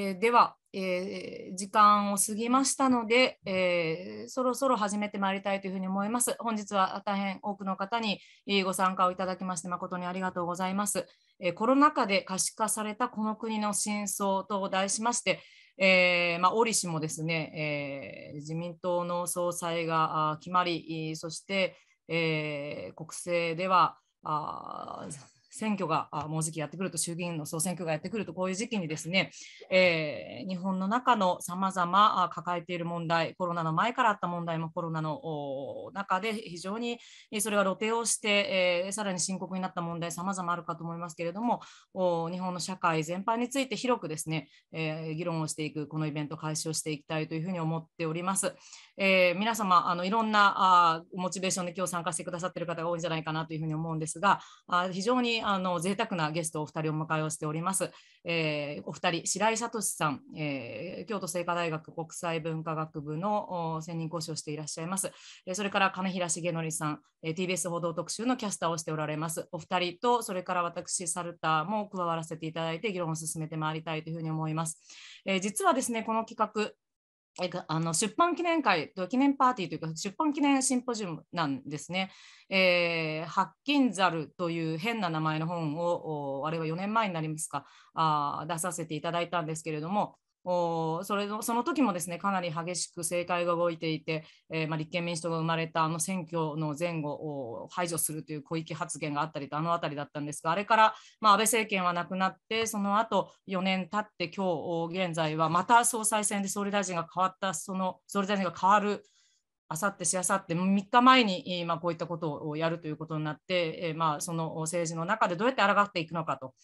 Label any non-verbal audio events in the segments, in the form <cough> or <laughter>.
えー、では、えー、時間を過ぎましたので、えー、そろそろ始めてまいりたいというふうに思います。本日は大変多くの方にご参加をいただきまして誠にありがとうございます。えコロナ禍で可視化されたこの国の真相と題しまして、えーまあ、折しもですね、えー、自民党の総裁が決まり、そして、えー、国政では、あ選挙がもうじきやってくると、衆議院の総選挙がやってくると、こういう時期にですね、えー、日本の中のさまざま抱えている問題、コロナの前からあった問題もコロナの中で非常にそれが露呈をして、えー、さらに深刻になった問題、さまざまあるかと思いますけれども、日本の社会全般について広くですね、えー、議論をしていく、このイベント開始をしていきたいというふうに思っております。えー、皆様あの、いろんなあモチベーションで今日参加してくださっている方が多いんじゃないかなというふうに思うんですが、あ非常にあの贅沢なゲストお二人お迎えをしております。えー、お二人白井聡さん、えー、京都精華大学国際文化学部の専任講師をしていらっしゃいます。えー、それから金平重則さん、えー、TBS 報道特集のキャスターをしておられます。お二人とそれから私サルタも加わらせていただいて議論を進めてまいりたいというふうに思います。えー、実はですねこの企画えあの出版記念会記念パーティーというか出版記念シンポジウムなんですね。えー、ハッキンザルという変な名前の本をあれは4年前になりますかあ出させていただいたんですけれどもおそれのその時もですねかなり激しく政界が動いていて、えー、まあ、立憲民主党が生まれたあの選挙の前後を排除するという小池発言があったりとあの辺りだったんですがあれから、まあ、安倍政権はなくなってその後4年経って今日現在はまた総裁選で総理大臣が変わったその総理大臣が変わるあさってしあさって3日前に、まあ、こういったことをやるということになって、えまあ、その政治の中でどうやって抗っていくのかと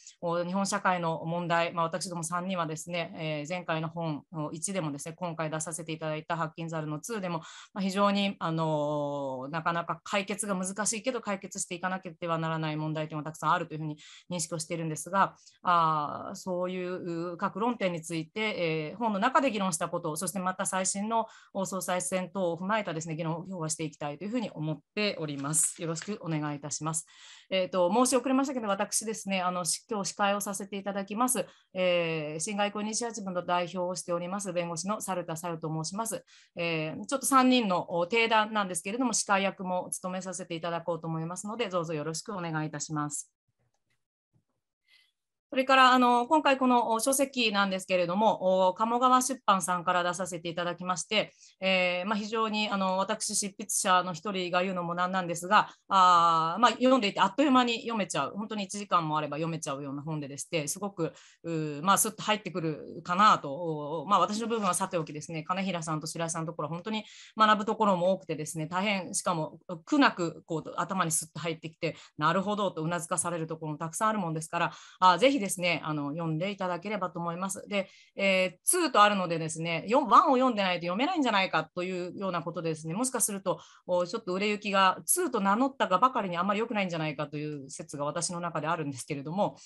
日本社会の問題、まあ、私ども3人はですね、え前回の本1でもですね今回出させていただいた「ハッキンザルの2」でも、ま非常に、あのなかなか解決が難しいけど解決していかなければならない問題点はたくさんあるというふうに認識をしているんですがあそういう各論点について、え本の中で議論したことそしてまた最新の総裁選等を踏まえたですね、議論をはしていきたいというふうに思っております。よろしくお願いいたします。えっ、ー、と、申し遅れましたけど、私ですね、あの、今日司会をさせていただきます、えー、新外交イニシアチブの代表をしております、弁護士の猿田猿と申します。えー、ちょっと3人の定談なんですけれども、司会役も務めさせていただこうと思いますので、どうぞよろしくお願いいたします。それからあの今回この書籍なんですけれども鴨川出版さんから出させていただきまして、えー、まあ、非常にあの私執筆者の一人が言うのもなんなんですがあ、まあ、読んでいてあっという間に読めちゃう本当に1時間もあれば読めちゃうような本ででしてすごくまあ、スッと入ってくるかなと、まあ、私の部分はさておきですね金平さんと白井さんのところ本当に学ぶところも多くてですね大変しかも苦なくこう頭にスッと入ってきてなるほどとうなずかされるところもたくさんあるものですからあぜひひですねあの読んでいただければと思います。で、えー、2とあるのでですね1を読んでないと読めないんじゃないかというようなことですねもしかするとちょっと売れ行きが2と名乗ったがばかりにあんまり良くないんじゃないかという説が私の中であるんですけれども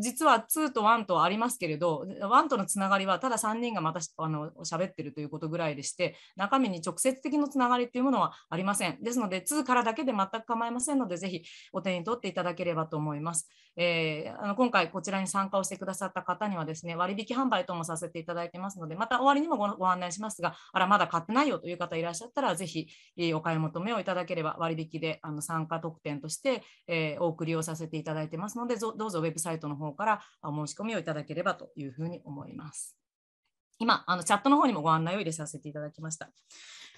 実は2と1とありますけれど1とのつながりはただ3人がまたあの喋ってるということぐらいでして中身に直接的なつながりというものはありません。ですので2からだけで全く構いませんのでぜひお手に取っていただければと思います。えーの今回こちらに参加をしてくださった方にはですね割引販売ともさせていただいてますのでまた終わりにもご案内しますがあらまだ買ってないよという方いらっしゃったらぜひお買い求めをいただければ割引であの参加特典として、えー、お送りをさせていただいてますのでどうぞウェブサイトの方からお申し込みをいただければというふうに思います。今、あのチャットの方にもご案内を入れさせていただきました。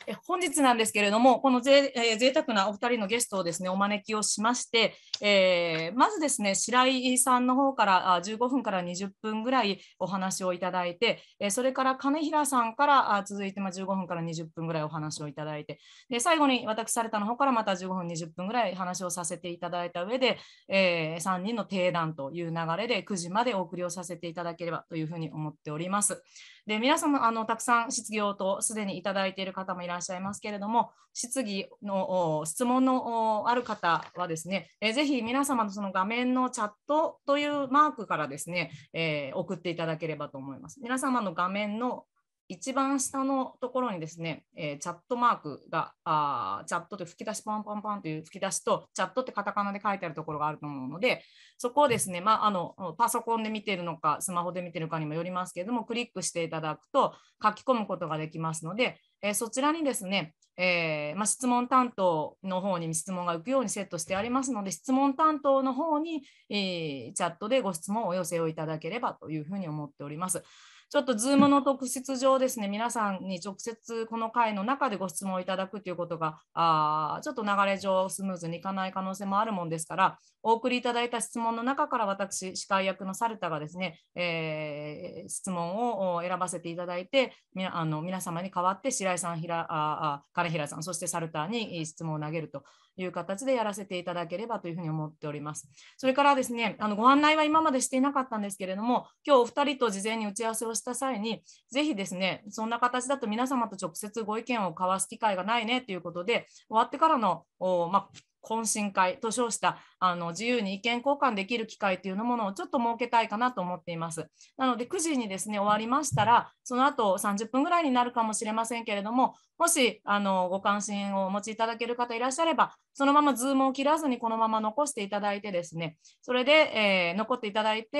え本日なんですけれども、このぜ、えー、贅沢なお二人のゲストをですねお招きをしまして、えー、まずですね白井さんの方からあ15分から20分ぐらいお話をいただいて、えー、それから金平さんからあ続いてまあ15分から20分ぐらいお話をいただいて、で最後に私、されたの方からまた15分、20分ぐらい話をさせていただいた上で、えー、3人の定談という流れで9時までお送りをさせていただければというふうに思っております。で皆様あのたくさん質疑応答すでにいただいている方もいらっしゃいますけれども質疑の質問のある方はですね、えー、ぜひ皆様のその画面のチャットというマークからですね、えー、送っていただければと思います皆様の画面の一番下のところにですね、えー、チャットマークが、あチャットと吹き出し、パンパンパンという吹き出しと、チャットってカタカナで書いてあるところがあると思うので、そこをですね、まあ、あのパソコンで見ているのか、スマホで見ているかにもよりますけれども、クリックしていただくと書き込むことができますので、えー、そちらにですね、えー、まあ、質問担当の方に質問が浮くようにセットしてありますので、質問担当の方に、えチャットでご質問をお寄せをいただければというふうに思っております。ちょっと Zoom の特設上ですね、皆さんに直接この回の中でご質問をいただくということが、あちょっと流れ上スムーズにいかない可能性もあるもんですから、お送りいただいた質問の中から私、司会役のサルタがですね、えー、質問を選ばせていただいて、みあの皆様に代わって白井さん、ひらあ金平さん、そしてサルタに質問を投げるという形でやらせていただければというふうに思っております。それからですね、あのご案内は今までしていなかったんですけれども、今日お二人と事前に打ち合わせをした際に、ぜひですね、そんな形だと皆様と直接ご意見を交わす機会がないねということで、終わってからの、まあ、懇親会と称したあの自由に意見交換できる機会というのものをちょっと設けたいかなと思っています。なので9時にですね終わりましたらその後30分ぐらいになるかもしれませんけれどももしあのご関心をお持ちいただける方いらっしゃればそのままズームを切らずにこのまま残していただいてですね、それで、えー、残っていただいて、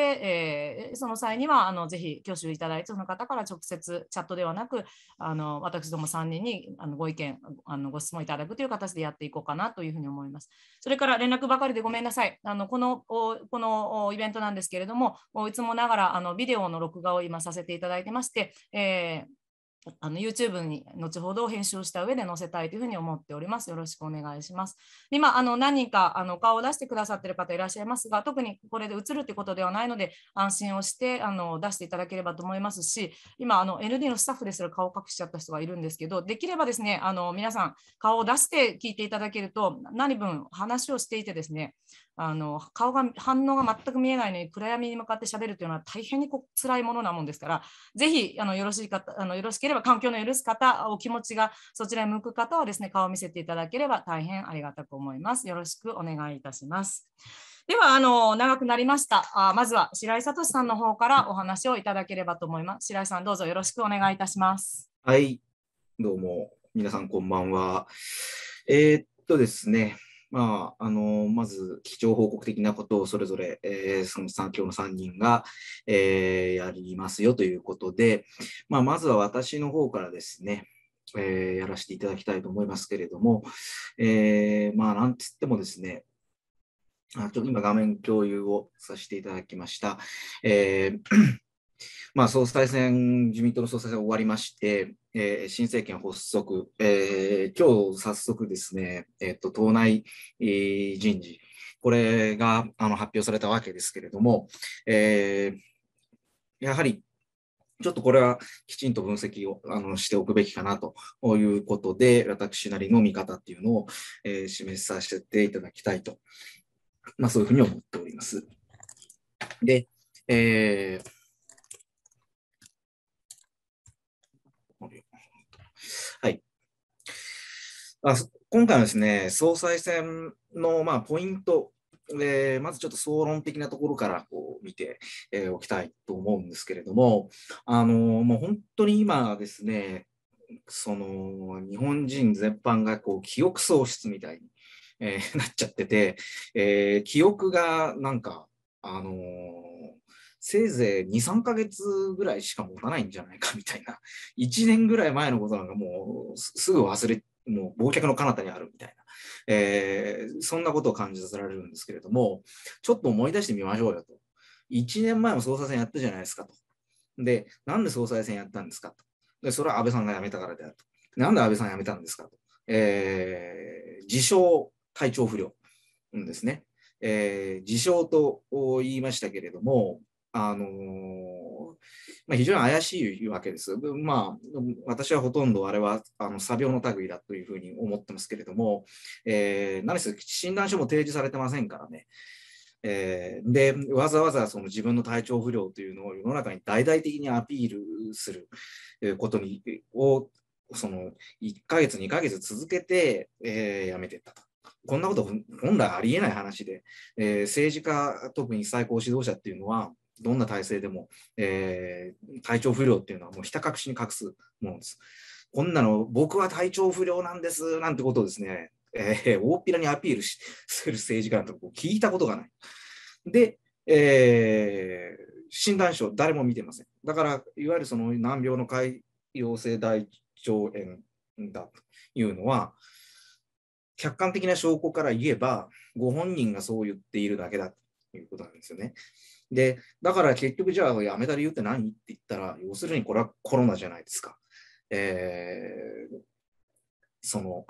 えー、その際にはあのぜひ挙手いただいて、その方から直接チャットではなく、あの私ども3人にあのご意見あの、ご質問いただくという形でやっていこうかなというふうに思います。それから連絡ばかりでごめんなさい。あのこのこのイベントなんですけれども、いつもながらあのビデオの録画を今させていただいてまして、えーあの YouTube に後ほど編集した上で載せたいというふうに思っております。よろしくお願いします。今、あの何人かあの顔を出してくださっている方いらっしゃいますが、特にこれで映るということではないので、安心をしてあの出していただければと思いますし、今、あの ND のスタッフですら顔を隠しちゃった人がいるんですけど、できればですね、あの皆さん、顔を出して聞いていただけると、何分話をしていてですね、あの顔が反応が全く見えないのに暗闇に向かってしゃべるというのは大変にこ辛いものなもんですからぜひあのよろしいかあのよろしければ環境の許す方お気持ちがそちらに向く方はですね顔を見せていただければ大変ありがたく思いますよろしくお願いいたしますではあの長くなりましたあまずは白井聡さんの方からお話をいただければと思います白井さんどうぞよろしくお願いいたしますはいどうも皆さんこんばんはえー、っとですねまあ、あのまず基調報告的なことをそれぞれ、えー、その今日の3人が、えー、やりますよということで、まあ、まずは私の方からですね、えー、やらせていただきたいと思いますけれども、えー、まあ、なんつってもですね、あちょっと今画面共有をさせていただきました。えーまあ、総裁選、自民党の総裁選終わりまして、えー、新政権発足、えー、今日早速ですね、えーと、党内、人事、これがあの発表されたわけですけれども、えー、やはりちょっとこれはきちんと分析をあのしておくべきかなということで、私なりの見方っていうのを、えー、示させていただきたいと、まあ、そういうふうに思っております。で、えーあ今回はですね、総裁選のまあポイント、えー、まずちょっと総論的なところからこう見て、えー、おきたいと思うんですけれども、あのー、もう本当に今ですね、その日本人全般がこう記憶喪失みたいに、えー、<laughs> なっちゃってて、えー、記憶がなんか、あのー、せいぜい2、3ヶ月ぐらいしか持たないんじゃないかみたいな、1年ぐらい前のことなんかもうすぐ忘れもう忘却の彼方にあるみたいな、えー、そんなことを感じさせられるんですけれども、ちょっと思い出してみましょうよと。1年前も総裁選やったじゃないですかと。で、なんで総裁選やったんですかと。で、それは安倍さんが辞めたからであると。なんで安倍さん辞めたんですかと。えー、自称体調不良ですね。えー、自称と言いましたけれども、あのまあ、非常に怪しいわけです。まあ、私はほとんどあれはあの作病の類だというふうに思ってますけれども、えー、何せ診断書も提示されてませんからね。えー、でわざわざその自分の体調不良というのを世の中に大々的にアピールすることにをその1ヶ月2ヶ月続けて、えー、やめていったと。こんなこと本来ありえない話で、えー、政治家特に最高指導者っていうのはどんな体制でも、えー、体調不良っていうのはもうひた隠しに隠すものです。こんなの僕は体調不良なんですなんてことをですね、えー、大っぴらにアピールする政治家なんて聞いたことがない。で、えー、診断書、誰も見てません。だから、いわゆるその難病の潰瘍性大腸炎だというのは、客観的な証拠から言えば、ご本人がそう言っているだけだということなんですよね。で、だから結局じゃあやめた理由って何って言ったら、要するにこれはコロナじゃないですか。えー、その、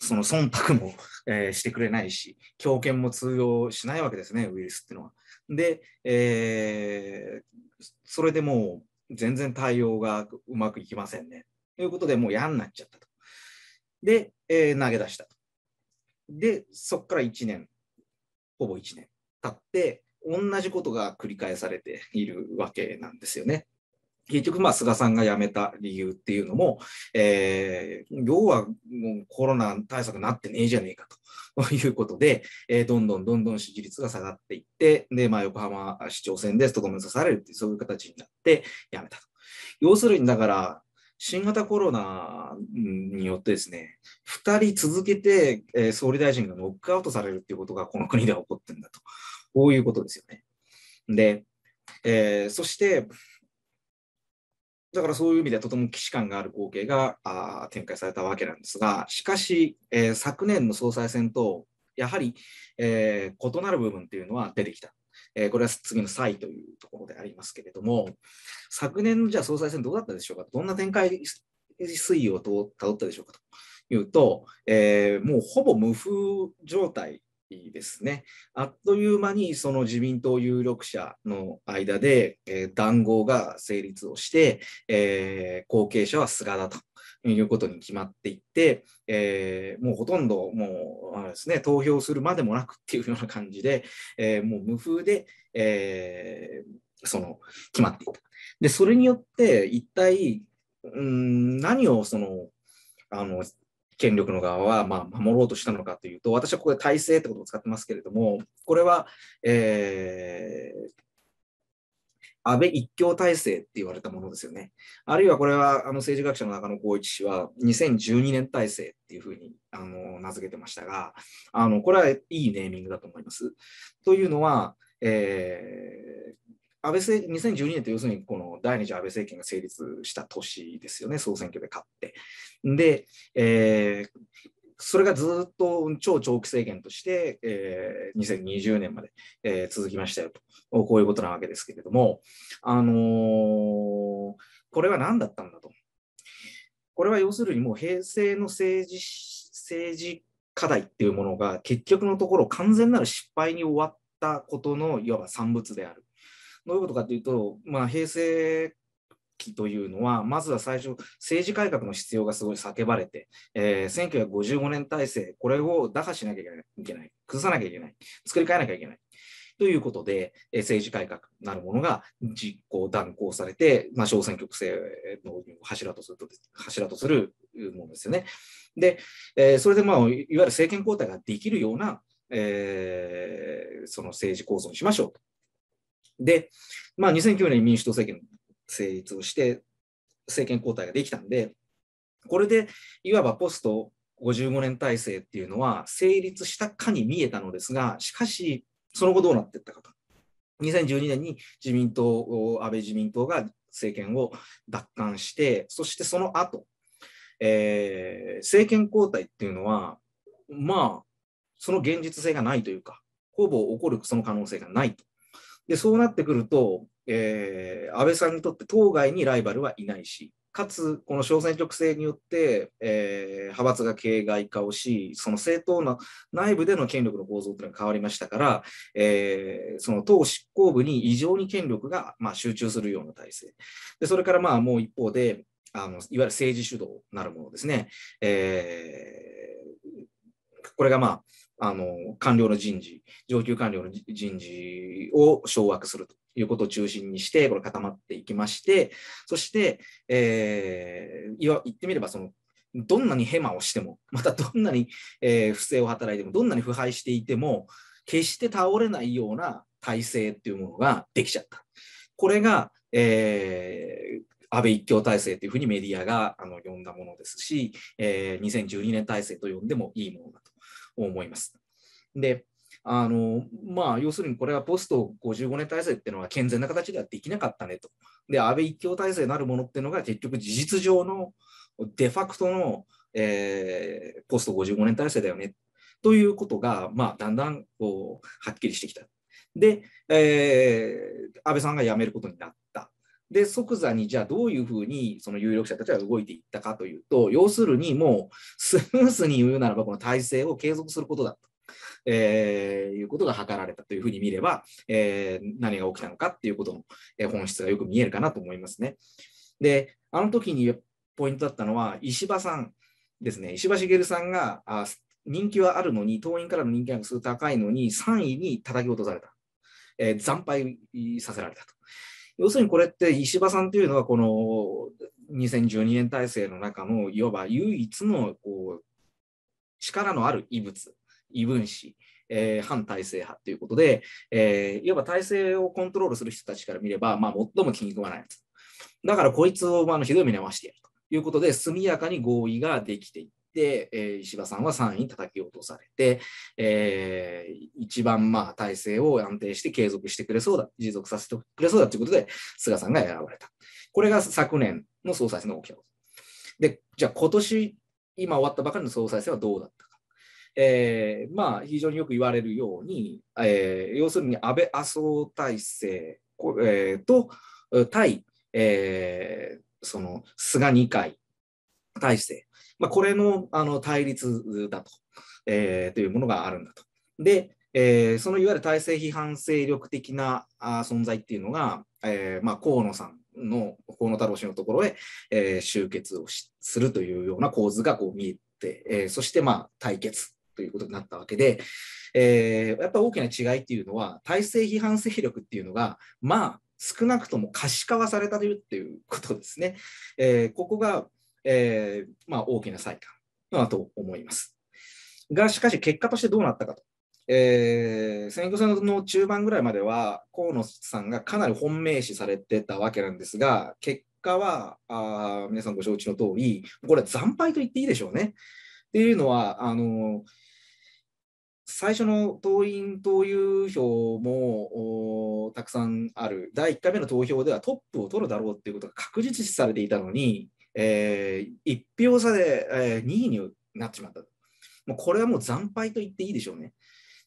その忖度も、えー、してくれないし、強権も通用しないわけですね、ウイルスっていうのは。で、えー、それでもう全然対応がうまくいきませんね。ということでもう嫌になっちゃったと。で、えー、投げ出したと。で、そこから1年、ほぼ1年経って、同じことが繰り返されているわけなんですよね。結局、まあ、菅さんが辞めた理由っていうのも、えー、要はもうコロナ対策になってねえじゃねえかということで、えー、どんどんどんどん支持率が下がっていって、で、まあ、横浜市長選でとどめさされるっていう、そういう形になって辞めたと。要するに、だから、新型コロナによってですね、2人続けて、えー、総理大臣がノックアウトされるっていうことがこの国では起こってんだと。こういうことですよね。で、えー、そして、だからそういう意味ではとても既視感がある光景があ展開されたわけなんですが、しかし、えー、昨年の総裁選とやはり、えー、異なる部分というのは出てきた。えー、これは次の際というところでありますけれども、昨年のじゃあ総裁選どうだったでしょうか、どんな展開推移をたどったでしょうかというと、えー、もうほぼ無風状態ですね、あっという間にその自民党有力者の間で、えー、談合が成立をして、えー、後継者は菅だということに決まっていって、えー、もうほとんどもうあれです、ね、投票するまでもなくっていうような感じで、えもう無風で、えその決まっていった。でそれによって一体うん何をそのあの権力の側はまあ守ろうとしたのかというと、私はここで体制ってことを使ってますけれども、これは、えー、安倍一強体制って言われたものですよね。あるいはこれはあの政治学者の中野光一氏は2012年体制っていうふうにあの名付けてましたが、あのこれはいいネーミングだと思います。というのは、えー、安倍政2012年って要するにこの第二次安倍政権が成立した年ですよね、総選挙で勝って。で、えー、それがずっと超長期政権として、えー、2020年まで、えー、続きましたよと、こういうことなわけですけれども、あのー、これは何だったんだと。これは要するにもう平成の政治政治課題っていうものが結局のところ完全なる失敗に終わったことのいわば産物である。どういうことかというと、まあ、平成期というのは、まずは最初、政治改革の必要がすごい叫ばれて、えー、1955年体制、これを打破しなきゃいけない、崩さなきゃいけない、作り変えなきゃいけない。ということで、政治改革なるものが実行、断行されて、まあ、小選挙区制の柱とすると柱とするものですよね。で、えー、それで、まあ、いわゆる政権交代ができるような、えー、その政治構造にしましょうで、まあ、2009年に民主党政権成立をして、政権交代ができたんで、これでいわばポスト55年体制っていうのは成立したかに見えたのですが、しかし、その後どうなっていったかと。2012年に自民党、安倍自民党が政権を奪還して、そしてその後、えー、政権交代っていうのは、まあ、その現実性がないというか、ほぼ起こるその可能性がないとでそうなってくると、えー、安倍さんにとって当該にライバルはいないし、かつ、この小選挙区制によって、えー、派閥が形骸化をし、その政党の内部での権力の構造というのが変わりましたから、えー、その党執行部に異常に権力が、まあ、集中するような体制。でそれからまあもう一方であの、いわゆる政治主導なるものですね。えー、これがまあ、あの、官僚の人事、上級官僚の人事を掌握するということを中心にして、これ固まっていきまして、そして、えー、言ってみれば、その、どんなにヘマをしても、またどんなに、えー、不正を働いても、どんなに腐敗していても、決して倒れないような体制っていうものができちゃった。これが、えー、安倍一強体制というふうにメディアがあの呼んだものですし、えー、2012年体制と呼んでもいいものだ思います。で、あのまあ、要するにこれはポスト55年体制っていうのは健全な形ではできなかったねと。で、安倍一強体制なるものっていうのが結局事実上のデファクトの、えー、ポスト55年体制だよねということが、まあ、だんだんこうはっきりしてきた。で、えー、安倍さんが辞めることになっで、即座にじゃあどういうふうにその有力者たちは動いていったかというと、要するにもうスムースに言うならばこの体制を継続することだと。えー、いうことが図られたというふうに見れば、えー、何が起きたのかっていうことの、本質がよく見えるかなと思いますね。で、あの時にポイントだったのは、石破さんですね、石破茂さんがあ人気はあるのに、党員からの人気がい高いのに、3位に叩き落とされた、え惨敗させられたと。要するにこれって石破さんというのはこの2012年体制の中のいわば唯一のこう力のある異物異分子えー、反体制派ということで、えー、いわば体制をコントロールする人たちから見れば、まあ、最も気に食わないやつ。だからこいつを、あのひどい目に遭わしてやるということで、速やかに合意ができていっで、えー、石破さんは3位叩き落とされて、えー、一番まあ体制を安定して継続してくれそうだ、持続させてくれそうだということで、菅さんが選ばれた。これが昨年の総裁選の大きなこと。で、じゃあ今年、今終わったばかりの総裁選はどうだったか。えー、まあ非常によく言われるように、えー、要するに安倍麻生体制、えー、と対、えー、その菅二階体制まあ、これのあの対立だと、えー、というものがあるんだと。で、えー、そのいわゆる体制批判勢力的なあ存在っていうのが、えーまあ、河野さんの河野太郎氏のところへ、えー、集結をするというような構図がこう見えて、えー、そしてまあ対決ということになったわけで、えー、やっぱ大きな違いっていうのは体制批判勢力っていうのがまあ少なくとも可視化はされたというっていうことですね。えー、ここがえー、まあ、大きな災難だと思います。が、しかし結果としてどうなったかと。えー、選挙戦の中盤ぐらいまでは河野さんがかなり本命視されてたわけなんですが結果はあ皆さんご承知の通りこれは惨敗と言っていいでしょうね。っていうのはあの最初の党員党友票もたくさんある第1回目の投票ではトップを取るだろうっていうことが確実視されていたのにえー、1票差で、えー、2位になっちまったもうこれはもう惨敗と言っていいでしょうね。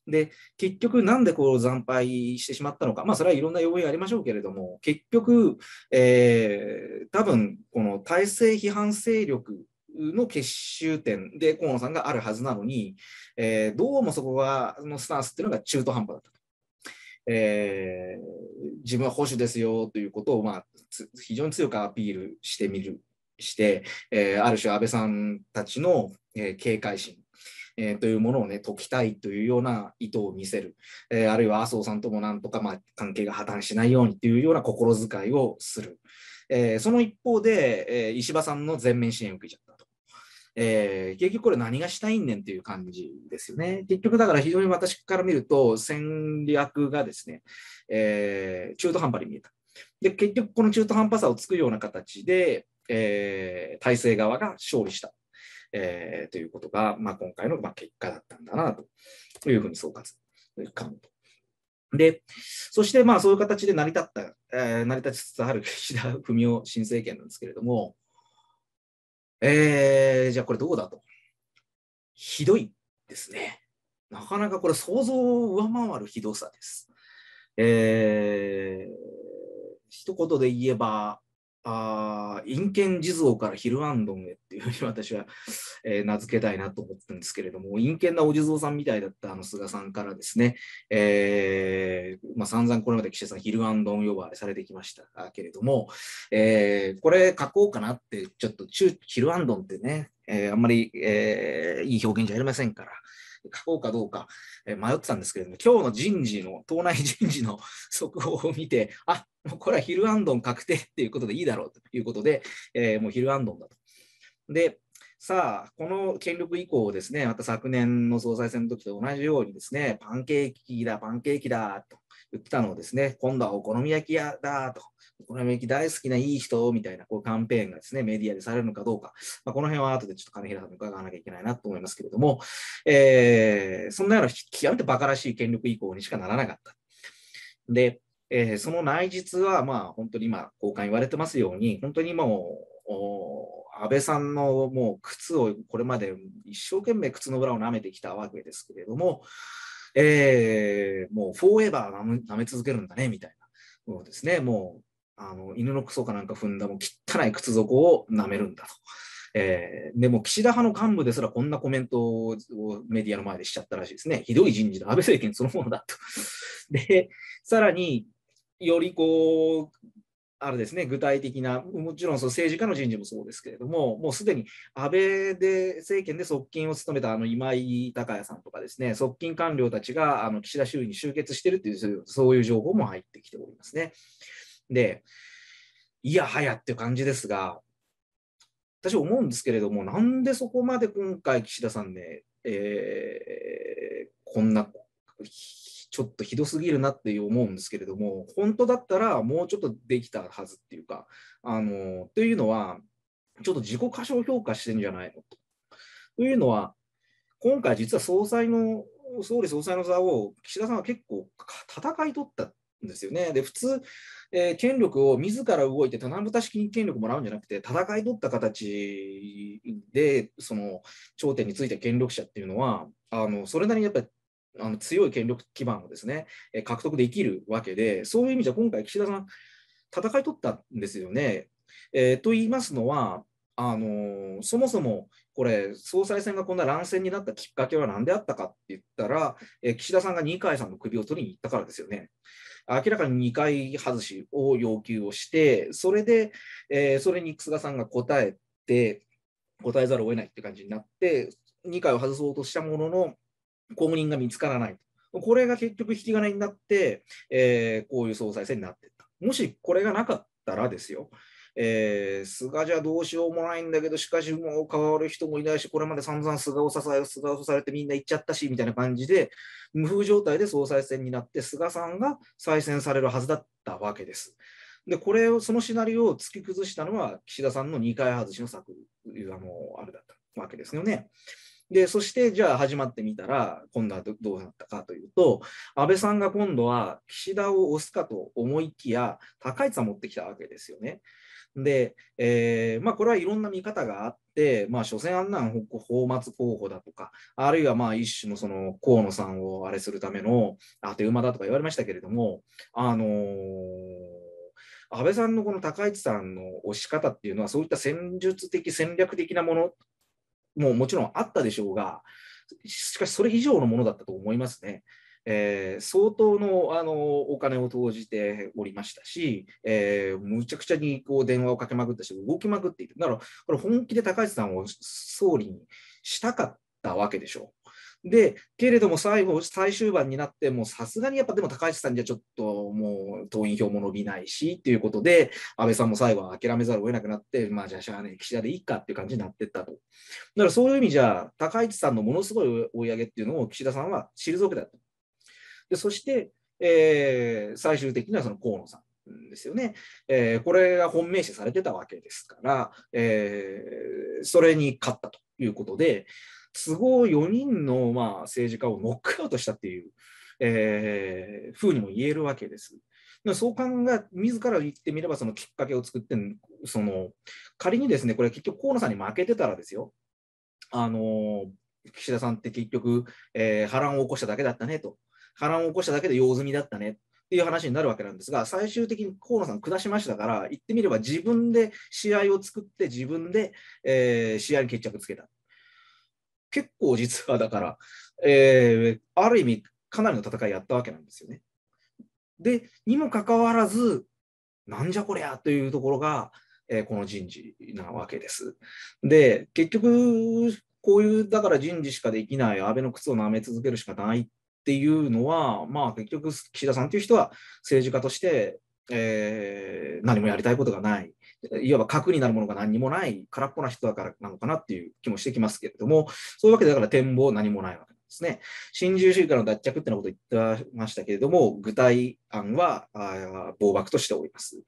で、結局、なんでこう惨敗してしまったのか、まあ、それはいろんな要因がありましょうけれども、結局、えー、多分この体制批判勢力の結集点で河野さんがあるはずなのに、えー、どうもそこがのスタンスっていうのが中途半端だったと。えー、自分は保守ですよということを、まあ、非常に強くアピールしてみるして、えー、ある種安倍さんたちの、えー、警戒心えー、というものをね解きたいというような意図を見せる、えー、あるいは麻生さんともなんとか、まあ、関係が破綻しないようにというような心遣いをする、えー、その一方で、え石破さんの全面支援を受けちゃったと。え結局これ何がしたいんねんっていう感じですよね。結局だから非常に私から見ると戦略がですね、え中途半端に見えた。で結局この中途半端さをつくような形で、えー、体制側が勝利した、えー、ということが、まあ、今回の、まあ、結果だったんだなというふうに総括かで、そしてまあそういう形で成り立った、えー、成り立ちつつある岸田文雄新政権なんですけれども、えー、じゃあこれどうだと。ひどいですね。なかなかこれ想像を上回るひどさです。えー、一言で言えば、あ陰剣地蔵からヒルアンドンへっていうふうに私は、<laughs> えー、名付けたいなと思ったんですけれども、陰剣なお地蔵さんみたいだったあの菅さんからですね、えーまあ、散々これまで岸田さん、ヒルアンドン呼ばれされてきましたけれども、えー、これ書こうかなって、ちょっとヒルアンドンってね、えー、あんまり、えー、いい表現じゃありませんから、書こうかどうか、え迷ってたんですけれども、今日の人事の、党内人事の速報を見て、あもうこれはヒルアンドン確定っていうことでいいだろうということで、えー、もうヒルアンドンだと。で、さあ、この権力移行をですね、また昨年の総裁選の時と同じようにですね、パンケーキだ、パンケーキだと言ってたのをですね、今度はお好み焼き屋だと、お好み焼き大好きないい人みたいなこうキャンペーンがですね、メディアでされるのかどうか、まあ、この辺は後でちょっと金平さんに伺わなきゃいけないなと思いますけれども、えー、そんなような極めて馬鹿らしい権力移行にしかならなかった。で、えー、その内実は、まあ、本当に今、交換言われてますように、本当にもう、安倍さんのもう靴をこれまで一生懸命靴の裏を舐めてきたわけですけれども、えー、もうフォーエバー舐め続けるんだねみたいなそうですねもうあの犬のクソかなんか踏んだも汚い靴底を舐めるんだと。えー、でも岸田派の幹部ですらこんなコメントをメディアの前でしちゃったらしいですね。ひどい人事だ、安倍政権そのものだと。<laughs> で、さらによりこう、あれですね、具体的な、もちろんその政治家の人事もそうですけれども、もうすでに安倍で政権で側近を務めたあの今井孝也さんとかですね、側近官僚たちがあの岸田周囲に集結しているというそういう情報も入ってきておりますね。で、いやはやっていう感じですが、私思うんですけれども、なんでそこまで今回岸田さんね、えー、こんなちょっとひどすぎるなって思うんですけれども本当だったらもうちょっとできたはずっていうかあのというのはちょっと自己過小評価してんじゃないのと。というのは今回実は総裁の総理総裁の座を岸田さんは結構戦い取ったんですよね。で普通、えー、権力を自ら動いて棚ぶ式に権力もらうんじゃなくて戦い取った形でその頂点についた権力者っていうのはあのそれなりにやっぱりあの強い権力基盤をですね、え獲得できるわけで、そういう意味じゃ今回、岸田さん、戦い取ったんですよね。えー、と言いますのは、あのそもそもこれ、総裁選がこんな乱戦になったきっかけは何であったかって言ったら、え岸田さんが二階さんの首を取りに行ったからですよね。明らかに2回外しを要求をして、それで、えー、それに楠田さんが答えて、答えざるを得ないって感じになって、2回を外そうとしたものの、務人が見つからないこれが結局引き金になって、えー、こういう総裁選になっていった。もしこれがなかったらですよ、えー、菅じゃどうしようもないんだけど、しかしもう変わる人もいないし、これまで散々菅を支え、菅を支えてみんな行っちゃったし、みたいな感じで、無風状態で総裁選になって、菅さんが再選されるはずだったわけです。で、これを、そのシナリオを突き崩したのは、岸田さんの2回外しの策、あの、あれだったわけですよね。で、そしてじゃあ始まってみたら、今度はどうなったかというと、安倍さんが今度は岸田を押すかと思いきや、高市さん持ってきたわけですよね。で、えー、まあ、これはいろんな見方があって、まあ、所詮あんなん泡沫候補だとか、あるいはまあ一種のその河野さんをあれするための当て馬だとか言われましたけれども、あのー安倍さんのこの高市さんの押し方っていうのは、そういった戦術的、戦略的なものももちろんあったでしょうが、しかしそれ以上のものだったと思いますね。えー、相当のあのお金を投じておりましたし、えー、むちゃくちゃにこう電話をかけまくったし、動きまくっていただから、これ本気で高橋さんを総理にしたかったわけでしょう。で、けれども最後、最終盤になって、もうさすがにやっぱでも高橋さんじゃちょっともう党員票も伸びないしっていうことで、安倍さんも最後は諦めざるを得なくなって、まあじゃあしゃあね岸田でいいかっていう感じになってったと。だからそういう意味じゃ、高市さんのものすごい追い上げっていうのを岸田さんは退けだった。でそして、えー、最終的にはその河野さん。ですよね、えー、これが本命視されてたわけですから、えー、それに勝ったということで、都合4人の、まあ、政治家をノックアウトしたっていう、えー、ふうにも言えるわけです。そう考え、自ら言ってみれば、そのきっかけを作って、その仮にですね、これ、結局河野さんに負けてたらですよ、あの岸田さんって結局、えー、波乱を起こしただけだったねと、波乱を起こしただけで用済みだったねっていう話になるわけなんですが、最終的に河野さん下しましたから、言ってみれば自分で試合を作って、自分で、えー、試合に決着つけた。結構実はだから、えー、ある意味かなりの戦いやったわけなんですよね。で、にもかかわらず、なんじゃこりゃというところが、えー、この人事なわけです。で、結局、こういう、だから人事しかできない、安倍の靴を舐め続けるしかないっていうのは、まあ結局、岸田さんという人は政治家として、えー、何もやりたいことがないいわば核になるものが何にもない空っぽな人だからなのかなっていう気もしてきますけれども、そういうわけでだから展望何もないわけですね。新自由主義からの脱却ってのことを言ってましたけれども、具体案は暴漠としております。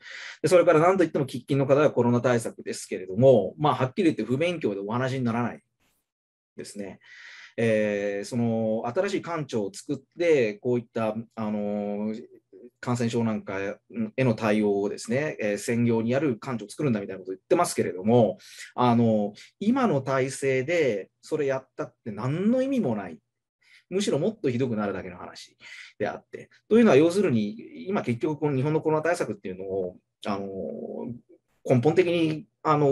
でそれから何といっても喫緊の課題はコロナ対策ですけれども、まあ、はっきり言って不勉強でお話にならないですね。えー、その新しい官庁を作って、こういった、あのー感染症なんかへの対応をですね、えー、専業にやる官庁を作るんだみたいなことを言ってますけれども、あの今の体制でそれやったって何の意味もない。むしろもっとひどくなるだけの話であって。というのは、要するに、今結局、この日本のコロナ対策っていうのを、あの根本的にあの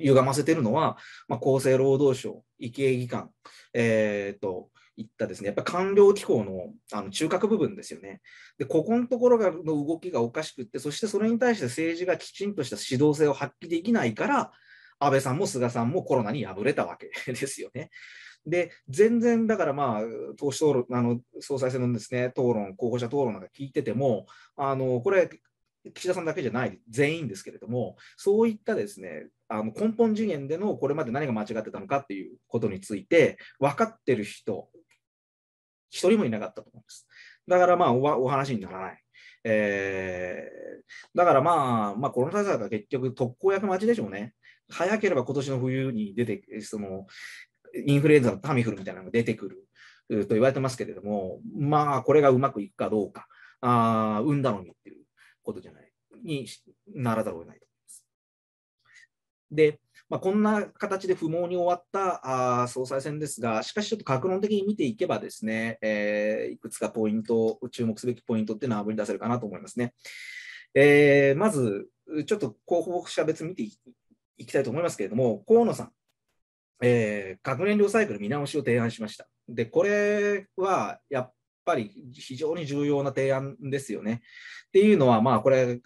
歪ませてるのは、まあ、厚生労働省、医系技官、えーといったですね、やっぱ官僚機構のあの中核部分ですよね。で、ここのところがの動きがおかしくって、そしてそれに対して政治がきちんとした指導性を発揮できないから、安倍さんも菅さんもコロナに敗れたわけ <laughs> ですよね。で、全然だからまあ、党首討論、あの総裁選のですね、討論、候補者討論なんか聞いてても、あのこれ、岸田さんだけじゃない全員ですけれども、そういったですねあの根本次元でのこれまで何が間違ってたのかっていうことについて分かってる人一人もいなかったと思います。だからまあお、お話にならない。えー、だからまあ、まあ、コロナ対策は結局特効薬待ちでしょうね。早ければ今年の冬に出て、そのインフルエンザのタミフルみたいなのが出てくると言われてますけれども、まあ、これがうまくいくかどうか、あ産んだのにっていうことじゃない、にならざるを得ないと思います。で、まあ、こんな形で不毛に終わったあ総裁選ですが、しかしちょっと格論的に見ていけばですね、えー、いくつかポイント、注目すべきポイントっていうのはあぶり出せるかなと思いますね。えー、まず、ちょっと候補者別見ていきたいと思いますけれども、河野さん、えー、核燃料サイクル見直しを提案しました。で、これはやっぱり非常に重要な提案ですよね。っていうのは、まあ、これ、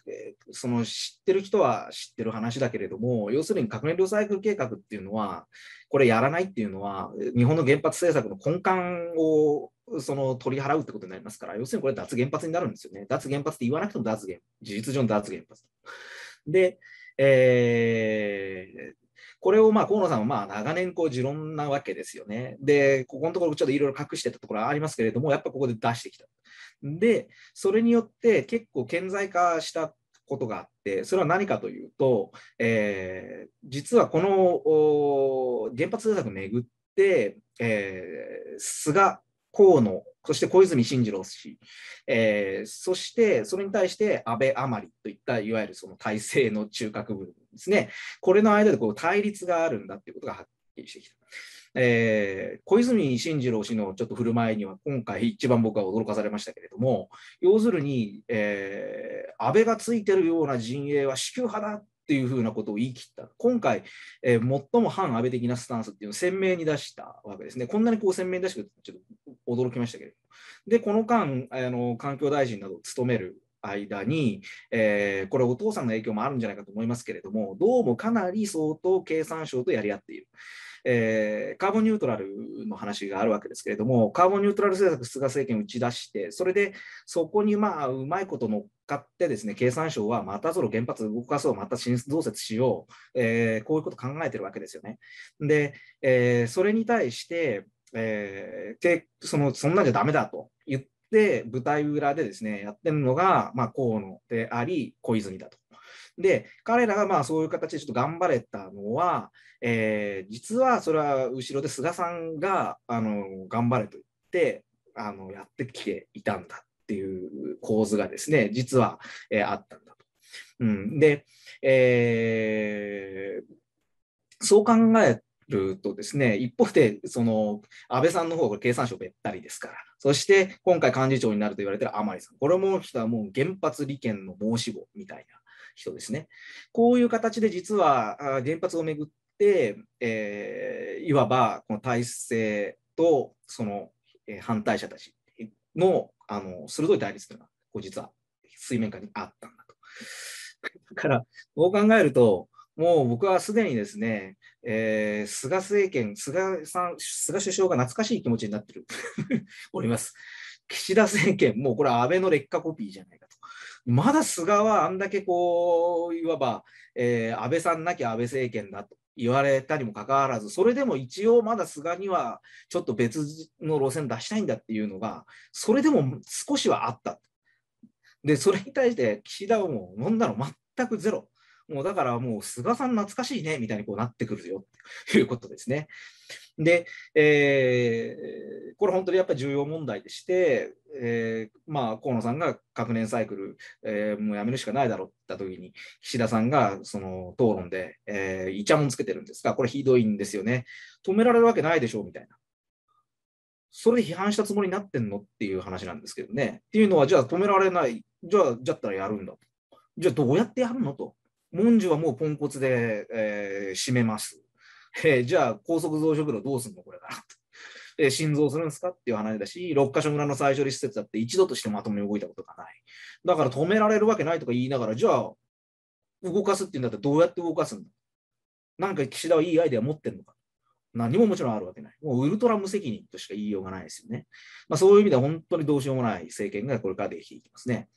その知ってる人は知ってる話だけれども、要するに核燃料サイクル計画っていうのは、これやらないっていうのは、日本の原発政策の根幹をその取り払うってことになりますから、要するにこれ、脱原発になるんですよね。脱原発って言わなくても脱原、事実上の脱原発。で、えー、これをまあ河野さんはまあ長年こう持論なわけですよね。で、ここのところちょっといろいろ隠してたところありますけれども、やっぱここで出してきた。で、それによって結構顕在化したことがあって、それは何かというと、えー、実はこの原発政策をめぐって、えー、菅河野、そして小泉進次郎氏、えー、そしてそれに対して安倍甘利といったいわゆるその体制の中核部分ですね、これの間でこう対立があるんだということがはっきりしてきた。えー、小泉進次郎氏のちょっと振る舞いには今回一番僕は驚かされましたけれども要するに、えー、安倍がついてるような陣営は支給派だっていうふうなことを言い切った。今回、えー、最も反安倍的なスタンスっていうのを鮮明に出したわけですね。こんなにこう鮮明に出してくるちょっと驚きましたけれども。で、この間、あの環境大臣などを務める間に、えー、これお父さんの影響もあるんじゃないかと思いますけれども、どうもかなり相当経産省とやり合っている。えー、カーボンニュートラルの話があるわけですけれども、カーボンニュートラル政策、菅政権打ち出して、それでそこにまあうまいこと乗っかって、ですね経産省はまたその原発動かそう、また新増設しよう、えー、こういうこと考えてるわけですよね。で、えー、それに対して、えー、そのそんなんじゃだめだと言って、舞台裏でですねやってるのが、まあ、河野であり、小泉だと。で、彼らがまあそういう形でちょっと頑張れたのは、えー、実はそれは後ろで菅さんがあの頑張れと言ってあのやってきていたんだっていう構図がですね、実は、えー、あったんだと。うん、で、えー、そう考えるとですね、一方で、その、安倍さんの方が経産省べったりですから、そして今回幹事長になると言われてる甘利さん、これも人はもう原発利権の申し子みたいな人ですね。こういう形で実は原発をめぐって、えー、いわばこの体制とその反対者たちのあの鋭い対立というのがこう実は水面下にあったんだと。<laughs> だからこう考えるともう僕はすでにですね、えー、菅政権、菅さん、菅首相が懐かしい気持ちになってる <laughs> おります。岸田政権、もうこれは安倍の劣化コピーじゃないか。まだ菅はあんだけこういわば、えー、安倍さんなきゃ安倍政権だと言われたにもかかわらずそれでも一応まだ菅にはちょっと別の路線出したいんだっていうのがそれでも少しはあったでそれに対して岸田はもう飲んだの全くゼロもうだからもう菅さん懐かしいねみたいにこうなってくるよということですね。で、えー、これ本当にやっぱり重要問題でして、えー、まあ河野さんが核年サイクル、えー、もうやめるしかないだろうった時に岸田さんがその討論で、えー、イチャモンつけてるんですがこれひどいんですよね止められるわけないでしょうみたいな。それで批判したつもりになってんのっていう話なんですけどね。っていうのは、じゃあ止められない、じゃあ、じゃったらやるんだと。じゃあどうやってやるのと。文殊はもうポンコツで、えー、締めます。えー、じゃあ、高速増殖炉どうすんのこれから。え心臓するんですかっていう話だし、六ヶ所村の最処理施設だって一度としてまともに動いたことがない。だから止められるわけないとか言いながら、じゃあ、動かすっていうんだったらどうやって動かすんだなんか岸田はいいアイデア持ってるのか何ももちろんあるわけない。もうウルトラ無責任としか言いようがないですよね。まあ、そういう意味では本当にどうしようもない政権がこれからできていきますね。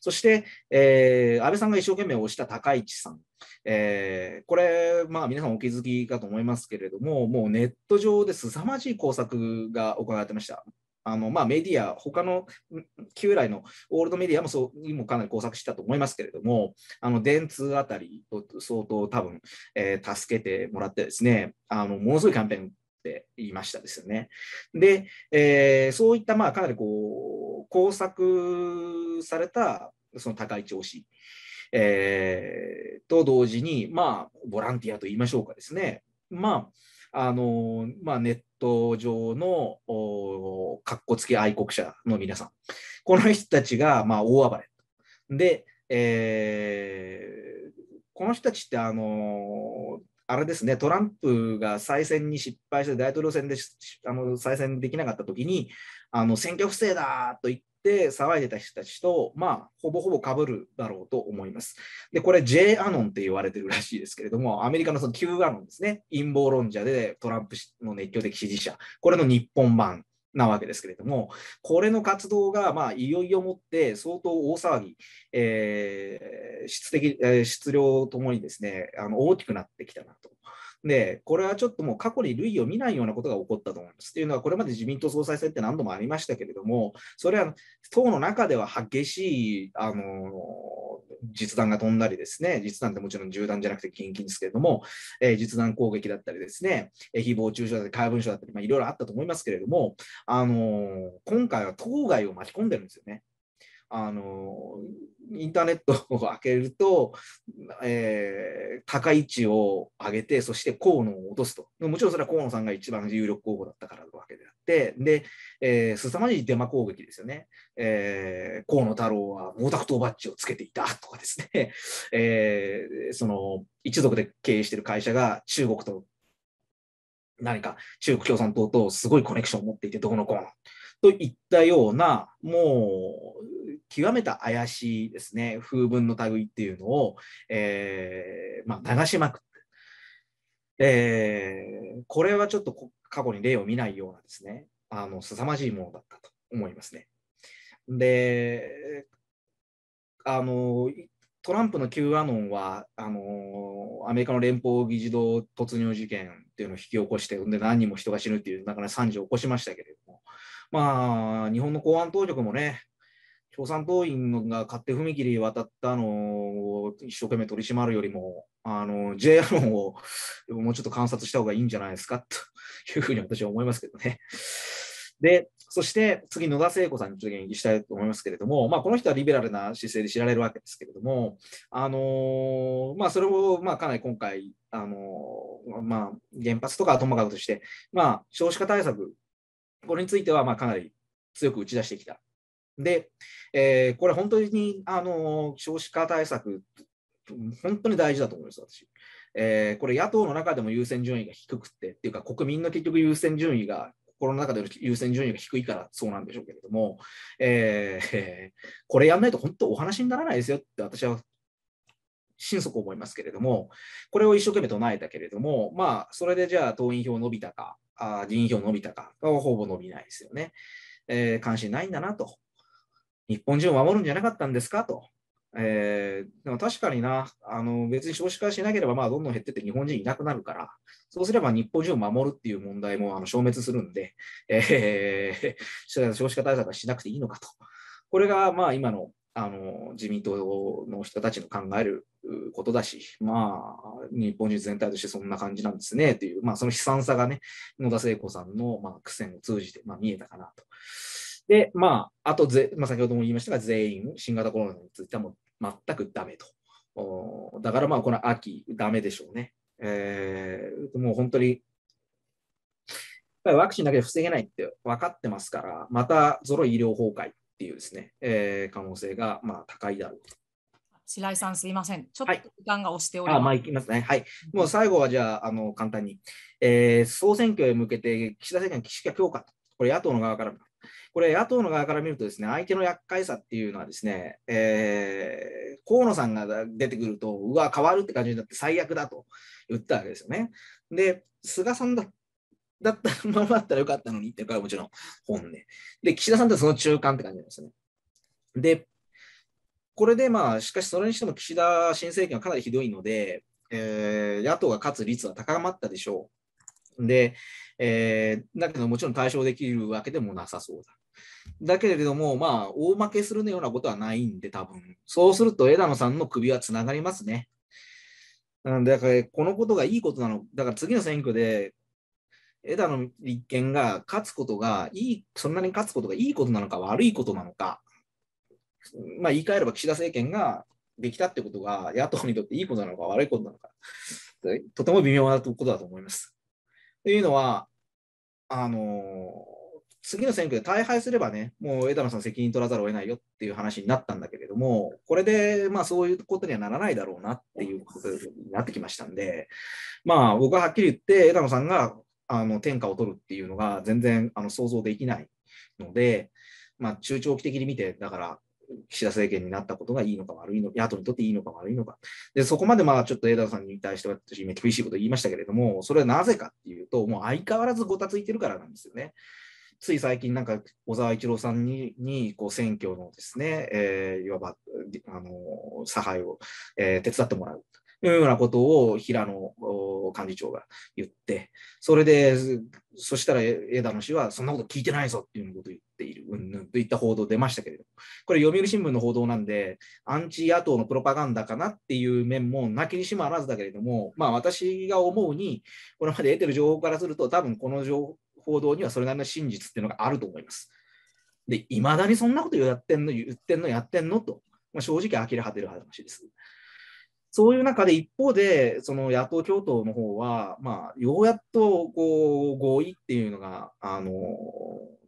そして、えー、安倍さんが一生懸命推した高市さん。えー、これ、まあ、皆さんお気づきかと思いますけれども、もうネット上で凄まじい工作が行われてました。あのまあ、メディア、他の旧来のオールドメディアもそうにもかなり工作したと思いますけれども、あの電通あたりと相当多分、えー、助けてもらってですね、あのものすごいキャンペーンっていましたですよね。で、えー、そういったまあかなりこう工作されたその高市調子、えー、と同時に、まあ、ボランティアといいましょうかですね、まああのまあ、ネット上のかっこつけ愛国者の皆さん、この人たちが、まあ、大暴れ。で、えー、この人たちって、あのあれですね、トランプが再選に失敗して、大統領選であの再選できなかったときに、あの選挙不正だと言って、騒いでた人たちと、まあ、ほぼほぼ被るだろうと思います。で、これ、J アノンって言われてるらしいですけれども、アメリカのその Q アノンですね、陰謀論者でトランプの熱狂的支持者、これの日本版なわけですけれども、これの活動が、まあ、いよいよもって相当大騒ぎ、えー、質的、え質量ともにですね、あの大きくなってきたなと。で、これはちょっともう過去に類を見ないようなことが起こったと思います。というのは、これまで自民党総裁選って何度もありましたけれども、それは党の中では激しい、あの実弾が飛んだりですね、実弾ってもちろん銃弾じゃなくて近々ですけれども、えー、実弾攻撃だったりですね、えー、誹謗中傷だったり、怪文書だったり、まいろいろあったと思いますけれども、あの今回は当該を巻き込んでるんですよね。あのインターネットを開けると、<laughs> えー、高い位置を上げて、そして河野を落とすと。もちろんそれは河野さんが一番有力候補だったからわけであって、で、えー、凄まじいデマ攻撃ですよね。えー、河野太郎は毛沢東バッジをつけていたとかですね、<laughs> えー、その一族で経営している会社が中国と何か中国共産党とすごいコネクションを持っていてどこのこうのといったような、もう極めた怪しいですね、風文の類っていうのを、えー、まあ、流しまくって、えー、これはちょっと過去に例を見ないようなですね、あの凄まじいものだったと思いますね。で、あの、トランプの Q アノンはあのアメリカの連邦議事堂突入事件っていうのを引き起こしてで何人も人が死ぬっていうだから惨事を起こしましたけれどもまあ日本の公安当局もね共産党員が勝手踏切渡ったのを一生懸命取り締まるよりも、あの、J アンをもうちょっと観察した方がいいんじゃないですか、というふうに私は思いますけどね。で、そして次、野田聖子さんにちょっと言及したいと思いますけれども、まあ、この人はリベラルな姿勢で知られるわけですけれども、あのまあ、それをまあかなり今回、あのまあ、原発とかはともかくとして、まあ、少子化対策、これについてはまあかなり強く打ち出してきたで、えー、これ本当に、あの少子化対策、本当に大事だと思います、私。えー、これ野党の中でも優先順位が低くて、っていうか国民の結局優先順位が心の中での優先順位が低いからそうなんでしょうけれども、えー、これやんないと本当お話にならないですよって私は心底思いますけれども、これを一生懸命唱えたけれども、まあ、それでじゃあ党員票伸びたか、あ議員票伸びたかほぼ伸びないですよね。えー、関心ないんだなと日本人を守るんじゃなかったんですかと。えー、でも確かにな、あの別に少子化しなければ、まあ、どんどん減ってって日本人いなくなるから、そうすれば日本人を守るっていう問題もあの消滅するんで、えー、少子化対策はしなくていいのかと。これがまあ今のあの自民党の人たちの考えることだし、まあ、日本人全体としてそんな感じなんですねという、まあ、その悲惨さがね、野田聖子さんのまあ苦戦を通じてまあ見えたかなと。で、まあ、あとぜ、まあ、先ほども言いましたが、全員、新型コロナについてはもう全くダメと。おだからまあ、この秋、ダメでしょうね。えー、もう本当に、ワクチンだけで防げないって分かってますから、またゾロ医療崩壊っていうですね、えー、可能性がまあ高いだろうと。白井さん、すみません。ちょっと時間が押しております。はい、あまあ、いきますね。はい。もう最後は、じゃあ、あの簡単に、えー、総選挙へ向けて、岸田政権、岸田強化、これ、野党の側からこれ、野党の側から見ると、ですね相手の厄介さっていうのは、ですね、えー、河野さんが出てくると、うわ、変わるって感じになって、最悪だと言ったわけですよね。で、菅さんだだったら、まだったらよかったのにっていうか、もちろん本音。で、岸田さんってその中間って感じなんですね。で、これでまあ、しかしそれにしても岸田新政権はかなりひどいので、えー、野党が勝つ率は高まったでしょう。で、えー、だけどもちろん対象できるわけでもなさそうだ。だけれども、まあ、大負けするようなことはないんで、多分そうすると枝野さんの首はつながりますね。なんで、だからこのことがいいことなの、だから次の選挙で枝野立憲が勝つことがいい、そんなに勝つことがいいことなのか悪いことなのか、まあ、言い換えれば岸田政権ができたってことが野党にとっていいことなのか悪いことなのか、とても微妙なことだと思います。というのは、あの次の選挙で大敗すればね、もう枝野さん責任取らざるを得ないよっていう話になったんだけれども、これで、まあそういうことにはならないだろうなっていうことになってきましたんで、まあ僕ははっきり言って、枝野さんがあの天下を取るっていうのが全然あの想像できないので、まあ中長期的に見て、だから岸田政権になったことがいいのか悪いのか、野党にとっていいのか悪いのか。で、そこまでまあちょっと枝田さんに対しては私今厳しいこと言いましたけれども、それはなぜかっていうと、もう相変わらずごたついてるからなんですよね。つい最近なんか小沢一郎さんににこう選挙のですね、えー、いわば、あの、差配を、えー、手伝ってもらう。というようなことを平野幹事長が言って、それで、そしたら枝野氏は、そんなこと聞いてないぞっていうことを言っている、うんぬんといった報道出ましたけれども、これ、読売新聞の報道なんで、アンチ野党のプロパガンダかなっていう面もなきにしもあらずだけれども、まあ、私が思うに、これまで得てる情報からすると、多分この情報道にはそれなりの真実っていうのがあると思います。で、いまだにそんなことやってんの、言ってんの、やってんのと、まあ、正直呆れ果てる話です。そういう中で一方で、その野党共闘の方は、まあ、ようやっとこう合意っていうのが、あの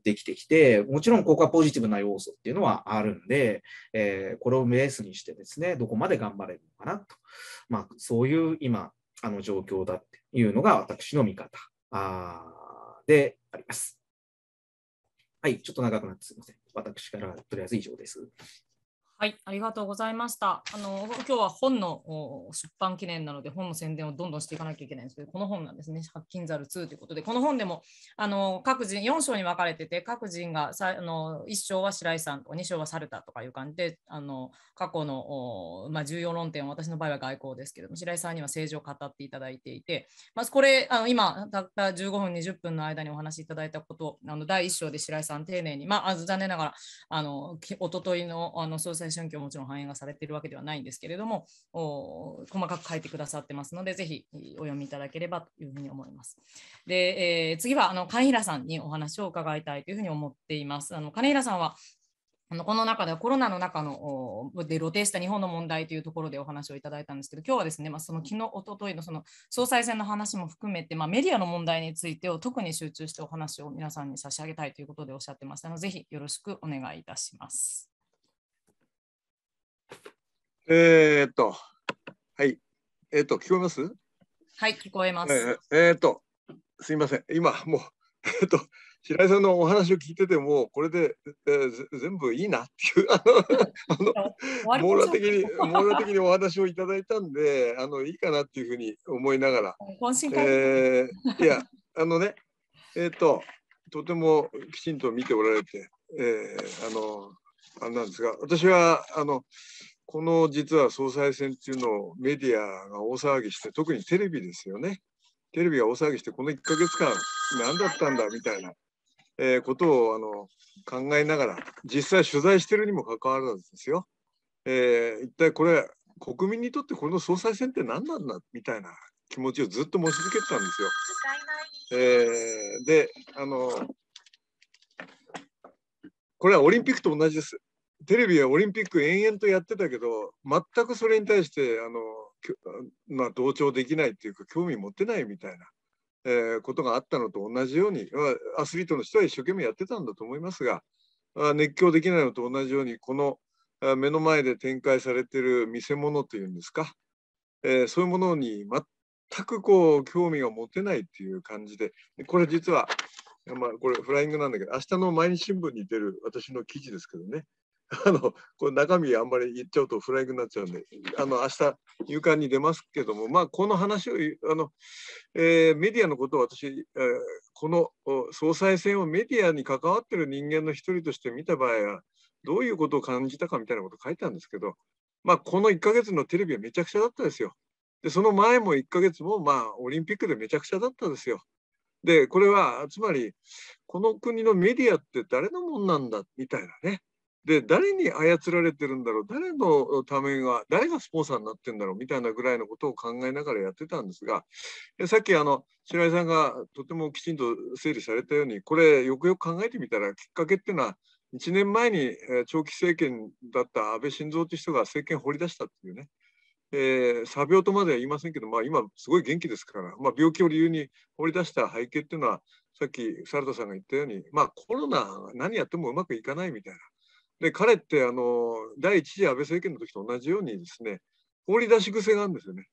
できてきて、もちろんここはポジティブな要素っていうのはあるんで、えー、これをベースにしてですね、どこまで頑張れるのかなと、まあ、そういう今、あの状況だっていうのが私の見方あであります。はい、ちょっと長くなってすみません。私からとりあえず以上です。はい、ありがとうございました。あの今日は本の出版記念なので本の宣伝をどんどんしていかなきゃいけないんですけど、この本なんですね、ハッキンザル2ということで、この本でもあの各人4章に分かれてて、各人がさあの1章は白井さんとか2章は猿田とかいう感じで、あの過去のまあ、重要論点を私の場合は外交ですけども、白井さんには政治を語っていただいていて、まずこれあの今たった15分20分の間にお話しいただいたこと、あの第1章で白井さん丁寧にまあ、残念ながらあの一昨日のあの総裁際環境もちろん反映がされているわけではないんですけれども、細かく書いてくださってますので、ぜひお読みいただければというふうに思います。で、えー、次はあの金平さんにお話を伺いたいというふうに思っています。あの金平さんはあのこの中ではコロナの中ので露呈した日本の問題というところでお話をいただいたんですけど今日はですね、まあ、その昨日おとといのその総裁選の話も含めて、まあ、メディアの問題についてを特に集中してお話を皆さんに差し上げたいということでおっしゃってましたのでぜひよろしくお願いいたします。えー、っと、はい。えー、っと、聞こえますはい、聞こえます。えー、っと、すみません。今、もう、<laughs> えっと、白井さんのお話を聞いてても、これで、えー、全部いいなっていう、あの、<laughs> 網羅的に、網羅的にお話をいただいたんで、あの、いいかなっていうふうに思いながら。懇親かえー、いや、あのね、えっと、とてもきちんと見ておられて、えー、あの、あれなんですが、私は、あの、この実は総裁選っていうのをメディアが大騒ぎして、特にテレビですよね。テレビが大騒ぎして、この1ヶ月間、何だったんだみたいな、えー、ことをあの考えながら、実際取材してるにもかかわらずですよ、えー、一体これ、国民にとってこの総裁選って何なんだみたいな気持ちをずっと持ち続けてたんですよ。えー、であのこれはオリンピックと同じです。テレビはオリンピック延々とやってたけど全くそれに対してあの、まあ、同調できないっていうか興味持ってないみたいな、えー、ことがあったのと同じようにアスリートの人は一生懸命やってたんだと思いますが熱狂できないのと同じようにこの目の前で展開されてる見せ物というんですか、えー、そういうものに全くこう興味が持てないっていう感じでこれ実はまあ、これフライングなんだけど、明日の毎日新聞に出る私の記事ですけどね、<laughs> あのこれ中身あんまり言っちゃうとフライングになっちゃうんで、あの明日夕刊に出ますけども、まあ、この話をあの、えー、メディアのことを私、えー、この総裁選をメディアに関わってる人間の一人として見た場合は、どういうことを感じたかみたいなことを書いたんですけど、まあ、この1か月のテレビはめちゃくちゃだったですよ。で、その前も1か月も、まあ、オリンピックでめちゃくちゃだったですよ。で、これは、つまり、この国のメディアって誰のもんなんだみたいなね。で誰に操られてるんだろう誰のためが誰がスポンサーになってんだろうみたいなぐらいのことを考えながらやってたんですがさっきあの白井さんがとてもきちんと整理されたようにこれよくよく考えてみたらきっかけっていうのは1年前に長期政権だった安倍晋三という人が政権を掘り出したっていうね、えー、差病とまでは言いませんけど、まあ、今すごい元気ですから、まあ、病気を理由に掘り出した背景っていうのはさっきサル田さんが言ったように、まあ、コロナ何やってもうまくいかないみたいな。で彼ってあの第一次安倍政権の時と同じようにですね放り出し癖があるんですよね。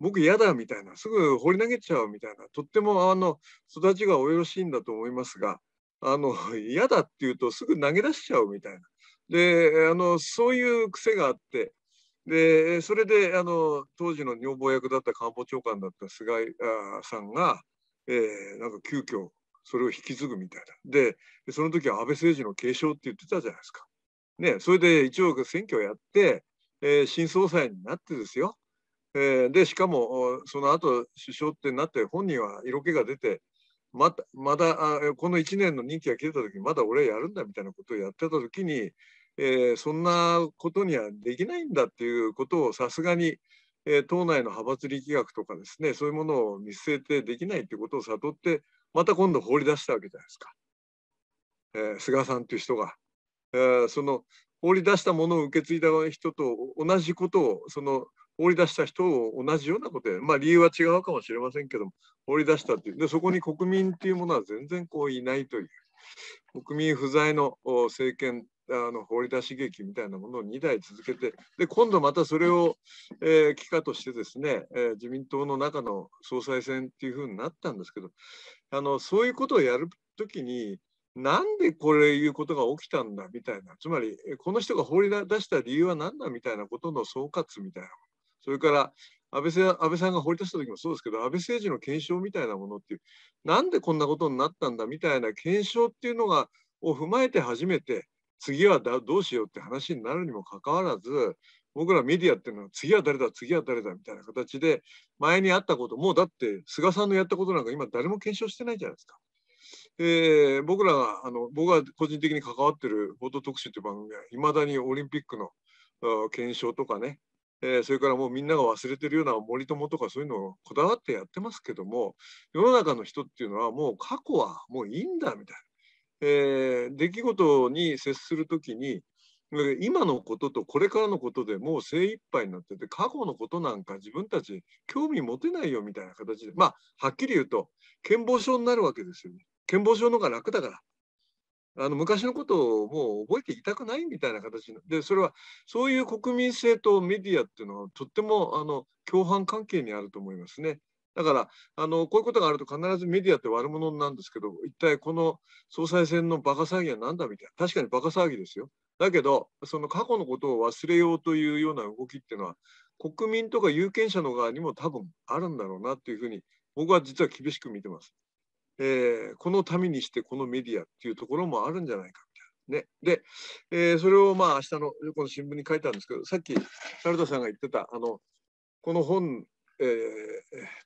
僕嫌だみたいなすぐ放り投げちゃうみたいなとってもあの育ちがおよろしいんだと思いますがあの <laughs> 嫌だっていうとすぐ投げ出しちゃうみたいなであのそういう癖があってでそれであの当時の女房役だった官房長官だった菅井さんが、えー、なんか急遽それを引き継ぐみたいな。で、その時は安倍政治の継承って言ってたじゃないですか。ね、それで一応選挙をやって、えー、新総裁になってですよ。えー、で、しかもその後首相ってなって本人は色気が出て、またまだこの1年の任期が切れた時まだ俺やるんだみたいなことをやってた時に、えー、そんなことにはできないんだっていうことをさすがに、えー、党内の派閥力学とかですねそういうものを見据えてできないってことを悟ってまた今度放り出したわけじゃないですか、えー、菅さんという人が、えー、その放り出したものを受け継いだ人と同じことをその放り出した人を同じようなことで、まあ、理由は違うかもしれませんけども放り出したというでそこに国民というものは全然こういないという国民不在の政権あの放り出し劇みたいなものを2台続けてで今度またそれを、えー、帰化としてですね、えー、自民党の中の総裁選っていうふうになったんですけどあのそういうことをやるときになんでこれいうことが起きたんだみたいなつまりこの人が放り出した理由は何だみたいなことの総括みたいなそれから安倍安倍さんが放り出した時もそうですけど安倍政治の検証みたいなものっていうなんでこんなことになったんだみたいな検証っていうのがを踏まえて初めて次はだどうしようって話になるにもかかわらず僕らメディアっていうのは次は誰だ次は誰だみたいな形で前にあったこともうだって菅さんのやったことなんか今誰も検証してないじゃないですか。えー、僕らがあの僕が個人的に関わってる「報道特集」という番組はいまだにオリンピックの検証とかね、えー、それからもうみんなが忘れてるような森友とかそういうのをこだわってやってますけども世の中の人っていうのはもう過去はもういいんだみたいなえー、出来事に接する時に今のこととこれからのことでもう精一杯になってて過去のことなんか自分たち興味持てないよみたいな形でまあはっきり言うと健忘症になるわけですよね健忘症の方が楽だからあの昔のことをもう覚えていたくないみたいな形でそれはそういう国民性とメディアっていうのはとってもあの共犯関係にあると思いますね。だからあのこういうことがあると必ずメディアって悪者なんですけど一体この総裁選のバカ騒ぎは何だみたいな確かにバカ騒ぎですよだけどその過去のことを忘れようというような動きっていうのは国民とか有権者の側にも多分あるんだろうなっていうふうに僕は実は厳しく見てます。えー、このためにしてこのメディアっていうところもあるんじゃないかみたいな。ね、で、えー、それをまあ明日のこの新聞に書いたんですけどさっき猿田さんが言ってたあのこの本えー、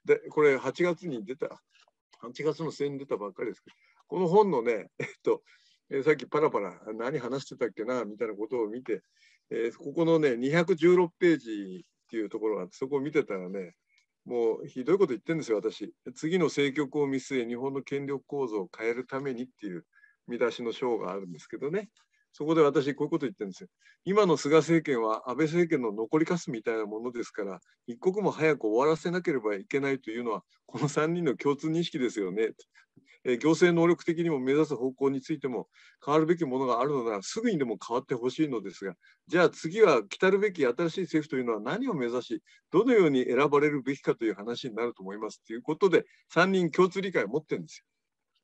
でこれ8月に出た8月の末に出たばっかりですけどこの本のね、<laughs> えっとえさっきパラパラ何話してたっけなみたいなことを見て、えー、ここのね216ページっていうところがあってそこを見てたらねもうひどいこと言ってるんですよ私次の政局を見据え日本の権力構造を変えるためにっていう見出しの章があるんですけどねそこで私こういうこと言ってるんですよ。今の菅政権は安倍政権の残りかすみたいなものですから、一刻も早く終わらせなければいけないというのは、この3人の共通認識ですよね。え行政能力的にも目指す方向についても変わるべきものがあるのならすぐにでも変わってほしいのですがじゃあ次は来たるべき新しい政府というのは何を目指しどのように選ばれるべきかという話になると思いますということで3人共通理解を持ってるんです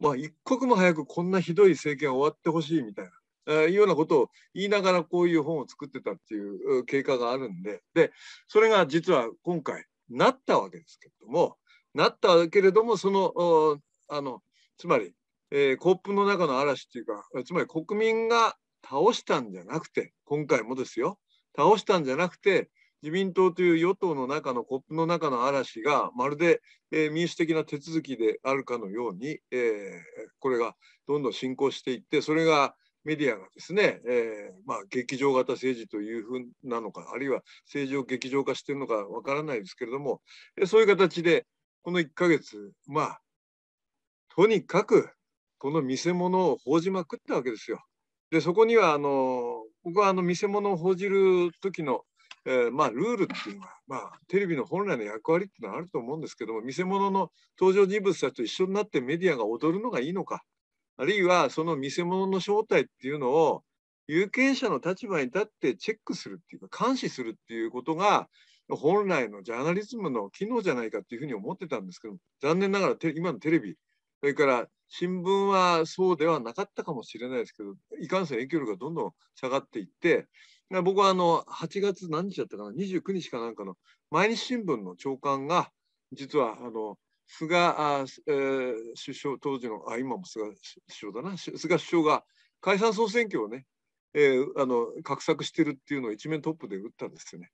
よ。まあ、一刻も早くこんなひどい政権終わってほしいみたいないうようなことを言いながらこういう本を作ってたっていう経過があるんででそれが実は今回なったわけですけれどもなったけれどもそのあのつまり、えー、コップの中の嵐っていうかつまり国民が倒したんじゃなくて今回もですよ倒したんじゃなくて自民党という与党の中のコップの中の嵐がまるで、えー、民主的な手続きであるかのように、えー、これがどんどん進行していってそれがメディアがですね、えー、まあ、劇場型政治というふうなのか、あるいは政治を劇場化してるのかわからないですけれども、そういう形で、この1ヶ月、まあ、とにかく、この見せ物を報じまくったわけですよ。で、そこには、あの、僕はあの見せ物を報じる時の、えー、まあ、ルールっていうのは、まあ、テレビの本来の役割っていうのはあると思うんですけども見せ物の登場人物たちと一緒になってメディアが踊るのがいいのかあるいはその見せ物の正体っていうのを有権者の立場に立ってチェックするっていうか監視するっていうことが本来のジャーナリズムの機能じゃないかっていうふうに思ってたんですけど残念ながら今のテレビそれから新聞はそうではなかったかもしれないですけどいかんせん影響力がどんどん下がっていって僕はあの8月何日だったかな29日かなんかの毎日新聞の長官が実はあの菅あ、えー、首相、当時の、あ、今も菅首相だな、菅首相が解散総選挙をね、えー、あの画策してるっていうのを一面トップで打ったんですよね。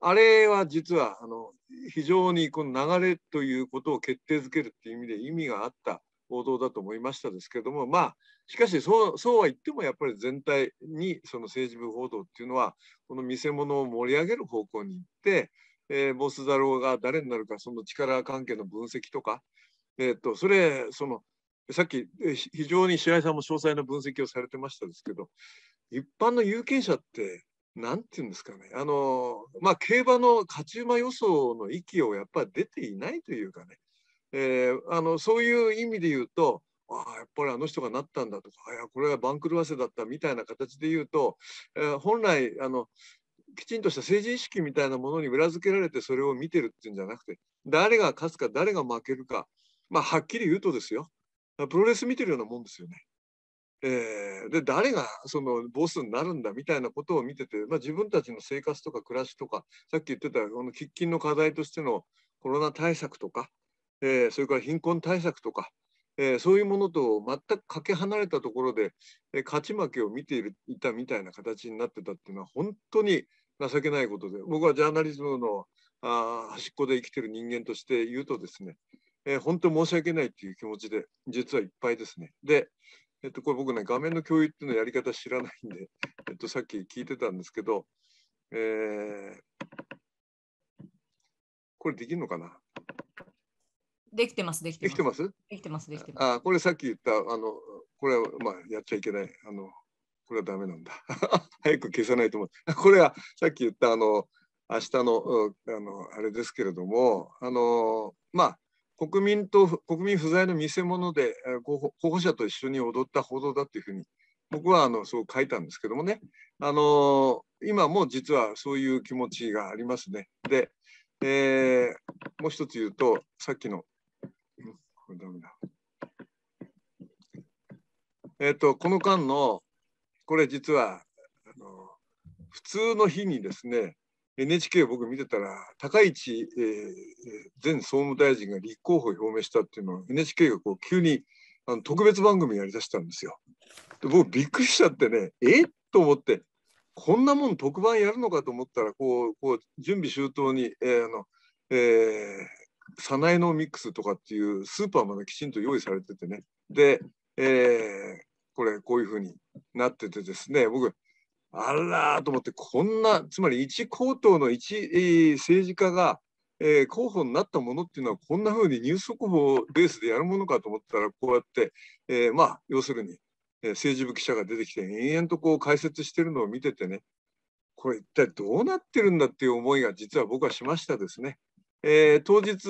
あれは実はあの非常にこの流れということを決定づけるっていう意味で意味があった報道だと思いましたですけれども、まあ、しかしそうそうは言ってもやっぱり全体にその政治部報道っていうのはこの見せ物を盛り上げる方向に行ってえー、ボスザローが誰になるかその力関係の分析とか、えー、っとそれそのさっき非常に白井さんも詳細な分析をされてましたですけど一般の有権者って何て言うんですかねあの、まあ、競馬の勝ち馬予想の域をやっぱり出ていないというかね、えー、あのそういう意味で言うとああやっぱりあの人がなったんだとかいやこれは番狂わせだったみたいな形で言うと、えー、本来あのきちんとした政治意識みたいなものに裏付けられてそれを見てるっていうんじゃなくて誰が勝つか誰が負けるか、まあ、はっきり言うとですよプロレス見てるようなもんですよね。えー、で誰がそのボスになるんだみたいなことを見てて、まあ、自分たちの生活とか暮らしとかさっき言ってたこの喫緊の課題としてのコロナ対策とか、えー、それから貧困対策とか、えー、そういうものと全くかけ離れたところで、え勝ち負けを見ていたみたいな形になってたっていうのは本当に情けないことで僕はジャーナリズムのあ端っこで生きてる人間として言うとですね、えー、本当申し訳ないという気持ちで実はいっぱいですね。で、えっと、これ僕ね画面の共有っていうのやり方知らないんで、<laughs> えっと、さっき聞いてたんですけど、えー、これできるのかなできてます、できてます。できてますできてますあこれさっき言った、あの、これは、まあ、やっちゃいけない、あの、これはダメなんだ <laughs> 早く消さないと思うこれはさっき言ったあの明日のあのあれですけれどもあのまあ国民と国民不在の見せ物で候補者と一緒に踊った報道だっていうふうに僕はあのそう書いたんですけどもねあの今も実はそういう気持ちがありますね。で、えー、もう一つ言うとさっきのこれダメだ。えっ、ー、とこの間のこれ実はあの普通の日にですね NHK を僕見てたら高市、えー、前総務大臣が立候補を表明したっていうのを NHK がこう急にあの特別番組やりだしたんですよ。で僕びっくりしちゃってねえっと思ってこんなもん特番やるのかと思ったらこうこう準備周到に、えー、あのえー、サナエノミックスとかっていうスーパーまできちんと用意されててねで、えー、これこういうふうになっててですね、僕、あらと思って、こんな、つまり一高等の一、えー、政治家が、えー、候補になったものっていうのは、こんなふうにニュース速報ベースでやるものかと思ったら、こうやって、えー、まあ、要するに、え政治部記者が出てきて、延々とこう解説してるのを見ててね、これ一体どうなってるんだっていう思いが実は僕はしましたですね。えー、当日、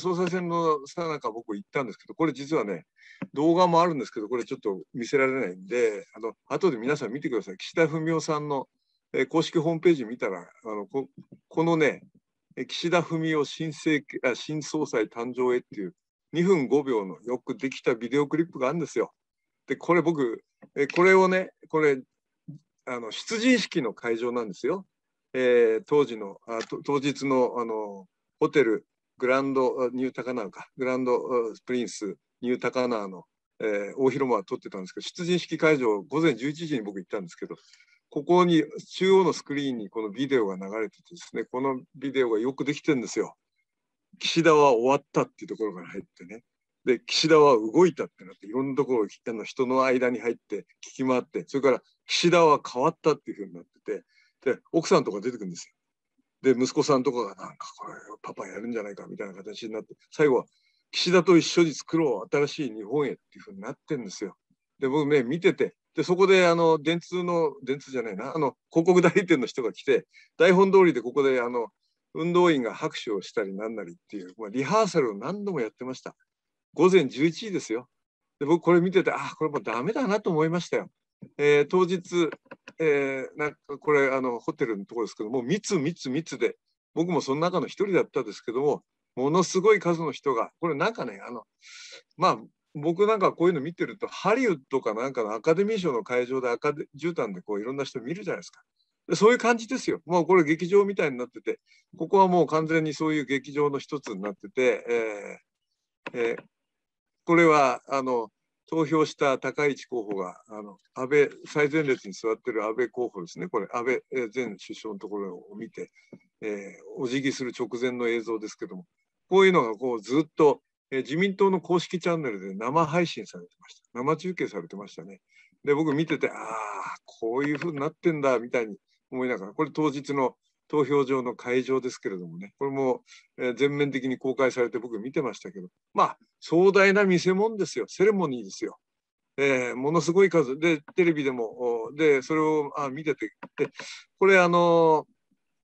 総裁選のさなか僕行ったんですけど、これ実はね、動画もあるんですけど、これちょっと見せられないんで、あの後で皆さん見てください。岸田文雄さんの、えー、公式ホームページ見たら、あのここのね、岸田文雄新政新総裁誕生へっていう2分5秒のよくできたビデオクリップがあるんですよ。で、これ僕、えこれをね、これ、あの出陣式の会場なんですよ。えー、当時のあ当日のあのホテルグランドニュータカナーかグランドプリンスニュータカナーの、えー、大広間は撮ってたんですけど出陣式会場午前11時に僕行ったんですけどここに中央のスクリーンにこのビデオが流れててですねこのビデオがよくできてるんですよ。岸田は終わったっていうところから入ってねで岸田は動いたってなっていろんなところあの人の間に入って聞き回ってそれから岸田は変わったっていうふうになっててで奥さんとか出てくるんですよ。で息子さんとかがなんかこれパパやるんじゃないかみたいな形になって最後は岸田と一緒に作ろう新しい日本へっていうふうになってんですよ。で僕目見ててでそこであの電通の電通じゃないなあの広告代理店の人が来て台本通りでここであの運動員が拍手をしたりなんなりっていう、まあ、リハーサルを何度もやってました。午前11時ですよ。で僕これ見ててあこれもうダメだなと思いましたよ。えー、当日えー、なんかこれあのホテルのところですけども密密密で僕もその中の一人だったですけどもものすごい数の人がこれなんかねあのまあ僕なんかこういうの見てるとハリウッドかなんかのアカデミー賞の会場で赤で絨毯でこういろんな人見るじゃないですか。そういう感じですよ。もうこれ劇場みたいになってて、ここはもう完全にそういう劇場の一つになってて、えーえー、これはあの投票した高市候補が、あの安倍最前列に座ってる安倍候補ですね、これ、安倍前首相のところを見て、えー、お辞儀する直前の映像ですけども、こういうのがこうずっと、えー、自民党の公式チャンネルで生配信されてました、生中継されてましたね。で、僕見てて、ああ、こういうふうになってんだみたいに思いながら、これ、当日の投票場の会場ですけれどもね、これも全面的に公開されて僕見てましたけど、まあ壮大な見せ物ですよ、セレモニーですよ。えー、ものすごい数で、テレビでも、で、それをあ見てて、で、これあの、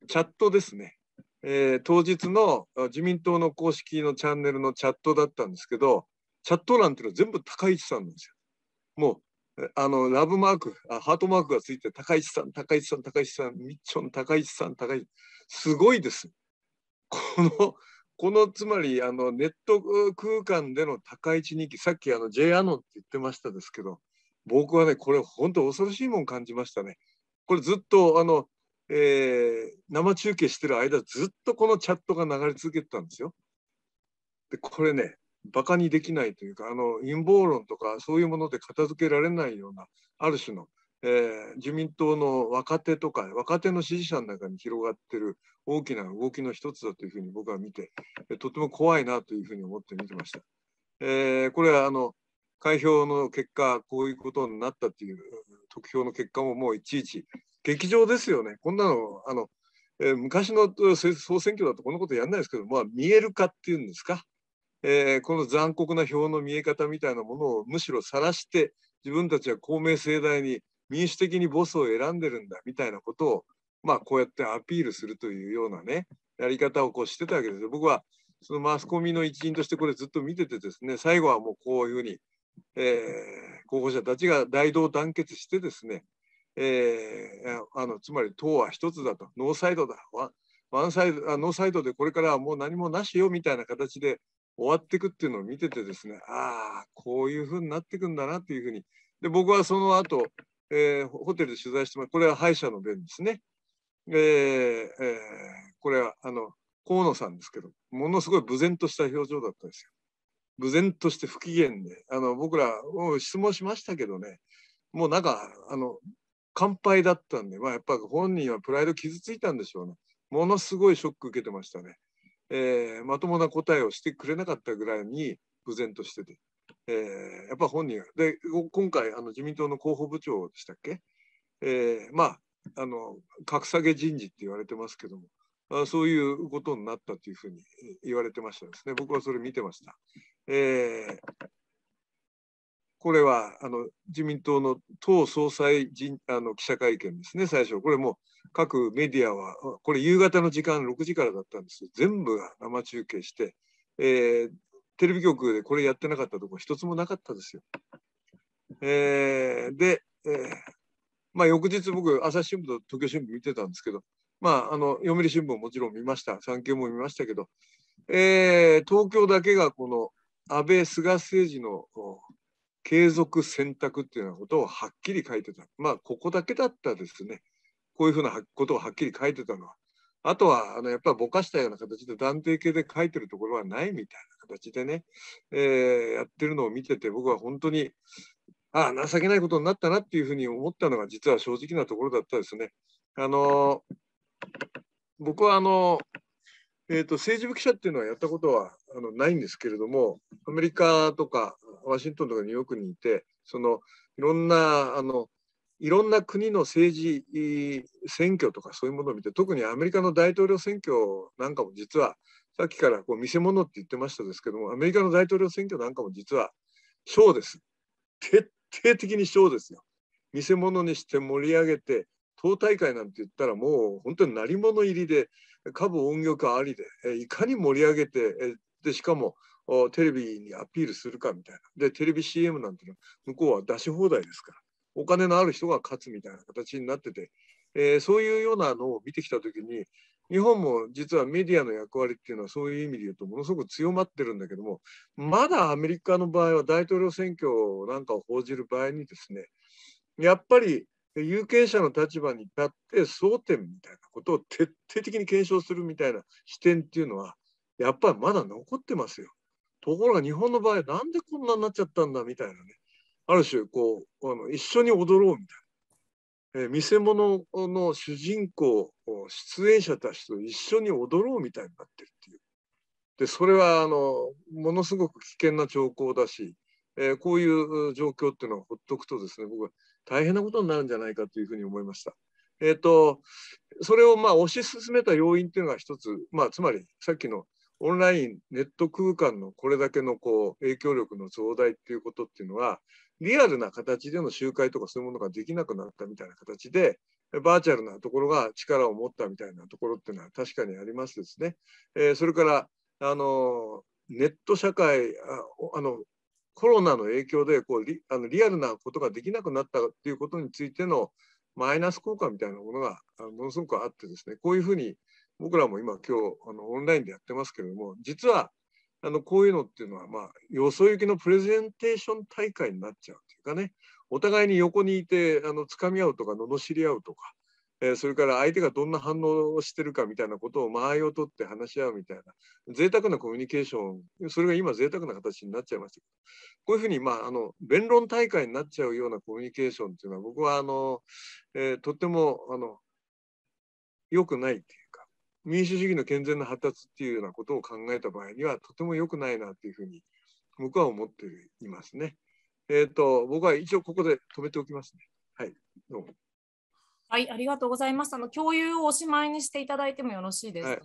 チャットですね。えー、当日の自民党の公式のチャンネルのチャットだったんですけど、チャット欄っていうのは全部高市さんなんですよ。もうあの、ラブマーク、あハートマークがついて、高市さん、高市さん、高市さん、みっちょん、高市さん、高市すごいです。この、このつまりあのネット空間での高市人気、さっきあの J アノンって言ってましたですけど、僕はね、これ本当恐ろしいもん感じましたね。これずっとあの、えー、生中継してる間、ずっとこのチャットが流れ続けてたんですよ。で、これね、バカにできないというかあの陰謀論とかそういうもので片付けられないようなある種の、えー、自民党の若手とか若手の支持者の中に広がってる大きな動きの一つだというふうに僕は見てとても怖いなというふうに思って見てました。えー、これはあの開票の結果こういうことになったっていう得票の結果ももういちいち劇場ですよねこんなのあの、えー、昔の総選挙だとこんなことやんないですけど、まあ、見える化っていうんですかえー、この残酷な票の見え方みたいなものをむしろ晒して自分たちは公明正大に民主的にボスを選んでるんだみたいなことを、まあ、こうやってアピールするというようなねやり方をこうしてたわけですよ。僕はそのマスコミの一員としてこれずっと見ててですね最後はもうこういうふうに、えー、候補者たちが大同団結してですね、えー、あのつまり党は一つだとノーサイドだワンサイドあノーサイドでこれからはもう何もなしよみたいな形で終わっていくっていうのを見ててですね、ああ、こういうふうになっていくんだなっていうふうに。で、僕はその後、えー、ホテルで取材してもらこれは歯医者の弁ですね。えー、えー、これは、あの、河野さんですけど、ものすごい無然とした表情だったんですよ。無然として不機嫌で、あの、僕ら、質問しましたけどね、もうなんか、あの、乾杯だったんで、まあ、やっぱ本人はプライド傷ついたんでしょうね。ものすごいショック受けてましたね。えー、まともな答えをしてくれなかったぐらいに偶然としてて、えー、やっぱ本人がで今回あの自民党の広報部長でしたっけ、えー、まああの格下げ人事って言われてますけどもあそういうことになったというふうに言われてましたですね僕はそれ見てました。えー、これはあの自民党の党総裁あの記者会見ですね、最初。これも各メディアは、これ夕方の時間6時からだったんです全部が生中継して、えー、テレビ局でこれやってなかったところ一つもなかったですよ。えー、で、えー、まあ、翌日僕、朝日新聞と東京新聞見てたんですけど、まあ、あの読売新聞ももちろん見ました、産経も見ましたけど、えー、東京だけがこの安倍・菅政治の継続選択っていうようなことをはっきり書いてた。まあ、ここだけだったですね。こういうふうなことをはっきり書いてたのは。あとは、あのやっぱりぼかしたような形で断定形で書いてるところはないみたいな形でね、えー、やってるのを見てて、僕は本当に、ああ、情けないことになったなっていうふうに思ったのが、実は正直なところだったですね。あの僕はあのえーと、政治部記者っていうのはやったことはあのないんですけれどもアメリカとかワシントンとかニューヨークにいてそのいろんなあのいろんな国の政治選挙とかそういうものを見て特にアメリカの大統領選挙なんかも実はさっきからこう見せ物って言ってましたですけどもアメリカの大統領選挙なんかも実はショーです徹底的にショーですよ見せ物にして盛り上げて党大会なんて言ったらもう本当に鳴り物入りで下部音楽ありでいかに盛り上げてでしかもテレビにアピールするかみたいなでテレビ CM なんていうのは向こうは出し放題ですからお金のある人が勝つみたいな形になってて、えー、そういうようなのを見てきた時に日本も実はメディアの役割っていうのはそういう意味で言うとものすごく強まってるんだけどもまだアメリカの場合は大統領選挙なんかを報じる場合にですねやっぱり有権者の立場に立って争点みたいなことを徹底的に検証するみたいな視点っていうのはやっぱりまだ残ってますよ。ところが日本の場合なんでこんなになっちゃったんだみたいなねある種こうあの一緒に踊ろうみたいな、えー、見せ物の主人公出演者たちと一緒に踊ろうみたいになってるっていう。でそれはあのものすごく危険な兆候だし、えー、こういう状況っていうのをほっとくとですね僕は大変なことになるんじゃないかというふうに思いました。えっ、ー、と、それをまあ推し進めた要因っていうのが一つ、まあ、つまりさっきのオンラインネット空間のこれだけのこう影響力の増大っていうことっていうのはリアルな形での集会とかそういうものができなくなったみたいな形でバーチャルなところが力を持ったみたいなところっていうのは確かにありますですね。えー、それからあのネット社会あのコロナの影響でこうリあのリアルなことができなくなったっていうことについてのマイナス効果みたいなものがものすごくあってですねこういうふうに僕らも今今日あのオンラインでやってますけれども実はあのこういうのっていうのは、まあ、よそ行きのプレゼンテーション大会になっちゃうというかねお互いに横にいてあの掴み合うとか罵り合うとかえそれから相手がどんな反応をしてるかみたいなことを間合いを取って話し合うみたいな贅沢なコミュニケーションそれが今贅沢な形になっちゃいましたこういうふうに、まあ、あの弁論大会になっちゃうようなコミュニケーションっていうのは僕はあの、えー、とってもあの良くないっていうか民主主義の健全な発達っていうようなことを考えた場合にはとても良くないなっていうふうに僕は思っていますね。えっ、ー、と僕は一応ここで止めておきますね。はいどうもはい、ありがとうございます。あの共有をおしまいにしていただいてもよろしいですか。はい、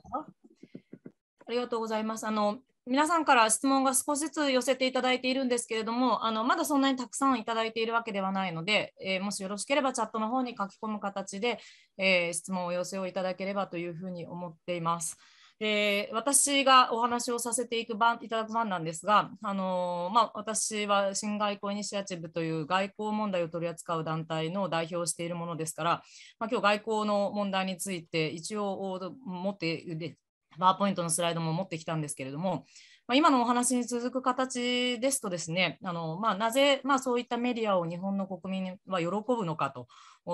ありがとうございます。あの皆さんから質問が少しずつ寄せていただいているんですけれども、あのまだそんなにたくさんいただいているわけではないので、えー、もしよろしければチャットの方に書き込む形で、えー、質問を寄せをいただければというふうに思っています。で私がお話をさせていく番いただく番なんですが、あのまあ、私は新外交イニシアチブという外交問題を取り扱う団体の代表をしているものですから、まあ、今日外交の問題について一応持ってパワーポイントのスライドも持ってきたんですけれども、まあ、今のお話に続く形ですとですねあの、まあ、なぜ、まあ、そういったメディアを日本の国民は喜ぶのかと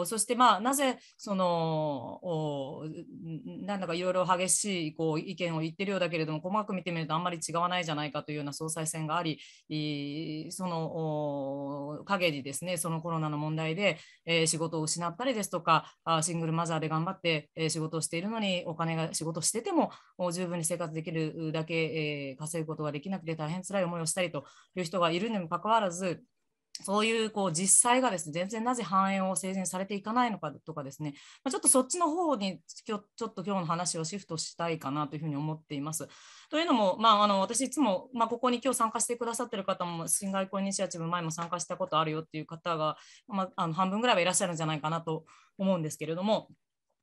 そしてまあなぜそのなんだかいろいろ激しいこう意見を言ってるようだけれども細かく見てみるとあんまり違わないじゃないかというような総裁選がありその陰にですねそのコロナの問題で、えー、仕事を失ったりですとかシングルマザーで頑張って、えー、仕事をしているのにお金が仕事してても十分に生活できるだけ、えー、稼ぐことができなくて大変辛い思いをしたりという人がいるにもかかわらずそういうこう実際がですね全然なぜ繁栄を生前されていかないのかとかですね、まあ、ちょっとそっちの方にちょちょっと今日の話をシフトしたいかなというふうに思っています。というのも、まあ、あの私いつも、まあ、ここに今日参加してくださってる方も新外交イニシアチブ前も参加したことあるよっていう方が、まあ、あの半分ぐらいはいらっしゃるんじゃないかなと思うんですけれども。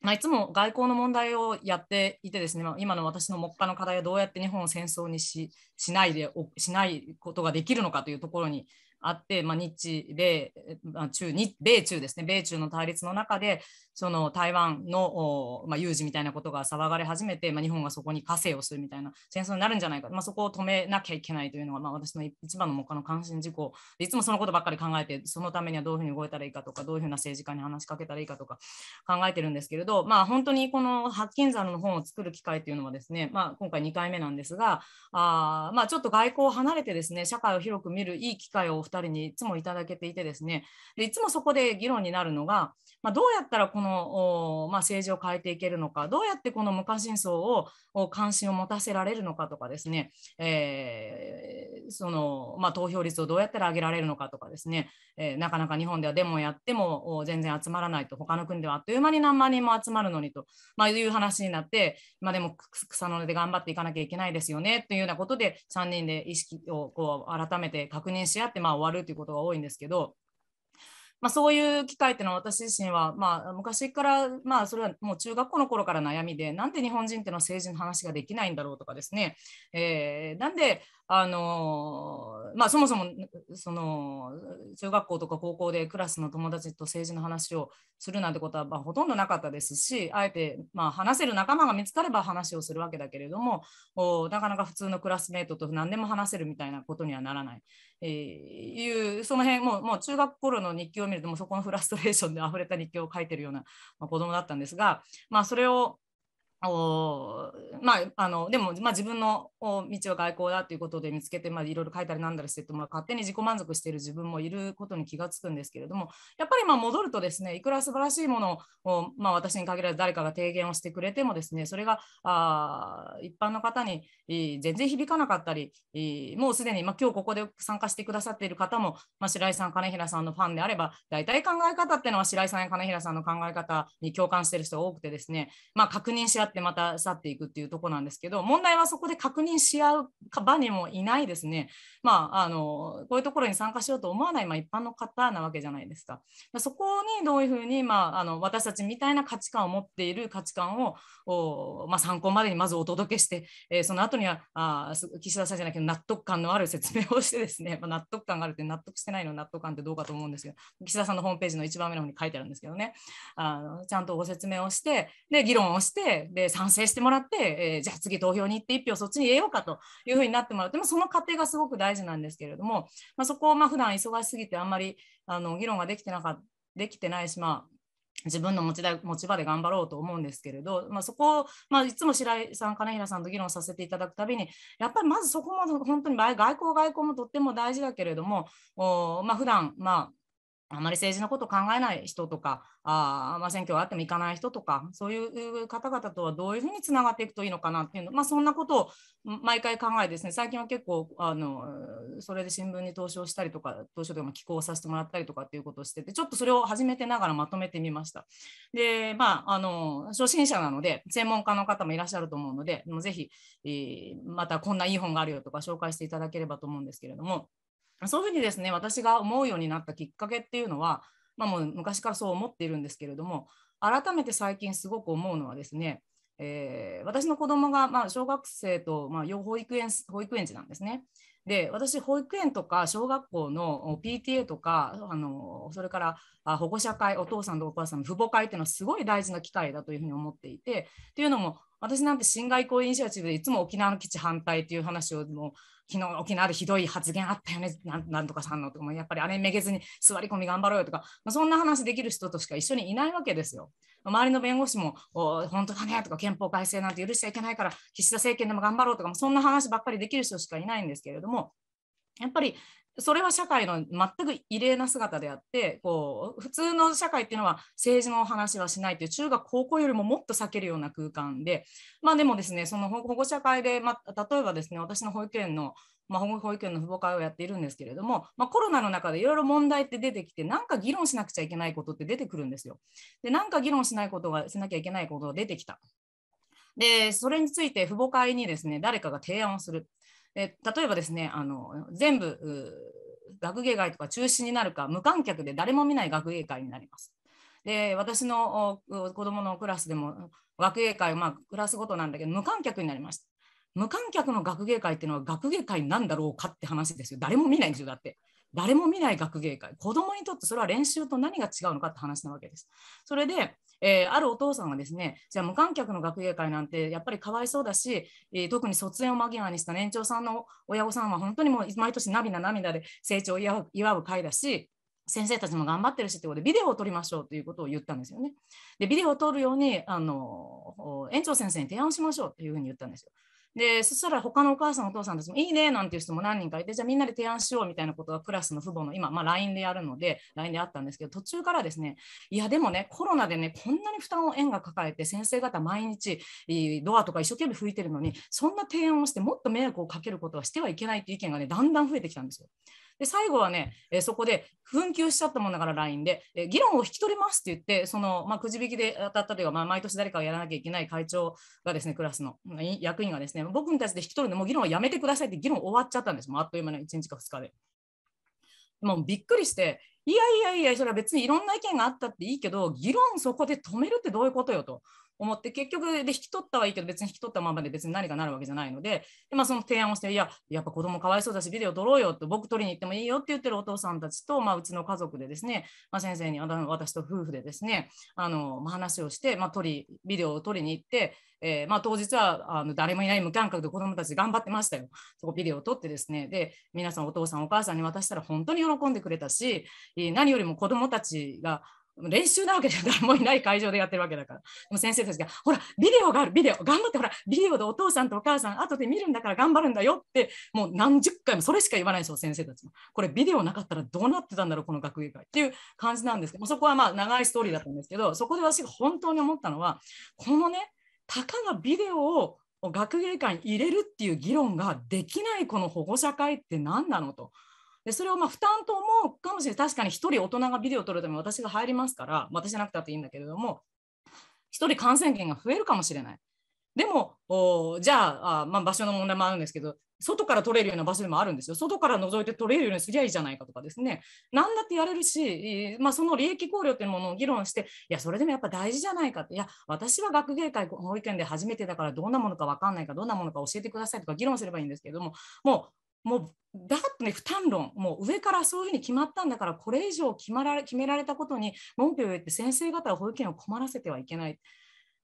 まあ、いつも外交の問題をやっていてですね、まあ、今の私の目下の課題はどうやって日本を戦争にししないでしないことができるのかというところにあって、まあ、日米、まあ、中日米中ですね米中の対立の中でその台湾の、まあ、有事みたいなことが騒がれ始めて、まあ、日本がそこに加勢をするみたいな戦争になるんじゃないか、まあ、そこを止めなきゃいけないというのが、まあ、私の一番の目下の関心事項いつもそのことばっかり考えてそのためにはどういうふうに動いたらいいかとかどういうふうな政治家に話しかけたらいいかとか考えてるんですけれど、まあ、本当にこの発見山の本を作る機会というのはですね、まあ、今回2回目なんですがあ、まあ、ちょっと外交を離れてですね社会を広く見るいい機会を人にいつもいただけていてですねでいつもそこで議論になるのがまあ、どうやったらこの、まあ、政治を変えていけるのかどうやってこの無関心層を関心を持たせられるのかとかですね、えー、そのまあ、投票率をどうやったら上げられるのかとかですね、えー、なかなか日本ではデモをやっても全然集まらないと他の国ではあっという間に何万人も集まるのにと、まあ、いう話になって、まあ、でも草の根で頑張っていかなきゃいけないですよねというようなことで3人で意識をこう改めて確認し合って、まあ、終わるということが多いんですけど。まあ、そういう機会っていうのは私自身は、まあ、昔から、まあ、それはもう中学校の頃から悩みでなんで日本人っていうのは政治の話ができないんだろうとかですね、えー、なんであのー、まあ、そもそもその中学校とか高校でクラスの友達と政治の話をするなんてことは、まあ、ほとんどなかったですしあえて、まあ、話せる仲間が見つかれば話をするわけだけれどもなかなか普通のクラスメートと何でも話せるみたいなことにはならない。えー、いうその辺もうもう中学頃の日記を見るともうそこのフラストレーションで溢れた日記を書いてるような、まあ、子供だったんですが、まあ、それをおまあ、あのでも、まあ、自分の道は外交だということで見つけて、まあ、いろいろ書いたりなんだりしてて、まあ、勝手に自己満足している自分もいることに気がつくんですけれどもやっぱりまあ戻るとですねいくら素晴らしいものを、まあ、私に限らず誰かが提言をしてくれてもですねそれがあ一般の方に全然響かなかったりもうすでに、まあ、今日ここで参加してくださっている方も、まあ、白井さん金平さんのファンであれば大体考え方っていうのは白井さんや金平さんの考え方に共感している人が多くてですね、まあ、確認し合ってってまた去っていくっていうとこなんですけど問題はそこで確認し合う場にもいないですね、まあ、あのこういうところに参加しようと思わない、まあ、一般の方なわけじゃないですか。そこにどういうふうに、まあ、あの私たちみたいな価値観を持っている価値観をお、まあ、参考までにまずお届けして、えー、その後にはあ岸田さんじゃなけど納得感のある説明をしてですね、まあ、納得感があるって納得してないの納得感ってどうかと思うんですけど岸田さんのホームページの一番目の方に書いてあるんですけどねあのちゃんとご説明をしてで議論をしてでえー、賛成してもらって、えー、じゃあ次投票に行って1票そっちに入れようかというふうになってもらって、もその過程がすごく大事なんですけれども、まあ、そこをまあ普段忙しすぎてあんまりあの議論ができてなかできてないし、まあ、自分の持ち持ち場で頑張ろうと思うんですけれど、まあ、そこを、まあ、いつも白井さん金平さんと議論させていただくたびにやっぱりまずそこも本当に外交外交もとっても大事だけれどもお、まあ普段まああまり政治のことを考えない人とか、あまあ、選挙があっても行かない人とか、そういう方々とはどういうふうにつながっていくといいのかなっていうの、まあ、そんなことを毎回考えですね、最近は結構あの、それで新聞に投資をしたりとか、投書でも寄稿させてもらったりとかっていうことをしてて、ちょっとそれを始めてながらまとめてみました。で、まあ、あの初心者なので、専門家の方もいらっしゃると思うので、ぜひ、えまたこんないい本があるよとか紹介していただければと思うんですけれども。そういうふうにですね私が思うようになったきっかけっていうのは、まあ、もう昔からそう思っているんですけれども改めて最近すごく思うのはですね、えー、私の子供がまが小学生とまあ保育園保育園児なんですね。で私保育園とか小学校の PTA とかあのそれから保護者会お父さんとお母さんの父母会っていうのはすごい大事な機会だというふうに思っていてというのも私なんて新外交イニシアチブでいつも沖縄の基地反対っていう話をも昨日沖縄でひどい発言あったよねなんとかさんのとかもやっぱりあれめげずに座り込み頑張ろうよとか、まあ、そんな話できる人としか一緒にいないわけですよ。周りの弁護士も本当だねとか憲法改正なんて許しちゃいけないから岸田政権でも頑張ろうとかそんな話ばっかりできる人しかいないんですけれどもやっぱりそれは社会の全く異例な姿であってこう普通の社会っていうのは政治の話はしないという中学高校よりももっと避けるような空間で、まあ、でもですねその保護者会で、まあ、例えばですね私の保育園の、まあ、保育園の父母会をやっているんですけれども、まあ、コロナの中でいろいろ問題って出てきてなんか議論しなくちゃいけないことって出てくるんですよ。でなんか議論しないことがしなきゃいけないことが出てきた。でそれについて父母会にですね誰かが提案をするで例えばですねあの全部学芸会とか中止になるか無観客で誰も見ない学芸会になります。で私の子どものクラスでも学芸会、まあ、クラスごとなんだけど無観客になりました。無観客の学芸会っていうのは学芸会なんだろうかって話ですよ。誰も見ないんですよ、だって。誰も見ない学芸会子供にとってそれは練習と何が違うのかって話なわけです。それでえー、あるお父さんがですねじゃあ無観客の学芸会なんてやっぱりかわいそうだし、えー、特に卒園を間際にした年長さんの親御さんは本当にもう毎年涙涙で成長を祝う会だし先生たちも頑張ってるしってことでビデオを撮りましょうということを言ったんですよね。でビデオを撮るようにあの園長先生に提案しましょうっていうふうに言ったんですよ。で、そしたら他のお母さん、お父さんたちもいいねなんていう人も何人かいて、じゃあみんなで提案しようみたいなことがクラスの父母の今、まあ、LINE でやるので、LINE であったんですけど、途中からですね、いや、でもね、コロナでね、こんなに負担を縁が抱えて、先生方毎日ドアとか一生懸命吹いてるのに、そんな提案をして、もっと迷惑をかけることはしてはいけないていう意見がね、だんだん増えてきたんですよ。で最後はね、えそこで紛糾しちゃったもんだから LINE で、え議論を引き取りますって言ってその、まあ、くじ引きで当たったというか、まあ、毎年誰かをやらなきゃいけない会長がですねクラスの役員がですね僕に対して引き取るのもう議論はやめてくださいって議論終わっちゃったんですもうあっという間の1日か2日で。もうびっくりして、いやいやいや、それは別にいろんな意見があったっていいけど、議論そこで止めるってどういうことよと。思って結局で引き取ったはいいけど別に引き取ったままで別に何かなるわけじゃないのでで、まあ、その提案をしていややっぱ子供かわいそうだしビデオ撮ろうよと僕撮りに行ってもいいよって言ってるお父さんたちと、まあ、うちの家族でですね、まあ、先生に私と夫婦でですねあの、まあ、話をして、まあ、撮りビデオを撮りに行って、えー、まあ、当日はあの誰もいない無感覚で子供たち頑張ってましたよそこビデオを撮ってですねで皆さんお父さんお母さんに渡したら本当に喜んでくれたし何よりも子供たちが練習なわけじゃ誰もいない会場でやってるわけだから。でも先生たちが、ほら、ビデオがある、ビデオ、頑張って、ほら、ビデオでお父さんとお母さん、後で見るんだから頑張るんだよって、もう何十回もそれしか言わないですよ、先生たちも。これ、ビデオなかったらどうなってたんだろう、この学芸会っていう感じなんですけど、そこはまあ長いストーリーだったんですけど、そこで私が本当に思ったのは、このね、たかがビデオを学芸会に入れるっていう議論ができないこの保護者会って何なのと。でそれをまあ負担と思うかもしれない確かに1人大人がビデオを撮るために私が入りますから私じゃなくたっていいんだけれども1人感染源が増えるかもしれない。でもじゃあまあ、場所の問題もあるんですけど外から撮れるような場所でもあるんですよ外から覗いて撮れるようにすりゃいいじゃないかとかですね何だってやれるし、まあ、その利益考慮っていうものを議論していやそれでもやっぱ大事じゃないかっていや私は学芸会保育園で初めてだからどんなものか分かんないかどんなものか教えてくださいとか議論すればいいんですけれどももうもうだってね、負担論、もう上からそういうふうに決まったんだから、これ以上決まられ決められたことに文句を言って、先生方は保育園を困らせてはいけない。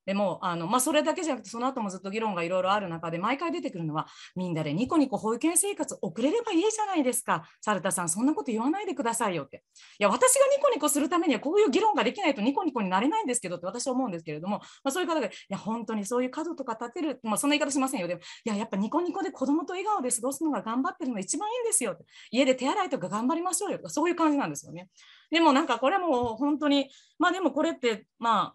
でもあの、まあ、それだけじゃなくてその後もずっと議論がいろいろある中で毎回出てくるのはみんなでニコニコ保育園生活遅れればいいじゃないですか猿田さんそんなこと言わないでくださいよっていや私がニコニコするためにはこういう議論ができないとニコニコになれないんですけどって私は思うんですけれども、まあ、そういう方がいや本当にそういう角とか立てる、まあ、そんな言い方しませんよでもいややっぱニコニコで子供と笑顔で過ごすのが頑張ってるのが一番いいんですよって家で手洗いとか頑張りましょうよとかそういう感じなんですよね。でもなんかこれも本当にまあでもこれってまあ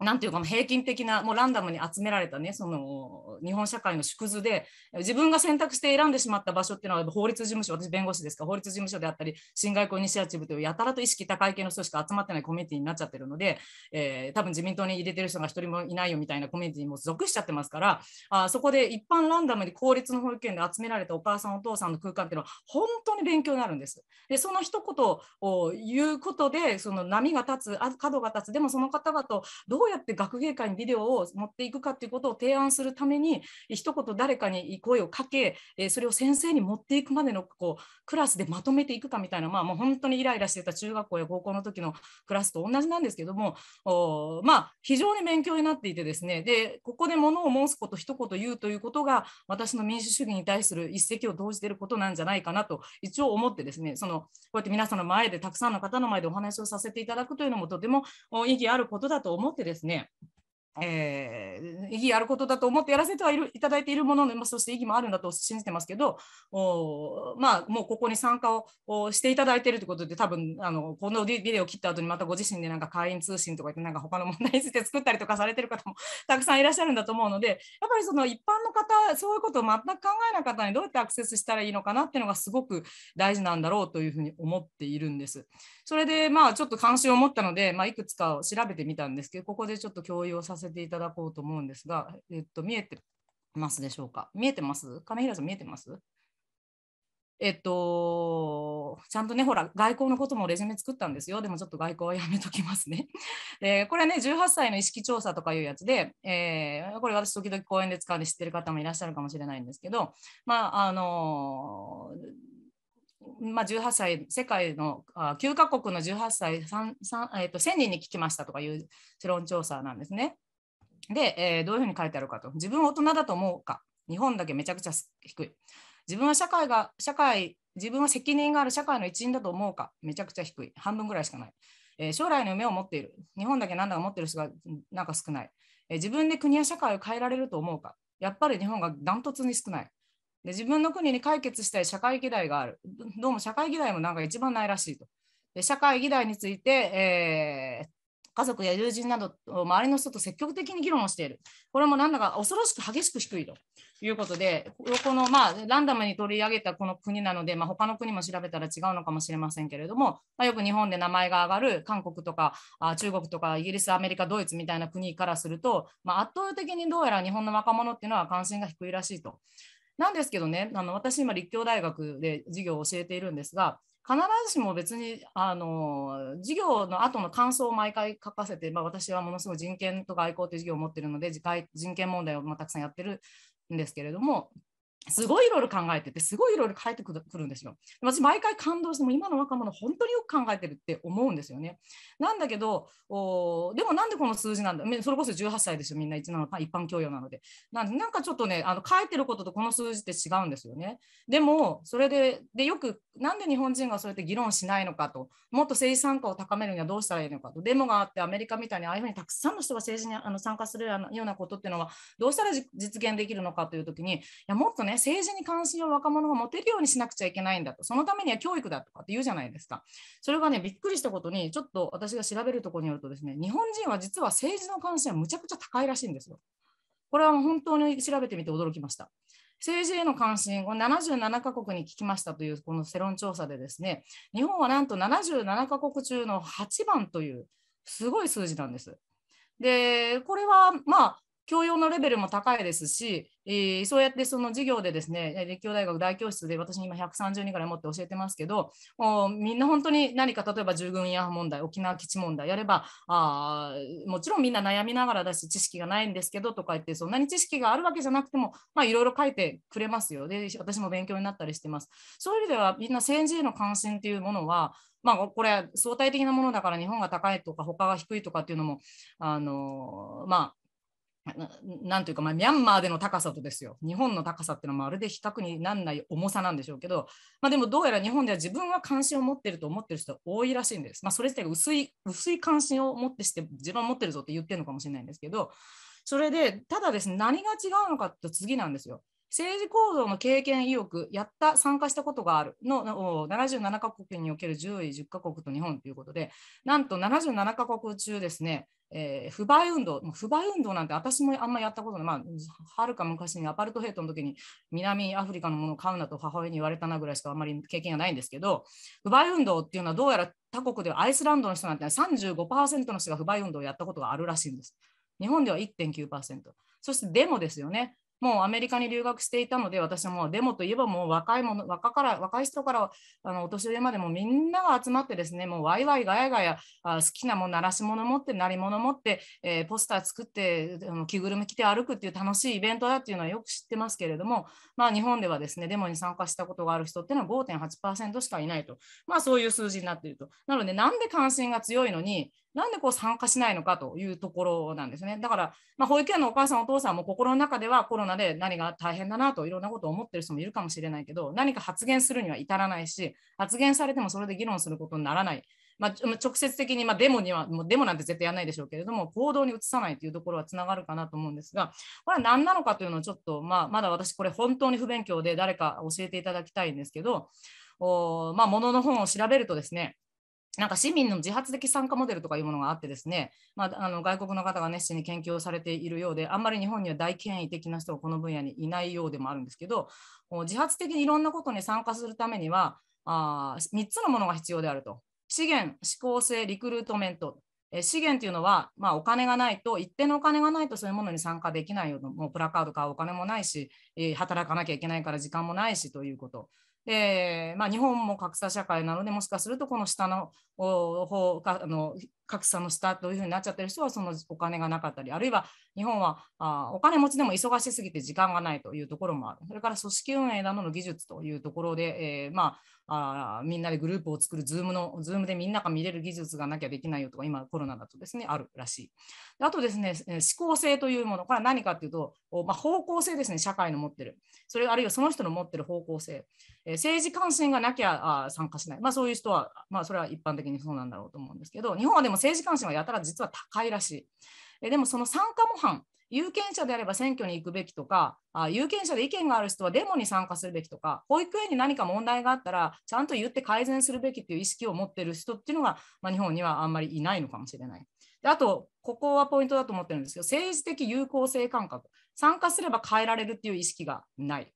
なんていうか平均的なもうランダムに集められたねその日本社会の縮図で自分が選択して選んでしまった場所っていうのは法律事務所私弁護士ですか法律事務所であったり新外交イニシアチブというやたらと意識高い系の人しか集まってないコミュニティになっちゃってるので、えー、多分自民党に入れてる人が1人もいないよみたいなコミュニティにも属しちゃってますからあそこで一般ランダムに公立の保育園で集められたお母さんお父さんの空間っていうのは本当に勉強になるんです。でその一言を言うことでその波が立つ角が立つでもその方々とどううやって学芸会にビデオを持っていくかということを提案するために一言誰かに声をかけそれを先生に持っていくまでのこうクラスでまとめていくかみたいな、まあ、もう本当にイライラしてた中学校や高校の時のクラスと同じなんですけどもまあ、非常に勉強になっていてですねでここで物を申すこと一言言うということが私の民主主義に対する一石を投じていることなんじゃないかなと一応思ってですねそのこうやって皆さんの前でたくさんの方の前でお話をさせていただくというのもとても意義あることだと思ってですねですねえー、意義あることだと思ってやらせてはいるいただいているものの、まあ、そして意義もあるんだと信じてますけどお、まあ、もうここに参加をしていただいているということで多分あのこのビデオを切った後にまたご自身でなんか会員通信とか言ってなんか他の問題について作ったりとかされてる方もたくさんいらっしゃるんだと思うのでやっぱりその一般の方そういうことを全く考えない方にどうやってアクセスしたらいいのかなっていうのがすごく大事なんだろうというふうに思っているんです。それでまあちょっと関心を持ったので、まあ、いくつかを調べてみたんですけどここでちょっと共有をさせせていただこうと思うんですが、えっと、見えてますでしょうか見えてます亀平さん見えてますえっと、ちゃんとね、ほら、外交のこともレジュメ作ったんですよ。でもちょっと外交はやめときますね。<laughs> でこれはね、18歳の意識調査とかいうやつで、えー、これ私、時々講演で使うんで知ってる方もいらっしゃるかもしれないんですけど、まあ、あのー、まあ、18歳世界のあ9カ国の18歳3 3、えー、と1000人に聞きましたとかいう世論調査なんですね。で、えー、どういうふうに書いてあるかと。自分は大人だと思うか。日本だけめちゃくちゃ低い。自分は社会が、社会、自分は責任がある社会の一員だと思うか。めちゃくちゃ低い。半分ぐらいしかない。えー、将来の夢を持っている。日本だけ何だか持ってる人がなんか少ない、えー、自分で国や社会を変えられると思うか。やっぱり日本がダントツに少ない。で自分の国に解決したい社会議題がある。どうも社会議題もなんか一番ないらしいと。で社会議題について、えー、家族や友人など周りの人と積極的に議論をしている。これもなんだか恐ろしく激しく低いということで、このまあランダムに取り上げたこの国なので、まあ、他の国も調べたら違うのかもしれませんけれども、まあ、よく日本で名前が上がる韓国とかあ中国とかイギリス、アメリカ、ドイツみたいな国からすると、まあ、圧倒的にどうやら日本の若者っていうのは関心が低いらしいと。なんですけどね、あの私今立教大学で授業を教えているんですが、必ずしも別にあの授業の後の感想を毎回書かせて、まあ、私はものすごい人権とか愛好という授業を持ってるので人権問題をまたくさんやってるんですけれどもすごいいろいろ考えてて、すごいいろいろ書いてくるんですよ。私、毎回感動して、も今の若者、本当によく考えてるって思うんですよね。なんだけど、おでもなんでこの数字なんだ、それこそ18歳ですよ、みんな一般教養なので。なんかちょっとね、あの書いてることとこの数字って違うんですよね。でも、それででよく、なんで日本人がそうやって議論しないのかと、もっと政治参加を高めるにはどうしたらいいのかと、デモがあって、アメリカみたいにああいうふうにたくさんの人が政治にあの参加するようなことっていうのは、どうしたら実現できるのかというときに、いやもっとね、政治に関心を若者が持てるようにしなくちゃいけないんだと、そのためには教育だとかって言うじゃないですか。それがね、びっくりしたことに、ちょっと私が調べるところによるとですね、日本人は実は政治の関心はむちゃくちゃ高いらしいんですよ。これは本当に調べてみて驚きました。政治への関心を77カ国に聞きましたというこの世論調査でですね、日本はなんと77カ国中の8番というすごい数字なんです。で、これはまあ教養のレベルも高いですし、えー、そうやってその授業でですね、立教大学大教室で私今130人ぐらい持って教えてますけど、もみんな本当に何か例えば従軍慰安問題、沖縄基地問題やればあ、もちろんみんな悩みながらだし、知識がないんですけどとか言って、そんなに知識があるわけじゃなくても、まあ、いろいろ書いてくれますよ。で、私も勉強になったりしてます。そういう意味では、みんな政治への関心というものは、まあ、これ相対的なものだから日本が高いとか他が低いとかっていうのもあの、まあ、なんというか、まあ、ミャンマーでの高さとですよ日本の高さっていうのはまるで比較にならない重さなんでしょうけど、まあ、でもどうやら日本では自分は関心を持ってると思ってる人多いらしいんです、まあ、それ自体が薄い薄い関心を持ってして自分は持ってるぞって言ってるのかもしれないんですけどそれでただですね何が違うのかと次なんですよ政治行動の経験意欲、やった、参加したことがあるの77カ国における10位、10カ国と日本ということで、なんと77カ国中ですね、えー、不買運動、不買運動なんて私もあんまやったことない、まあ、はるか昔にアパルトヘイトの時に南アフリカのものを買うなと母親に言われたなぐらいしかあんまり経験がないんですけど、不買運動っていうのはどうやら他国ではアイスランドの人なんて35%の人が不買運動をやったことがあるらしいんです。日本では1.9%。そしてデモですよね。もうアメリカに留学していたので、私はもうデモといえばもう若いもの若から若い人からあのお年寄りまでもみんなが集まってですね、もうワイワイガヤガヤ好きなもの鳴らし物持って鳴り物持って、えー、ポスター作ってあの着ぐるみ着て歩くっていう楽しいイベントだっていうのはよく知ってますけれども、まあ、日本ではですねデモに参加したことがある人っていうのは5.8%しかいないと、まあ、そういう数字になっていると。なのでなんで関心が強いのになんでこう参加しないのかというところなんですね。だから、まあ、保育園のお母さん、お父さんも心の中ではコロナで何が大変だなといろんなことを思ってる人もいるかもしれないけど、何か発言するには至らないし、発言されてもそれで議論することにならない。まあ、直接的に、まあ、デモには、もうデモなんて絶対やらないでしょうけれども、行動に移さないというところはつながるかなと思うんですが、これは何なのかというのをちょっと、まあ、まだ私、これ本当に不勉強で誰か教えていただきたいんですけど、おまあ、ものの本を調べるとですね、なんか市民の自発的参加モデルとかいうものがあってですね、まあ、あの外国の方が熱心に研究をされているようであんまり日本には大権威的な人がこの分野にいないようでもあるんですけど自発的にいろんなことに参加するためにはあ3つのものが必要であると資源指向性リクルートメント資源というのは、まあ、お金がないと、一定のお金がないとそういうものに参加できないような、もうプラカード買うお金もないし、働かなきゃいけないから時間もないしということ。で、まあ、日本も格差社会なのでもしかするとこの下の方あの格差のスタートというふうになっちゃってる人はそのお金がなかったりあるいは日本はあお金持ちでも忙しすぎて時間がないというところもあるそれから組織運営などの技術というところで、えー、まああみんなでグループを作る Zoom の Zoom でみんなが見れる技術がなきゃできないよとか今コロナだとですねあるらしいあとですね思考性というものこれは何かというと、まあ、方向性ですね社会の持ってるそれあるいはその人の持ってる方向性、えー、政治関心がなきゃあ参加しない、まあ、そういう人は、まあ、それは一般的にそうなんだろうと思うんですけど日本はでも政治関心はやたら実は高いらしい。えでもその参加模範有権者であれば選挙に行くべきとかあ、有権者で意見がある人はデモに参加するべきとか、保育園に何か問題があったら、ちゃんと言って改善するべきっていう意識を持ってる人っていうのが、まあ、日本にはあんまりいないのかもしれない。であと、ここはポイントだと思ってるんですけど、政治的有効性感覚、参加すれば変えられるっていう意識がない。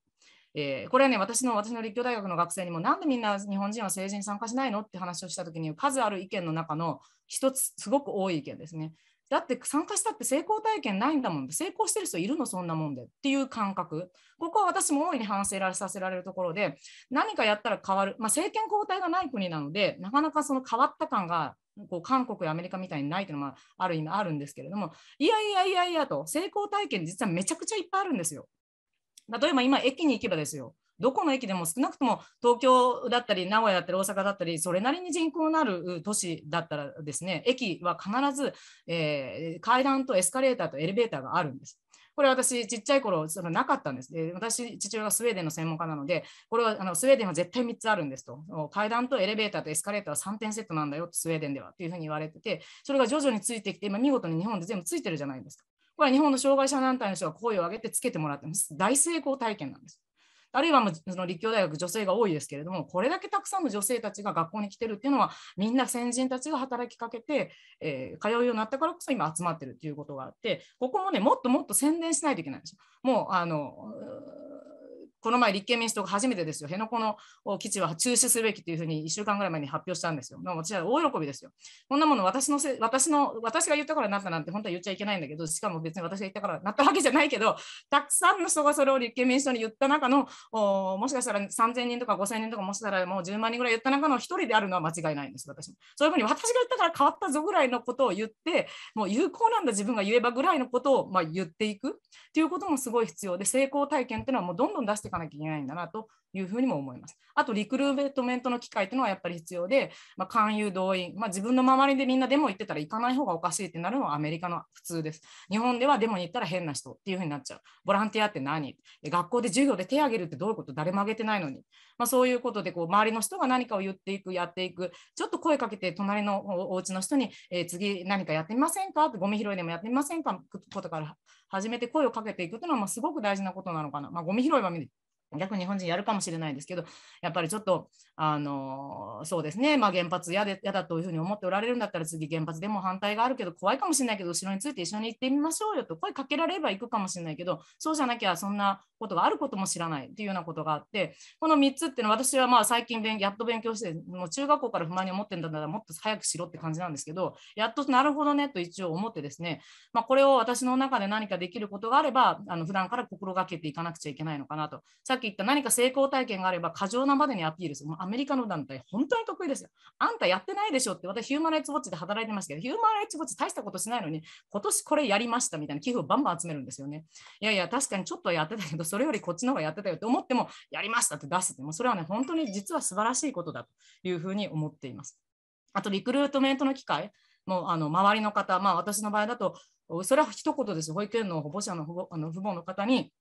えー、これはね私の私の立教大学の学生にもなんでみんな日本人は政治に参加しないのって話をした時に数ある意見の中の一つすごく多い意見ですね。だって参加したって成功体験ないんだもん成功してる人いるのそんなもんでっていう感覚ここは私も大いに反省させられるところで何かやったら変わる、まあ、政権交代がない国なのでなかなかその変わった感がこう韓国やアメリカみたいにないというのもある意味あるんですけれどもいやいやいやいやと成功体験実はめちゃくちゃいっぱいあるんですよ例えば今、駅に行けばですよ。どこの駅でも少なくとも東京だったり名古屋だったり大阪だったりそれなりに人口のある都市だったらですね駅は必ず、えー、階段とエスカレーターとエレベーターがあるんです。これ私ちっちゃい頃そのなかったんです。で私父親がスウェーデンの専門家なのでこれはあのスウェーデンは絶対3つあるんですと階段とエレベーターとエスカレーターは3点セットなんだよスウェーデンではっていうふうに言われててそれが徐々についてきて今見事に日本で全部ついてるじゃないですか。これは日本の障害者団体の人が声を上げてつけてもらってます。大成功体験なんです。あるいはその立教大学女性が多いですけれども、これだけたくさんの女性たちが学校に来てるっていうのは、みんな先人たちが働きかけて、えー、通うようになったからこそ今集まってるっていうことがあって、ここもね、もっともっと宣伝しないといけないんですよ。もうあのこの前、立憲民主党が初めてですよ、辺野古の基地は中止すべきというふうに1週間ぐらい前に発表したんですよ。も私ん大喜びですよ。こんなもの私のせ私の、私が言ったからなったなんて本当は言っちゃいけないんだけど、しかも別に私が言ったからなったわけじゃないけど、たくさんの人がそれを立憲民主党に言った中の、もしかしたら3000人とか5000人とか、もしかしたらもう10万人ぐらい言った中の1人であるのは間違いないんです、私も。そういうふうに私が言ったから変わったぞぐらいのことを言って、もう有効なんだ自分が言えばぐらいのことをまあ言っていくっていうこともすごい必要で、成功体験っていうのはもうどんどん出してかなきゃいけないんだなというふうにも思います。あと、リクルートメントの機会というのはやっぱり必要で、まあ、勧誘、動員、まあ、自分の周りでみんなデモ行ってたら行かない方がおかしいってなるのはアメリカの普通です。日本ではデモに行ったら変な人っていうふうになっちゃう。ボランティアって何学校で授業で手を挙げるってどういうこと誰も挙げてないのに。まあ、そういうことでこう、周りの人が何かを言っていく、やっていく、ちょっと声かけて、隣のお家の人に、えー、次何かやってみませんかってゴミ拾いでもやってみませんかことから始めて声をかけていくというのは、まあ、すごく大事なことなのかな。まあ、ゴミ拾いは逆に日本人やるかもしれないですけど、やっぱりちょっと、あのそうですね、まあ、原発嫌でだというふうに思っておられるんだったら、次、原発でも反対があるけど、怖いかもしれないけど、後ろについて一緒に行ってみましょうよと声かけられれば行くかもしれないけど、そうじゃなきゃそんなことがあることも知らないというようなことがあって、この3つっていうのは、私はまあ最近やっと勉強して、もう中学校から不満に思ってんだったら、もっと早くしろって感じなんですけど、やっとなるほどねと一応思ってですね、まあ、これを私の中で何かできることがあれば、あの普段から心がけていかなくちゃいけないのかなと。き言った何か成功体験があれば過剰なまでにアピールする。もうアメリカの団体、本当に得意ですよ。あんたやってないでしょって、私、ヒューマン・ライツ・ウォッチで働いてますけど、ヒューマン・ライツ・ウォッチ大したことしないのに、今年これやりましたみたいな寄付をバンバン集めるんですよね。いやいや、確かにちょっとやってたけど、それよりこっちの方がやってたよって思っても、やりましたって出すって、もうそれはね、本当に実は素晴らしいことだというふうに思っています。あと、リクルートメントの機会。もうあの周りの方、まあ、私の場合だと、それは一言です、保育園の保護者の保あの父母の方に、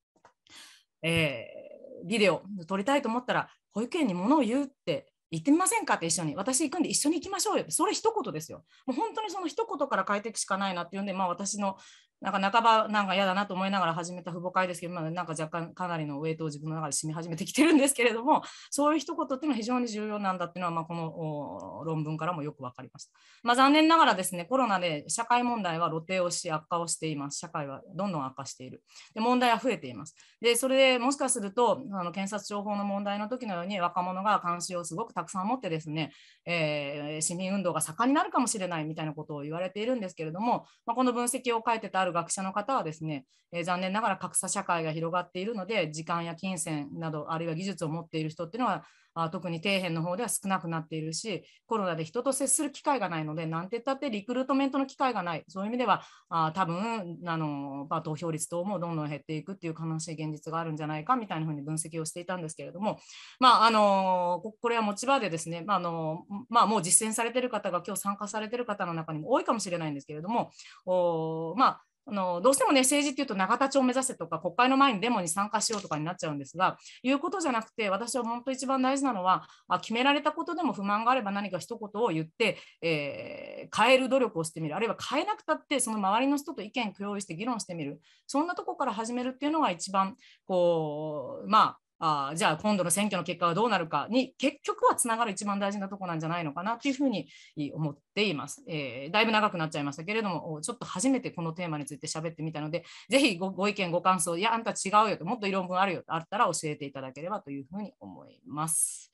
えービデオ撮りたいと思ったら保育園に物を言うって言ってみませんかって一緒に私行くんで一緒に行きましょうよってそれ一言ですよもう本当にその一言から変えていくしかないなっていうんで、まあ、私のなんか半ばなんか嫌だなと思いながら始めた父母会ですけど、まあ、なんか若干かなりのウェイトを自分の中で染み始めてきてるんですけれども <laughs> そういう一言っていうのは非常に重要なんだっていうのは、まあ、この論文からもよく分かりました、まあ、残念ながらですねコロナで社会問題は露呈をし悪化をしています社会はどんどん悪化しているで問題は増えていますでそれでもしかするとあの検察庁法の問題の時のように若者が関心をすごくたくさん持ってですね、えー、市民運動が盛んになるかもしれないみたいなことを言われているんですけれども、まあ、この分析を書いてたある学者の方はですね、え残念ながら格差社会が広がっているので、時間や金銭など、あるいは技術を持っている人っていうのは、あ特に底辺の方では少なくなっているし、コロナで人と接する機会がないので、なんて言ったってリクルートメントの機会がない、そういう意味では、あ多分あの、まあ、投票率等もどんどん減っていくっていう悲しい現実があるんじゃないかみたいなふうに分析をしていたんですけれども、まあ、あのこれは持ち場でですね、まあのまあ、もう実践されている方が今日参加されている方の中にも多いかもしれないんですけれども、おまああのどうしてもね政治っていうと永田町を目指せとか国会の前にデモに参加しようとかになっちゃうんですがいうことじゃなくて私は本当一番大事なのはあ決められたことでも不満があれば何か一言を言って、えー、変える努力をしてみるあるいは変えなくたってその周りの人と意見共有して議論してみるそんなとこから始めるっていうのが一番こうまあじゃあ今度の選挙の結果はどうなるかに結局はつながる一番大事なとこなんじゃないのかなというふうに思っています、えー、だいぶ長くなっちゃいましたけれどもちょっと初めてこのテーマについて喋ってみたのでぜひご意見ご感想いやあんた違うよともっと異論文あるよとあったら教えていただければというふうに思います。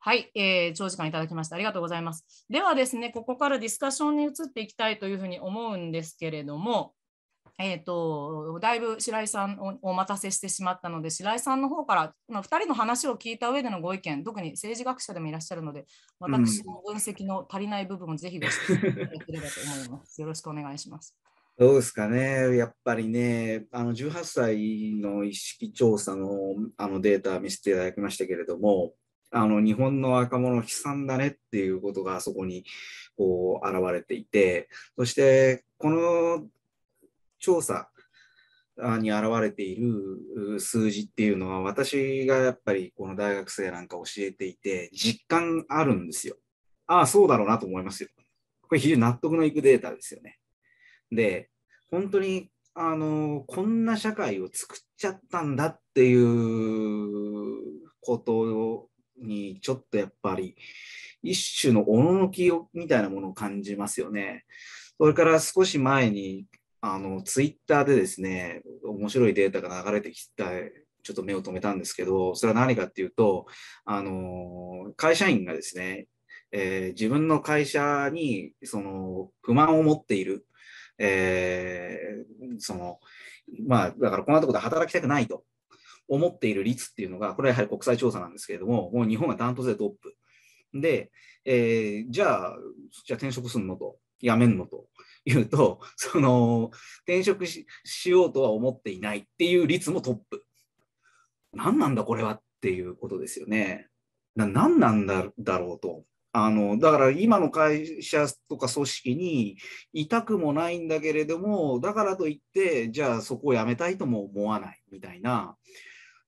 はい、えー、長時間いただきましてありがとうございます。ではですね、ここからディスカッションに移っていきたいというふうに思うんですけれども、えーと、だいぶ白井さんをお待たせしてしまったので白井さんの方から、まあ、2人の話を聞いた上でのご意見特に政治学者でもいらっしゃるので私の分析の足りない部分をぜひご指摘いただければと思います。よろしくお願いします。どうですかね、やっぱりね、あの18歳の意識調査のあのデータ見せていただきましたけれども、あの日本の若者、悲惨だねっていうことがそこにこう現れていて、そしてこの調査に現れている数字っていうのは、私がやっぱりこの大学生なんか教えていて、実感あるんですよ。ああ、そうだろうなと思いますよ。これ非常に納得のいくデータですよね。で、本当に、あの、こんな社会を作っちゃったんだっていうことに、ちょっとやっぱり、一種のおののきみたいなものを感じますよね。それから少し前にあの、ツイッターでですね、面白いデータが流れてきた、ちょっと目を留めたんですけど、それは何かっていうと、あの、会社員がですね、えー、自分の会社にその不満を持っている、えー、そのまあ、だからこんなところで働きたくないと思っている率っていうのが、これはやはり国際調査なんですけれども、もう日本がダントツでトップ。で、えー、じゃあ、じゃあ転職するのと、辞めるのと言うと、その、転職しようとは思っていないっていう率もトップ。何なんだこれはっていうことですよね。な何なんだろうと。あのだから今の会社とか組織にいたくもないんだけれどもだからといってじゃあそこを辞めたいとも思わないみたいな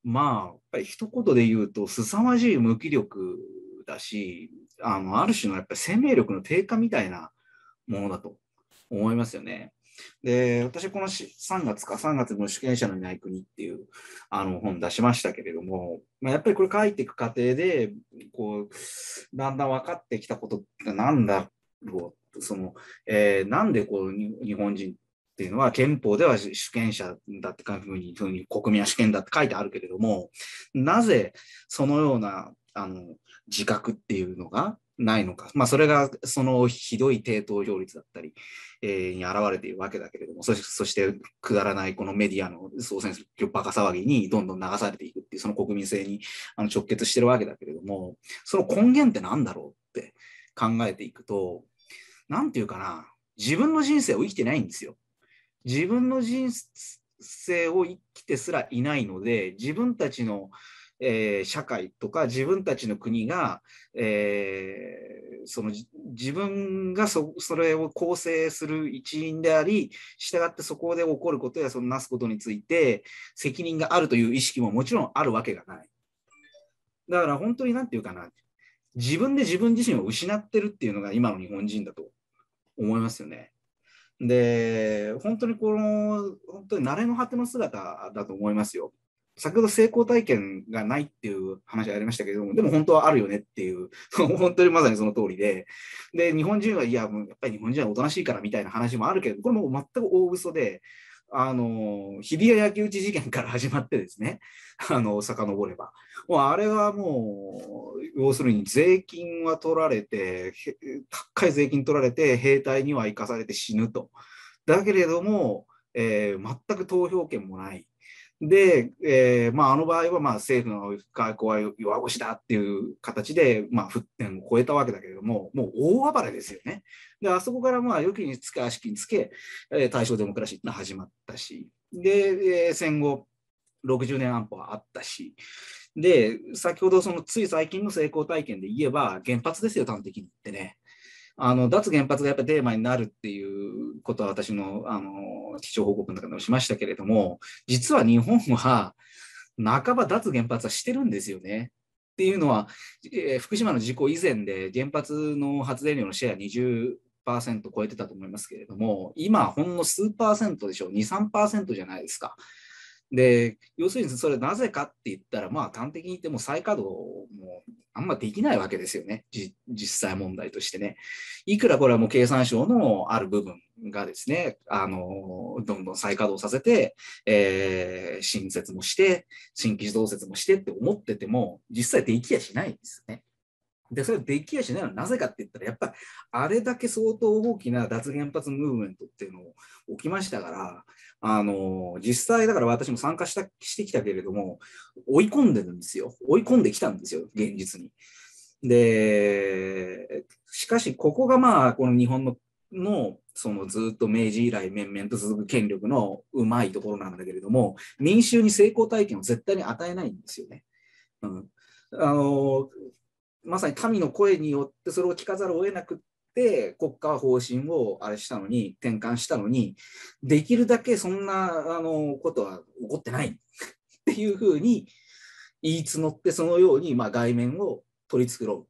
まあやっぱり一言で言うと凄まじい無気力だしあのある種のやっぱり生命力の低下みたいなものだと思いますよね。で、私、この3月か、3月の主権者のいない国っていうあの本出しましたけれども、まあ、やっぱりこれ書いていく過程で、こう、だんだん分かってきたことってなんだろう、その、えー、なんでこう、日本人っていうのは憲法では主権者だっていうふうに国民は主権だって書いてあるけれどもなぜそのようなあの自覚っていうのがないのか、まあ、それがそのひどい低投票率だったり、えー、に表れているわけだけれどもそしてくだらないこのメディアの総選挙バカ騒ぎにどんどん流されていくっていうその国民性にあの直結してるわけだけれどもその根源って何だろうって考えていくと何て言うかな自分の人生を生きてないんですよ。自分の人生を生きてすらいないので自分たちのえー、社会とか自分たちの国が、えー、その自分がそれを構成する一員であり従ってそこで起こることやそのなすことについて責任があるという意識ももちろんあるわけがない。だから本当に何て言うかな自分で自分自身を失ってるっていうのが今の日本人だと思いますよね。で、本当にこの、本当に慣れの果ての姿だと思いますよ。先ほど成功体験がないっていう話がありましたけれども、でも本当はあるよねっていう、<laughs> 本当にまさにその通りで、で、日本人は、いや、もうやっぱり日本人はおとなしいからみたいな話もあるけど、これも全く大嘘で、あの、日比谷焼き討ち事件から始まってですね、<laughs> あの、遡れば。もうあれはもう、要するに税金は取られて、高い税金取られて、兵隊には生かされて死ぬと。だけれども、えー、全く投票権もない。で、えーまあ、あの場合はまあ政府の外交は弱腰だっていう形で、まあ、沸点を超えたわけだけれども、もう大暴れですよね。で、あそこからまあ、良きにつけ、悪しきにつけ、え象大正デモクラシーってのは始まったし、で、えー、戦後、60年安保はあったし、で、先ほどそのつい最近の成功体験で言えば、原発ですよ、端的に言ってね。あの脱原発がやっぱテーマになるっていうことは私のあの基調報告の中でもしましたけれども実は日本は半ば脱原発はしてるんですよね。っていうのは、えー、福島の事故以前で原発の発電量のシェア20%超えてたと思いますけれども今ほんの数パーセントでしょう23%じゃないですか。で、要するにそれなぜかって言ったら、まあ端的に言っても再稼働もあんまできないわけですよね。実際問題としてね。いくらこれはもう経産省のある部分がですね、あの、どんどん再稼働させて、えー、新設もして、新規自動設もしてって思ってても、実際できやしないんですね。で、それできやしないのはなぜかって言ったら、やっぱりあれだけ相当大きな脱原発ムーブメントっていうのを起きましたから、あの、実際だから私も参加したしてきたけれども、追い込んでるんですよ。追い込んできたんですよ、現実に。で、しかしここがまあ、この日本ののそのずっと明治以来面々と続く権力のうまいところなんだけれども、民衆に成功体験を絶対に与えないんですよね。うん、あのまさに民の声によってそれを聞かざるを得なくって国家方針をあれしたのに転換したのにできるだけそんなあのことは起こってないっていうふうに言い募ってそのようにまあ外面を取り繕う。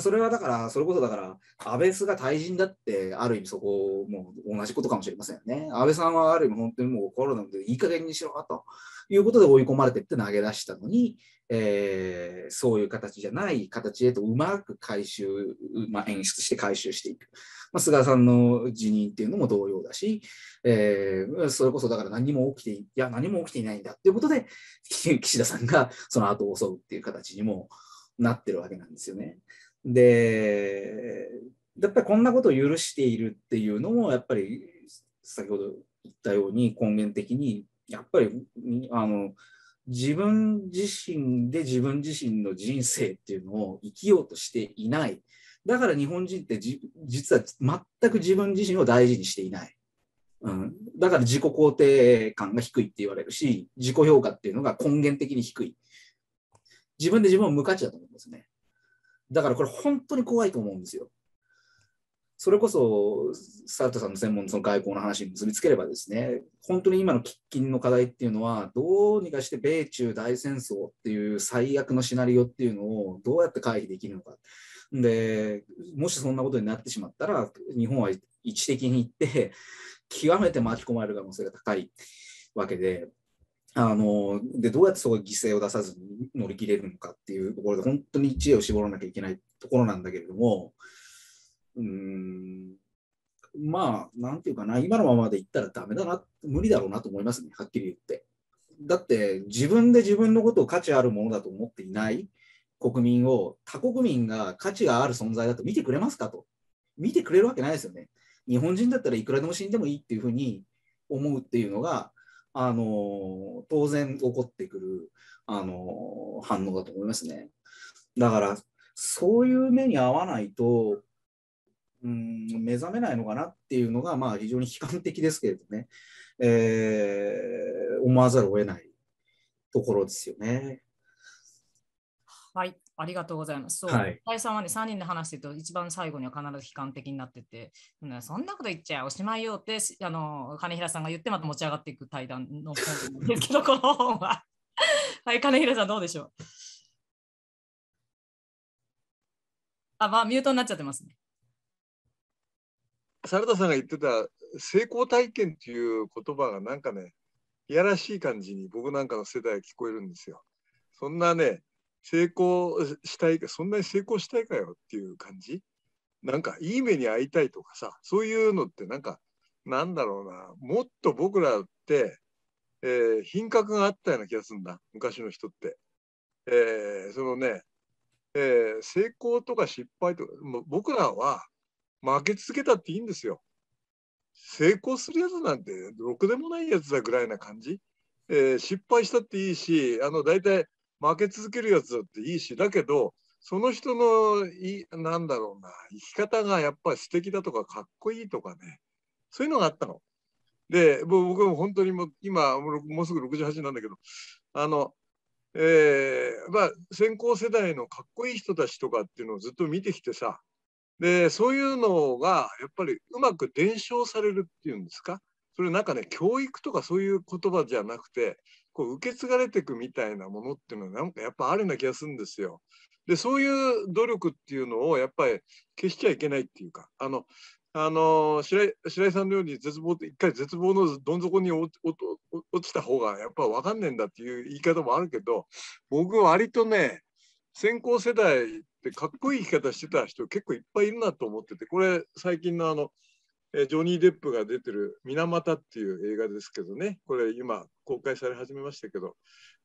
それはだから、それこそだから、安倍が退陣だって、ある意味そこもう同じことかもしれませんよね。安倍さんはある意味本当にもうコロナでいい加減にしろということで追い込まれてって投げ出したのに、えー、そういう形じゃない形へとうまく回収、まあ、演出して回収していく、まあ、菅さんの辞任っていうのも同様だし、えー、それこそだから何も起きていや何も起きていないんだっていうことで <laughs> 岸田さんがその後を襲うっていう形にもなってるわけなんですよね。でやっぱりこんなことを許しているっていうのもやっぱり先ほど言ったように根源的にやっぱりあの自分自身で自分自身の人生っていうのを生きようとしていない。だから日本人って実は全く自分自身を大事にしていない。うん、だから自己肯定感が低いって言われるし、自己評価っていうのが根源的に低い。自分で自分を無価値だと思うんですね。だからこれ本当に怖いと思うんですよ。それこそ、サルトさんの専門のその外交の話に結びつければですね、本当に今の喫緊の課題っていうのは、どうにかして米中大戦争っていう最悪のシナリオっていうのをどうやって回避できるのか。で、もしそんなことになってしまったら、日本は位置的に行って、極めて巻き込まれる可能性が高いわけで、あのでどうやってそこで犠牲を出さずに乗り切れるのかっていうところで本当に知恵を絞らなきゃいけないところなんだけれどもうん、まあ、なんていうかな、今のままでいったらダメだな、無理だろうなと思いますね、はっきり言って。だって、自分で自分のことを価値あるものだと思っていない国民を、他国民が価値がある存在だと見てくれますかと。見てくれるわけないですよね。日本人だったらいくらでも死んでもいいっていうふうに思うっていうのが、あの当然起こってくる、あの反応だと思いますね。だから、そういう目に合わないと、うん目覚めないのかなっていうのが、まあ、非常に悲観的ですけれどね、えー、思わざるを得ないところですよね。はい、ありがとうございます。そう、はい、第3話で3人で話してると、一番最後には必ず悲観的になってて、そんなこと言っちゃおしまいよって、あの金平さんが言って、また持ち上がっていく対談の本なんですけど、<laughs> この本は。<laughs> はい、金平さん、どうでしょう。あ、まあ、ミュートになっちゃってますね。猿田さんが言ってた成功体験っていう言葉がなんかねいやらしい感じに僕なんかの世代は聞こえるんですよ。そんなね成功したいかそんなに成功したいかよっていう感じなんかいい目に遭いたいとかさそういうのってなんかなんだろうなもっと僕らって、えー、品格があったような気がするんだ昔の人って。えー、そのね、えー、成功とか失敗とか僕らは負け続けたっていいんですよ。成功するやつなんてろくでもないやつだぐらいな感じ、えー、失敗したっていいしあの大体負け続けるやつだっていいしだけどその人のいなんだろうな生き方がやっぱり素敵だとかかっこいいとかねそういうのがあったの。で僕も本当にも今もうすぐ68なんだけどあの、えーまあ、先行世代のかっこいい人たちとかっていうのをずっと見てきてさで、そういうのが、やっぱりうまく伝承されるっていうんですか、それなんかね、教育とかそういう言葉じゃなくて、こう受け継がれていくみたいなものっていうのは、なんかやっぱあるような気がするんですよ。で、そういう努力っていうのを、やっぱり消しちゃいけないっていうか、あの、あの白井白井さんのように絶望一回絶望のどん底に落ちた方がやっぱ分かんねえんだっていう言い方もあるけど僕割とね先行世代ってかっこいい生き方してた人結構いっぱいいるなと思っててこれ最近のあのジョニー・デップが出てる「水俣」っていう映画ですけどねこれ今公開され始めましたけど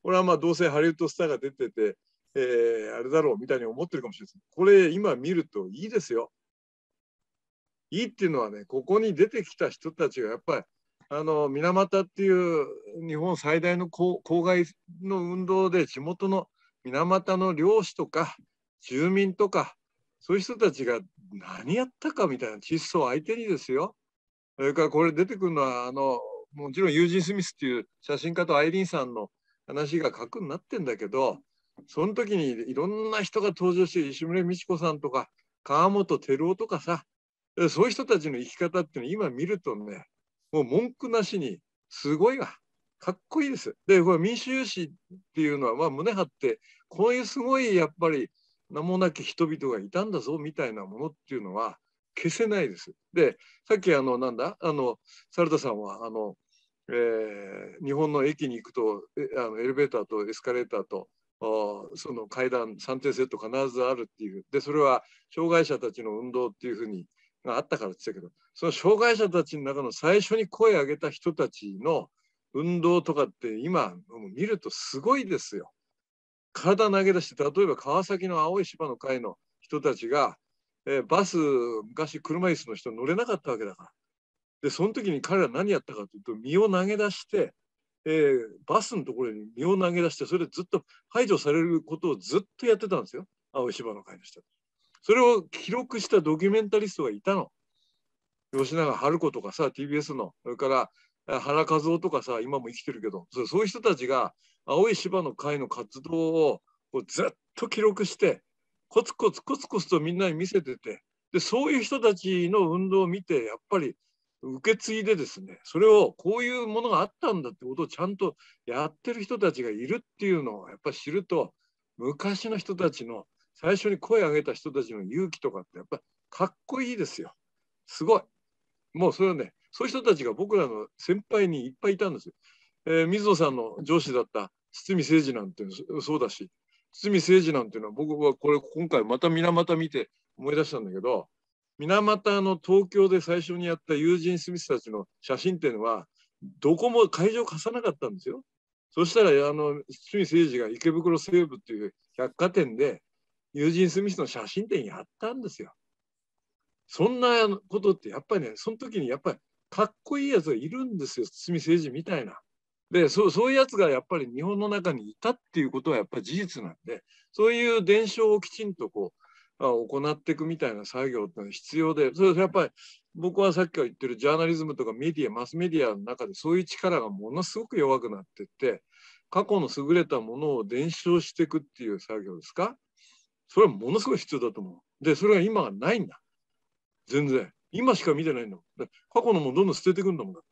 これはまあどうせハリウッドスターが出てて、えー、あれだろうみたいに思ってるかもしれないですこれ今見るといいですよ。いいっていうのはねここに出てきた人たちがやっぱりあの水俣っていう日本最大の郊外の運動で地元の水俣の漁師とか住民とかそういう人たちが何やったかみたいな窒素を相手にですよそれからこれ出てくるのはあのもちろんユージン・スミスっていう写真家とアイリーンさんの話が核になってんだけどその時にいろんな人が登場して石村美智子さんとか川本照夫とかさそういう人たちの生き方っていうのは今見るとねもう文句なしにすごいわ。かっこいいです。で、これ民主主義っていうのは、まあ、胸張って、こういうすごいやっぱり名もなき人々がいたんだぞみたいなものっていうのは消せないです。で、さっきあの、なんだ、あの、猿田さんは、あの、えー、日本の駅に行くとあのエレベーターとエスカレーターとその階段3点セット必ずあるっていうでそれは障害者たちの運動っていうふうにがあったからって言ったけどその障害者たちの中の最初に声を上げた人たちの運動とかって今見るとすごいですよ。体投げ出して例えば川崎の青い芝の会の人たちが、えー、バス昔車椅子の人乗れなかったわけだからでその時に彼ら何やったかというと身を投げ出して、えー、バスのところに身を投げ出してそれでずっと排除されることをずっとやってたんですよ青い芝の会の人それを記録したドキュメンタリストがいたの。吉永春子とかさ TBS のそれから原和夫とかさ今も生きてるけどそういう人たちが青い芝の会の活動をこうずっと記録してコツコツコツコツとみんなに見せててでそういう人たちの運動を見てやっぱり受け継いでですねそれをこういうものがあったんだってことをちゃんとやってる人たちがいるっていうのをやっぱ知ると昔の人たちの最初に声を上げた人たちの勇気とかってやっぱかっこいいですよすごいもうそれはねそういう人たちが僕らの先輩にいっぱいいたんですよ。えー、水野さんの上司だった堤誠二なんていうのそうだし堤誠二なんていうのは僕はこれ今回また水俣見て思い出したんだけど水俣の東京で最初にやった友人スミスたちの写真展はどこも会場貸さなかったんですよ。そしたらあの堤誠二が池袋西部っていう百貨店で友人スミスの写真展やったんですよ。そんなことってやっぱりねその時にやっぱりかっこいいやつがいるんですよ堤誠治みたいな。でそうそういうやつがやっぱり日本の中にいたっていうことはやっぱり事実なんでそういう伝承をきちんとこう行っていくみたいな作業ってのは必要でそれやっぱり僕はさっきから言ってるジャーナリズムとかメディアマスメディアの中でそういう力がものすごく弱くなってって過去の優れたものを伝承していくっていう作業ですかそれはものすごい必要だと思う。でそれが今はないんだ全然。今しか見てないんだもん。過去のもどんどん捨ててくんだもんだって。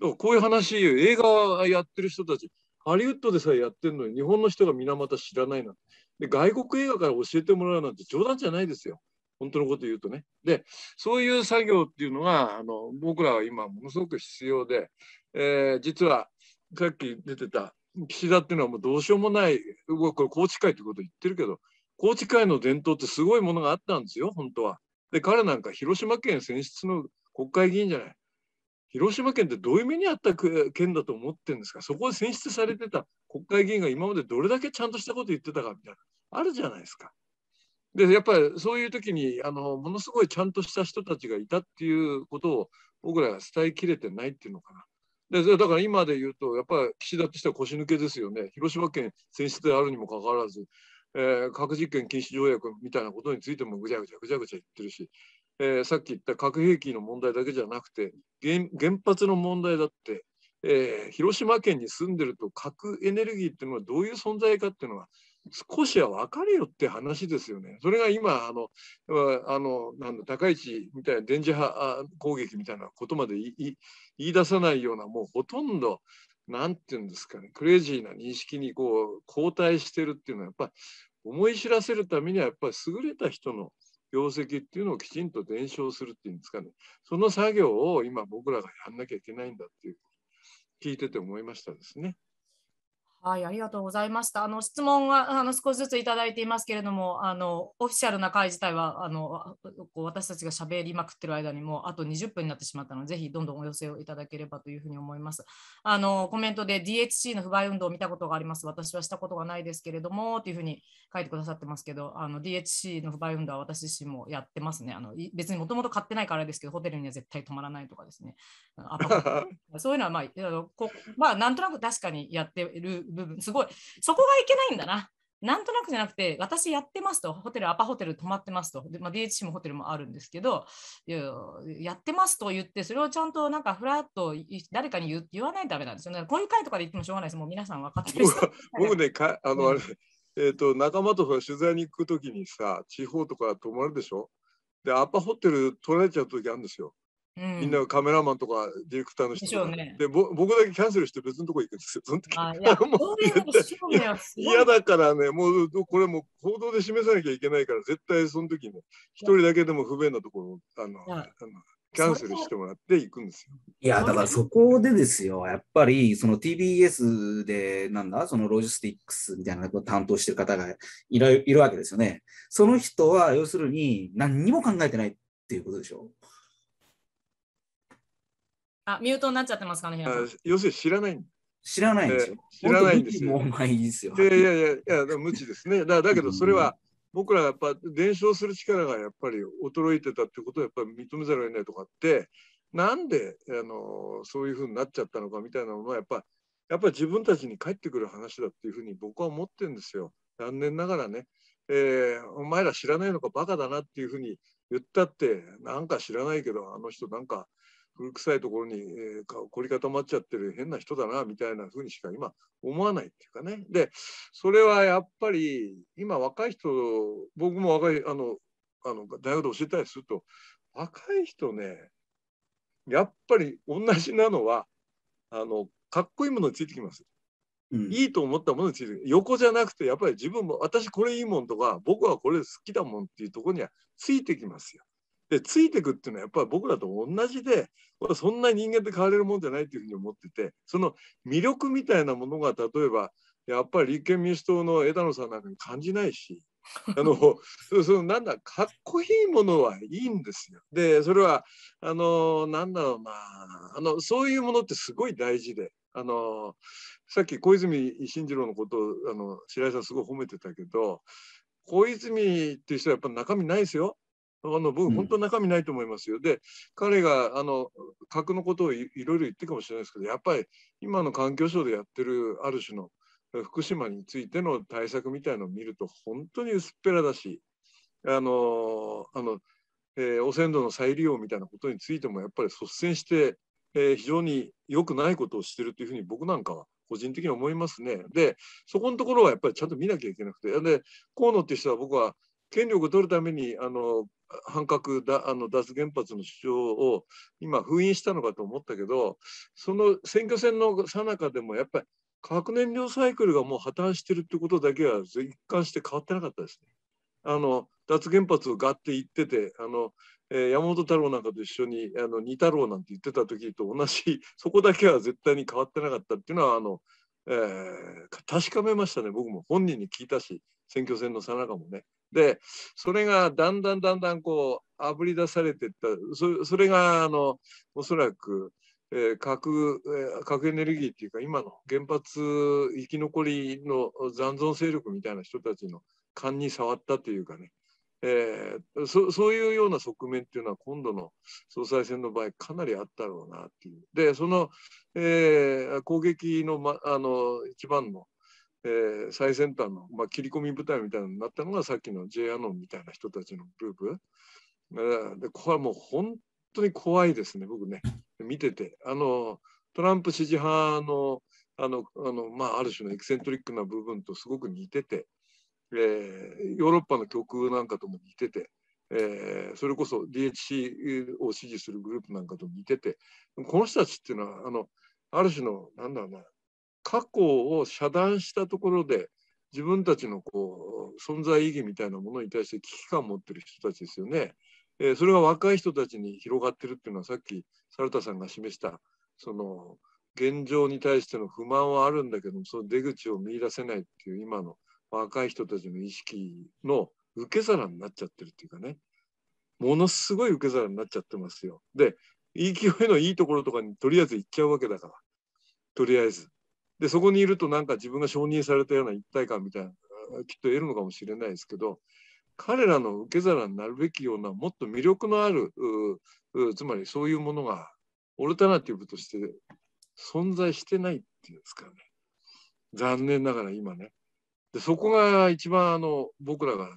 だからこういう話、映画やってる人たち、ハリウッドでさえやってるのに、日本の人が水俣知らないなんて。で、外国映画から教えてもらうなんて冗談じゃないですよ。本当のこと言うとね。で、そういう作業っていうのが、あの僕らは今、ものすごく必要で、えー、実は、さっき出てた、岸田っていうのはもうどうしようもない、これ、宏池会ってこと言ってるけど、宏池会の伝統ってすごいものがあったんですよ、本当は。で、彼なんか広島県選出の国会議員じゃない。広島県ってどういう目にあった県だと思ってるんですかそこで選出されてた国会議員が今までどれだけちゃんとしたこと言ってたかみたいな、あるじゃないですか。で、やっぱりそういう時に、あの、ものすごいちゃんとした人たちがいたっていうことを僕らが伝えきれてないっていうのかな。でだから今で言うと、やっぱり岸田としては腰抜けですよね。広島県選出であるにもかかわらず、えー、核実験禁止条約みたいなことについてもぐちゃぐちゃぐちゃぐちゃ言ってるし、えー、さっき言った核兵器の問題だけじゃなくて原発の問題だって、えー、広島県に住んでると核エネルギーっていうのはどういう存在かっていうのは少しは分かれよって話ですよね。それが今あのあのなんだ高市みたいな電磁波攻撃みたいなことまで言い出さないようなもうほとんど何て言うんですかねクレイジーな認識にこう後退してるっていうのはやっぱ思い知らせるためにはやっぱり優れた人の業績っていうのをきちんと伝承するっていうんですかねその作業を今僕らがやんなきゃいけないんだっていう聞いてて思いましたですね。はい、ありがとうございました。あの質問はあの少しずついただいていますけれども、あのオフィシャルな会自体はあのこう私たちが喋りまくってる間にもあと20分になってしまったので、ぜひどんどんお寄せをいただければというふうに思います。あのコメントで DHC の不買運動を見たことがあります。私はしたことがないですけれどもというふうに書いてくださってますけど、あの DHC の不買運動は私自身もやってますね。あの別にもともと買ってないからですけど、ホテルには絶対泊まらないとかですね。<laughs> そういうのはまあ、まあ、なんとなく確かにやってる。部分すごいそこがいけないんだななんとなくじゃなくて、私やってますと、ホテル、アパホテル泊まってますと、まあ、DHC もホテルもあるんですけど、やってますと言って、それをちゃんとなんかふらっと誰かに言わないとダメなんですよね。こういう会とかで言ってもしょうがないです。もう皆さん分かってる僕ね、かあの、うん、えっと、仲間と取材に行くときにさ、地方とか泊まるでしょで、アパホテル取られちゃうときあるんですよ。うん、みんなカメラマンとかディレクターの人で,、ね、でぼ僕だけキャンセルして別のとこ行くんですよ。その時いや嫌だからね、もうこれも報道で示さなきゃいけないから絶対その時ね、一人だけでも不便なところあの、あのキャンセルしてもらって行くんですよ。いや、だからそこでですよ、やっぱりその TBS で、なんだ、そのロジスティックスみたいなことを担当してる方がいるいるわけですよね。その人は、要するに何にも考えてないっていうことでしょ。あ、ミュートになっちゃってますかね、平野さん要するに知らない知らないんですよ。知らないんですよ。もうまいですよ。いやいやいや、無知ですね。だだけど、それは僕らやっぱ伝承する力がやっぱり衰えてたってことをやっぱり認めざるを得ないとかって、なんであのそういうふうになっちゃったのかみたいなものはやっぱやっぱり自分たちに返ってくる話だっていうふうに僕は思ってるんですよ。残念ながらね、えー、お前ら知らないのかバカだなっていうふうに言ったってなんか知らないけどあの人なんか古臭いところに、えー、凝り固まっちゃってる変な人だなみたいなふうにしか今思わないっていうかねでそれはやっぱり今若い人僕も若いあのあの大学で教えたりすると若い人ねやっぱり同じなのはあのかっこいいものについてきます。うん、いいと思ったものについて横じゃなくてやっぱり自分も私これいいもんとか僕はこれ好きだもんっていうとこにはついてきますよ。でついてくっていうのはやっぱり僕らと同じでそんな人間って変われるもんじゃないっていうふうに思っててその魅力みたいなものが例えばやっぱり立憲民主党の枝野さんなんかに感じないし。あの <laughs> そのなんだかっこいいものはいいんですよ。でそれはあのなんだろうなあのそういうものってすごい大事であのさっき小泉進次郎のことをあの白井さんすごい褒めてたけど小泉っていう人はやっぱ中身ないですよ。あの僕、本当中身ないと思いますよ。うん、で、彼があの核のことをいろいろ言ってるかもしれないですけど、やっぱり今の環境省でやってるある種の福島についての対策みたいのを見ると、本当に薄っぺらだし、あの、あの、えー、汚染土の再利用みたいなことについても、やっぱり率先して、えー、非常に良くないことをしてるというふうに僕なんかは個人的に思いますね。で、そこのところはやっぱりちゃんと見なきゃいけなくて、で、河野っていう人は僕は権力を取るためにあの反核だあの脱原発の主張を今封印したのかと思ったけどその選挙戦の最中でもやっぱり核燃料サイクルがもう破綻してるってことだけは一貫して変わってなかったですね。あの脱原発をガッて言っててあの、えー、山本太郎なんかと一緒にあの二太郎なんて言ってた時と同じそこだけは絶対に変わってなかったっていうのはあのえー、確かめましたね僕も本人に聞いたし選挙戦のさなかもね。でそれがだんだんだんだんこうあぶり出されていったそそれがあのおそらく、えー、核えー、核エネルギーっていうか今の原発生き残りの残存勢力みたいな人たちの勘に触ったというかねえー、そそういうような側面っていうのは今度の総裁選の場合かなりあったろうなっていうでその、えー、攻撃の,、ま、あの一番の、えー、最先端の、まあ、切り込み部隊みたいになったのがさっきの J アノンみたいな人たちのグループ、えー、でこれはもう本当に怖いですね僕ね見ててあのトランプ支持派のあのあの、まあ、ある種のエキセントリックな部分とすごく似てて。えー、ヨーロッパの曲なんかとも似てて、えー、それこそ DHC を支持するグループなんかと似ててこの人たちっていうのはあのある種のなんだろうな過去を遮断したところで自分たちのこう存在意義みたいなものに対して危機感を持ってる人たちですよね。えー、それが若い人たちに広がってるっていうのはさっき猿田さんが示したその現状に対しての不満はあるんだけどその出口を見いだせないっていう今の若い人たちの意識の受け皿になっちゃってるっていうかねものすごい受け皿になっちゃってますよ。で勢いのいいところとかにとりあえず行っちゃうわけだからとりあえず。でそこにいるとなんか自分が承認されたような一体感みたいなきっと得るのかもしれないですけど彼らの受け皿になるべきようなもっと魅力のあるつまりそういうものがオルタナティブとして存在してないっていうんですかね残念ながら今ねでそこが一番あの僕らが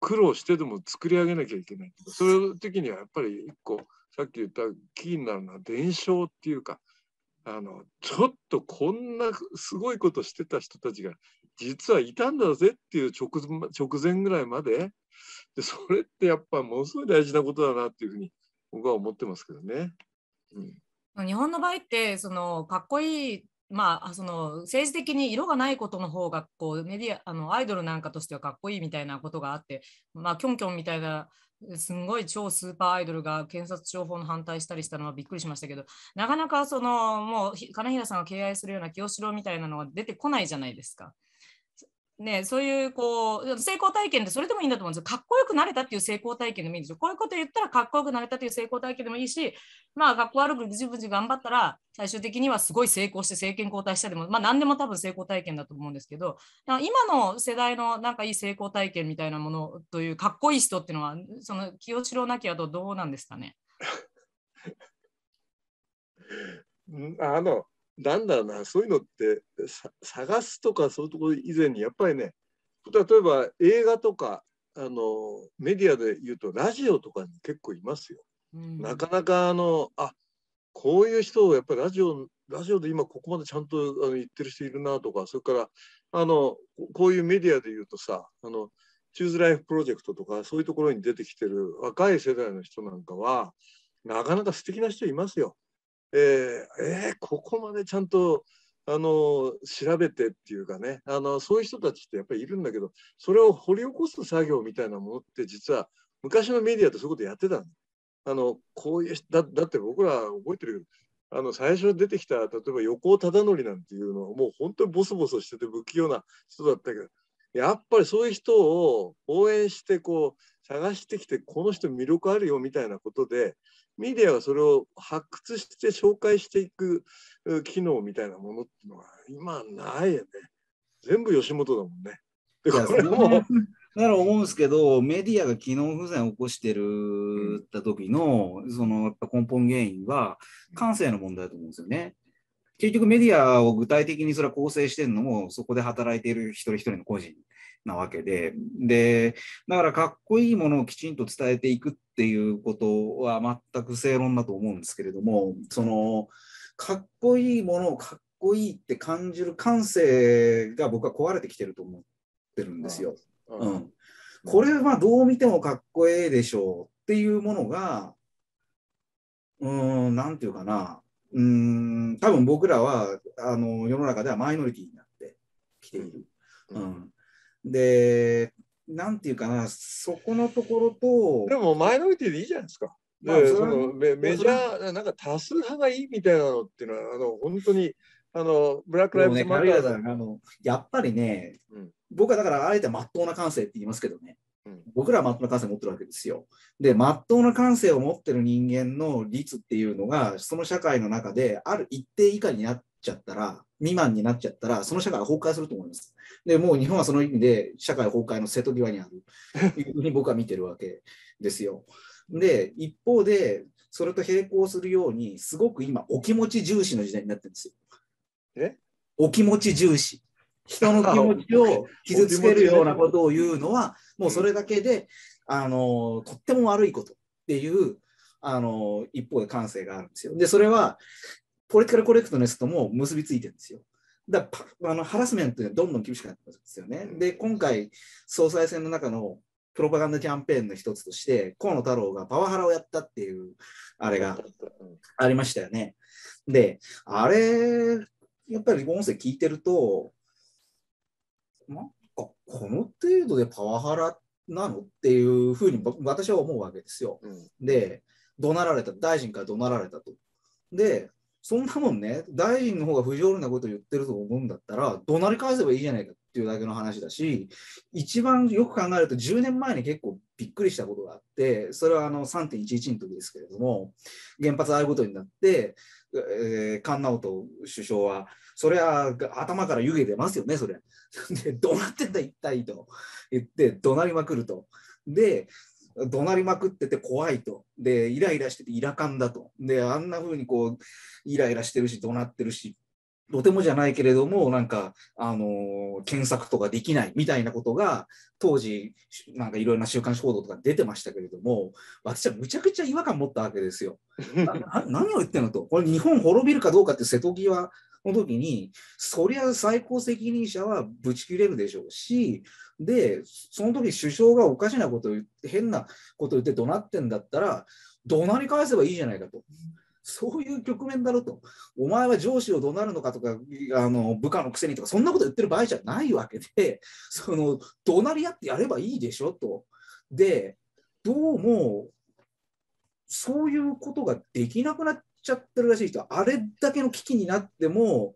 苦労してでも作り上げなきゃいけないそういう時にはやっぱり一個さっき言ったキーになるのは伝承っていうかあのちょっとこんなすごいことしてた人たちが実はいたんだぜっていう直前ぐらいまででそれってやっぱものすごい大事なことだなっていうふうに僕は思ってますけどね。うん日本の場合ってそのかっこいいまあ、その政治的に色がないことの方がこうメディアあのアイドルなんかとしてはかっこいいみたいなことがあって、まあ、キョンキョンみたいなすんごい超スーパーアイドルが検察庁法の反対したりしたのはびっくりしましたけどなかなかそのもう金平さんが敬愛するような清志郎みたいなのは出てこないじゃないですか。ね、そういうこう成功体験でそれでもいいんだと思うんですよ。かっこよくなれたっていう成功体験でもいいんですよ。こういうこと言ったらかっこよくなれたっていう成功体験でもいいし、まあ、かっこ悪く自分じ頑張ったら、最終的にはすごい成功して政権交代したでも、まあ、何でも多分成功体験だと思うんですけど、今の世代のなんかいい成功体験みたいなものというかっこいい人っていうのは、その清志郎なきゃどうなんですかね。<laughs> あのなんだろうなそういうのって探すとかそういうところ以前にやっぱりね例えば映画とかあのメディアで言うとラジオとかに結構いますよ。うん、なかなかあのあこういう人をやっぱりラジオラジオで今ここまでちゃんとあの言ってる人いるなとかそれからあのこういうメディアで言うとさあのチューズライフプロジェクトとかそういうところに出てきてる若い世代の人なんかはなかなか素敵な人いますよ。えー、えー、ここまでちゃんとあの調べてっていうかねあのそういう人たちってやっぱりいるんだけどそれを掘り起こす作業みたいなものって実は昔のメディアってそういうことやってたの。あのこういうだだって僕ら覚えてるけどあの最初出てきた例えば横尾忠則なんていうのはもう本当にボソボソしてて不器用な人だったけどやっぱりそういう人を応援してこう探してきてこの人魅力あるよみたいなことでメディアはそれを発掘して紹介していく機能みたいなものっていうのは今ないよね。全部吉本だもんね。だから思うんですけど、メディアが機能不全を起こしてるった時の、そのやっぱ根本原因は感性の問題だと思うんですよね。結局メディアを具体的にそれは構成してるのも、そこで働いている一人一人の個人なわけで、で、だからかっこいいものをきちんと伝えていくっていうことは全く正論だと思うんですけれども、その、かっこいいものをかっこいいって感じる感性が僕は壊れてきてると思ってるんですよ。うん。これはどう見てもかっこええでしょうっていうものが、うん、なんていうかな、うん、多分僕らは、あの、世の中ではマイノリティになってきている。うん。で、なんていうかな、そこのところと。でも、マイノリティでいいじゃないですか。まあ、そのメメジャー、なんか多数派がいいみたいなのっていうのは、あの本当に、あのブラック・ライブズマターあのやっぱりね、うん、僕はだからあえてまっとうな感性って言いますけどね、うん、僕らはまっとうな感性持ってるわけですよ。で、まっとうな感性を持ってる人間の率っていうのが、その社会の中である一定以下になって、ちゃったら、未満になっちゃったら、その社会は崩壊すると思います。でもう日本はその意味で、社会崩壊の瀬戸際にあるというふうに僕は見てるわけですよ。で、一方で、それと並行するように、すごく今、お気持ち重視の時代になってるんですよ。えお気持ち重視。人の気持ちを <laughs> 傷つけるようなことを言うのは、もうそれだけで、あのとっても悪いことっていうあの一方で感性があるんですよ。でそれはポリティカルコレクトネスとも結びついてるんですよ。だあのハラスメントがどんどん厳しくなってますよね。で、今回、総裁選の中のプロパガンダキャンペーンの一つとして、河野太郎がパワハラをやったっていう、あれがありましたよね。で、あれ、やっぱり音声聞いてると、なんかこの程度でパワハラなのっていうふうに私は思うわけですよ。で、怒鳴られた、大臣から怒鳴られたと。で、そんなもんね、大臣の方が不条理なこと言ってると思うんだったら、怒鳴り返せばいいじゃないかっていうだけの話だし、一番よく考えると、10年前に結構びっくりしたことがあって、それはあの3.11の時ですけれども、原発ああいうことになって、えー、菅直人首相は、それは頭から湯気出ますよね、それ。<laughs> で、怒鳴ってんだ、一体と言って、怒鳴りまくると。で、怒鳴りまくってて怖いと。で、イライラしててイラんだと。で、あんな風にこう、イライラしてるし、怒鳴ってるし、とてもじゃないけれども、なんか、あのー、検索とかできないみたいなことが、当時、なんかいろいろな週刊誌報道とか出てましたけれども、私はむちゃくちゃ違和感持ったわけですよ。<laughs> 何を言ってんのと。これ日本滅びるかどうかって瀬戸際の時に、そりゃ最高責任者はぶち切れるでしょうし、で、その時首相がおかしなことを言って、変なこと言って怒鳴ってんだったら、怒鳴り返せばいいじゃないかと。そういう局面だろと。お前は上司を怒鳴るのかとか、あの部下のくせにとか、そんなこと言ってる場合じゃないわけで、その怒鳴り合ってやればいいでしょと。で、どうも、そういうことができなくなっちゃってるらしい人、あれだけの危機になっても、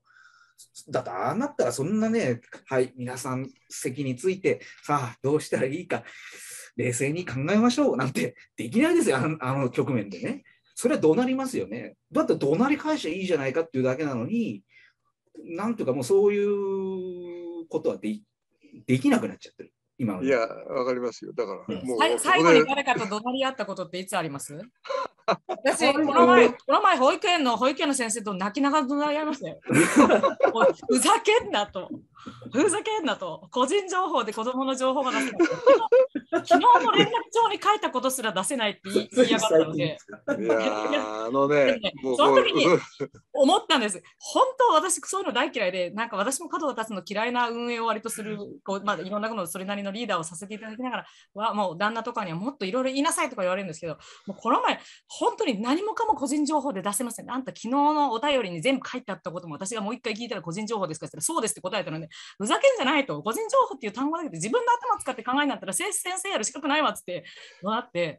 だってああなったらそんなね、はい、皆さん席について、さあ、どうしたらいいか、冷静に考えましょうなんてできないですよ、あのあの局面でね。それは怒鳴りますよね。だって怒鳴り返しちゃいいじゃないかっていうだけなのに、なんとかもうそういうことはでできなくなっちゃってる。今いや、わかりますよ。だから、うん、最後に誰かと怒鳴り合ったことっていつあります私、この前、この前、保育園の保育園の先生と泣きながら怒鳴り合いましたよ。<laughs> ふざけんなと。ふざけんなと。個人情報で子供の情報が出せない。昨日の連絡帳に書いたことすら出せないって言い言いやがったので。あのね、その時に思ったんです。本当、私、そういうの大嫌いで、なんか私も角を立つの嫌いな運営を割とする、こうまあ、いろんなことそれなりのリーダーをさせていただきながら、わもう旦那とかにはもっといろいろ言いなさいとか言われるんですけど、もうこの前、本当に何もかも個人情報で出せません。あんた昨日のお便りに全部書いてあったことも私がもう一回聞いたら個人情報ですかって言ったらそうですって答えたので、ふざけんじゃないと、個人情報っていう単語だけで自分の頭使って考えになったら先生やる資格ないわっつってわって、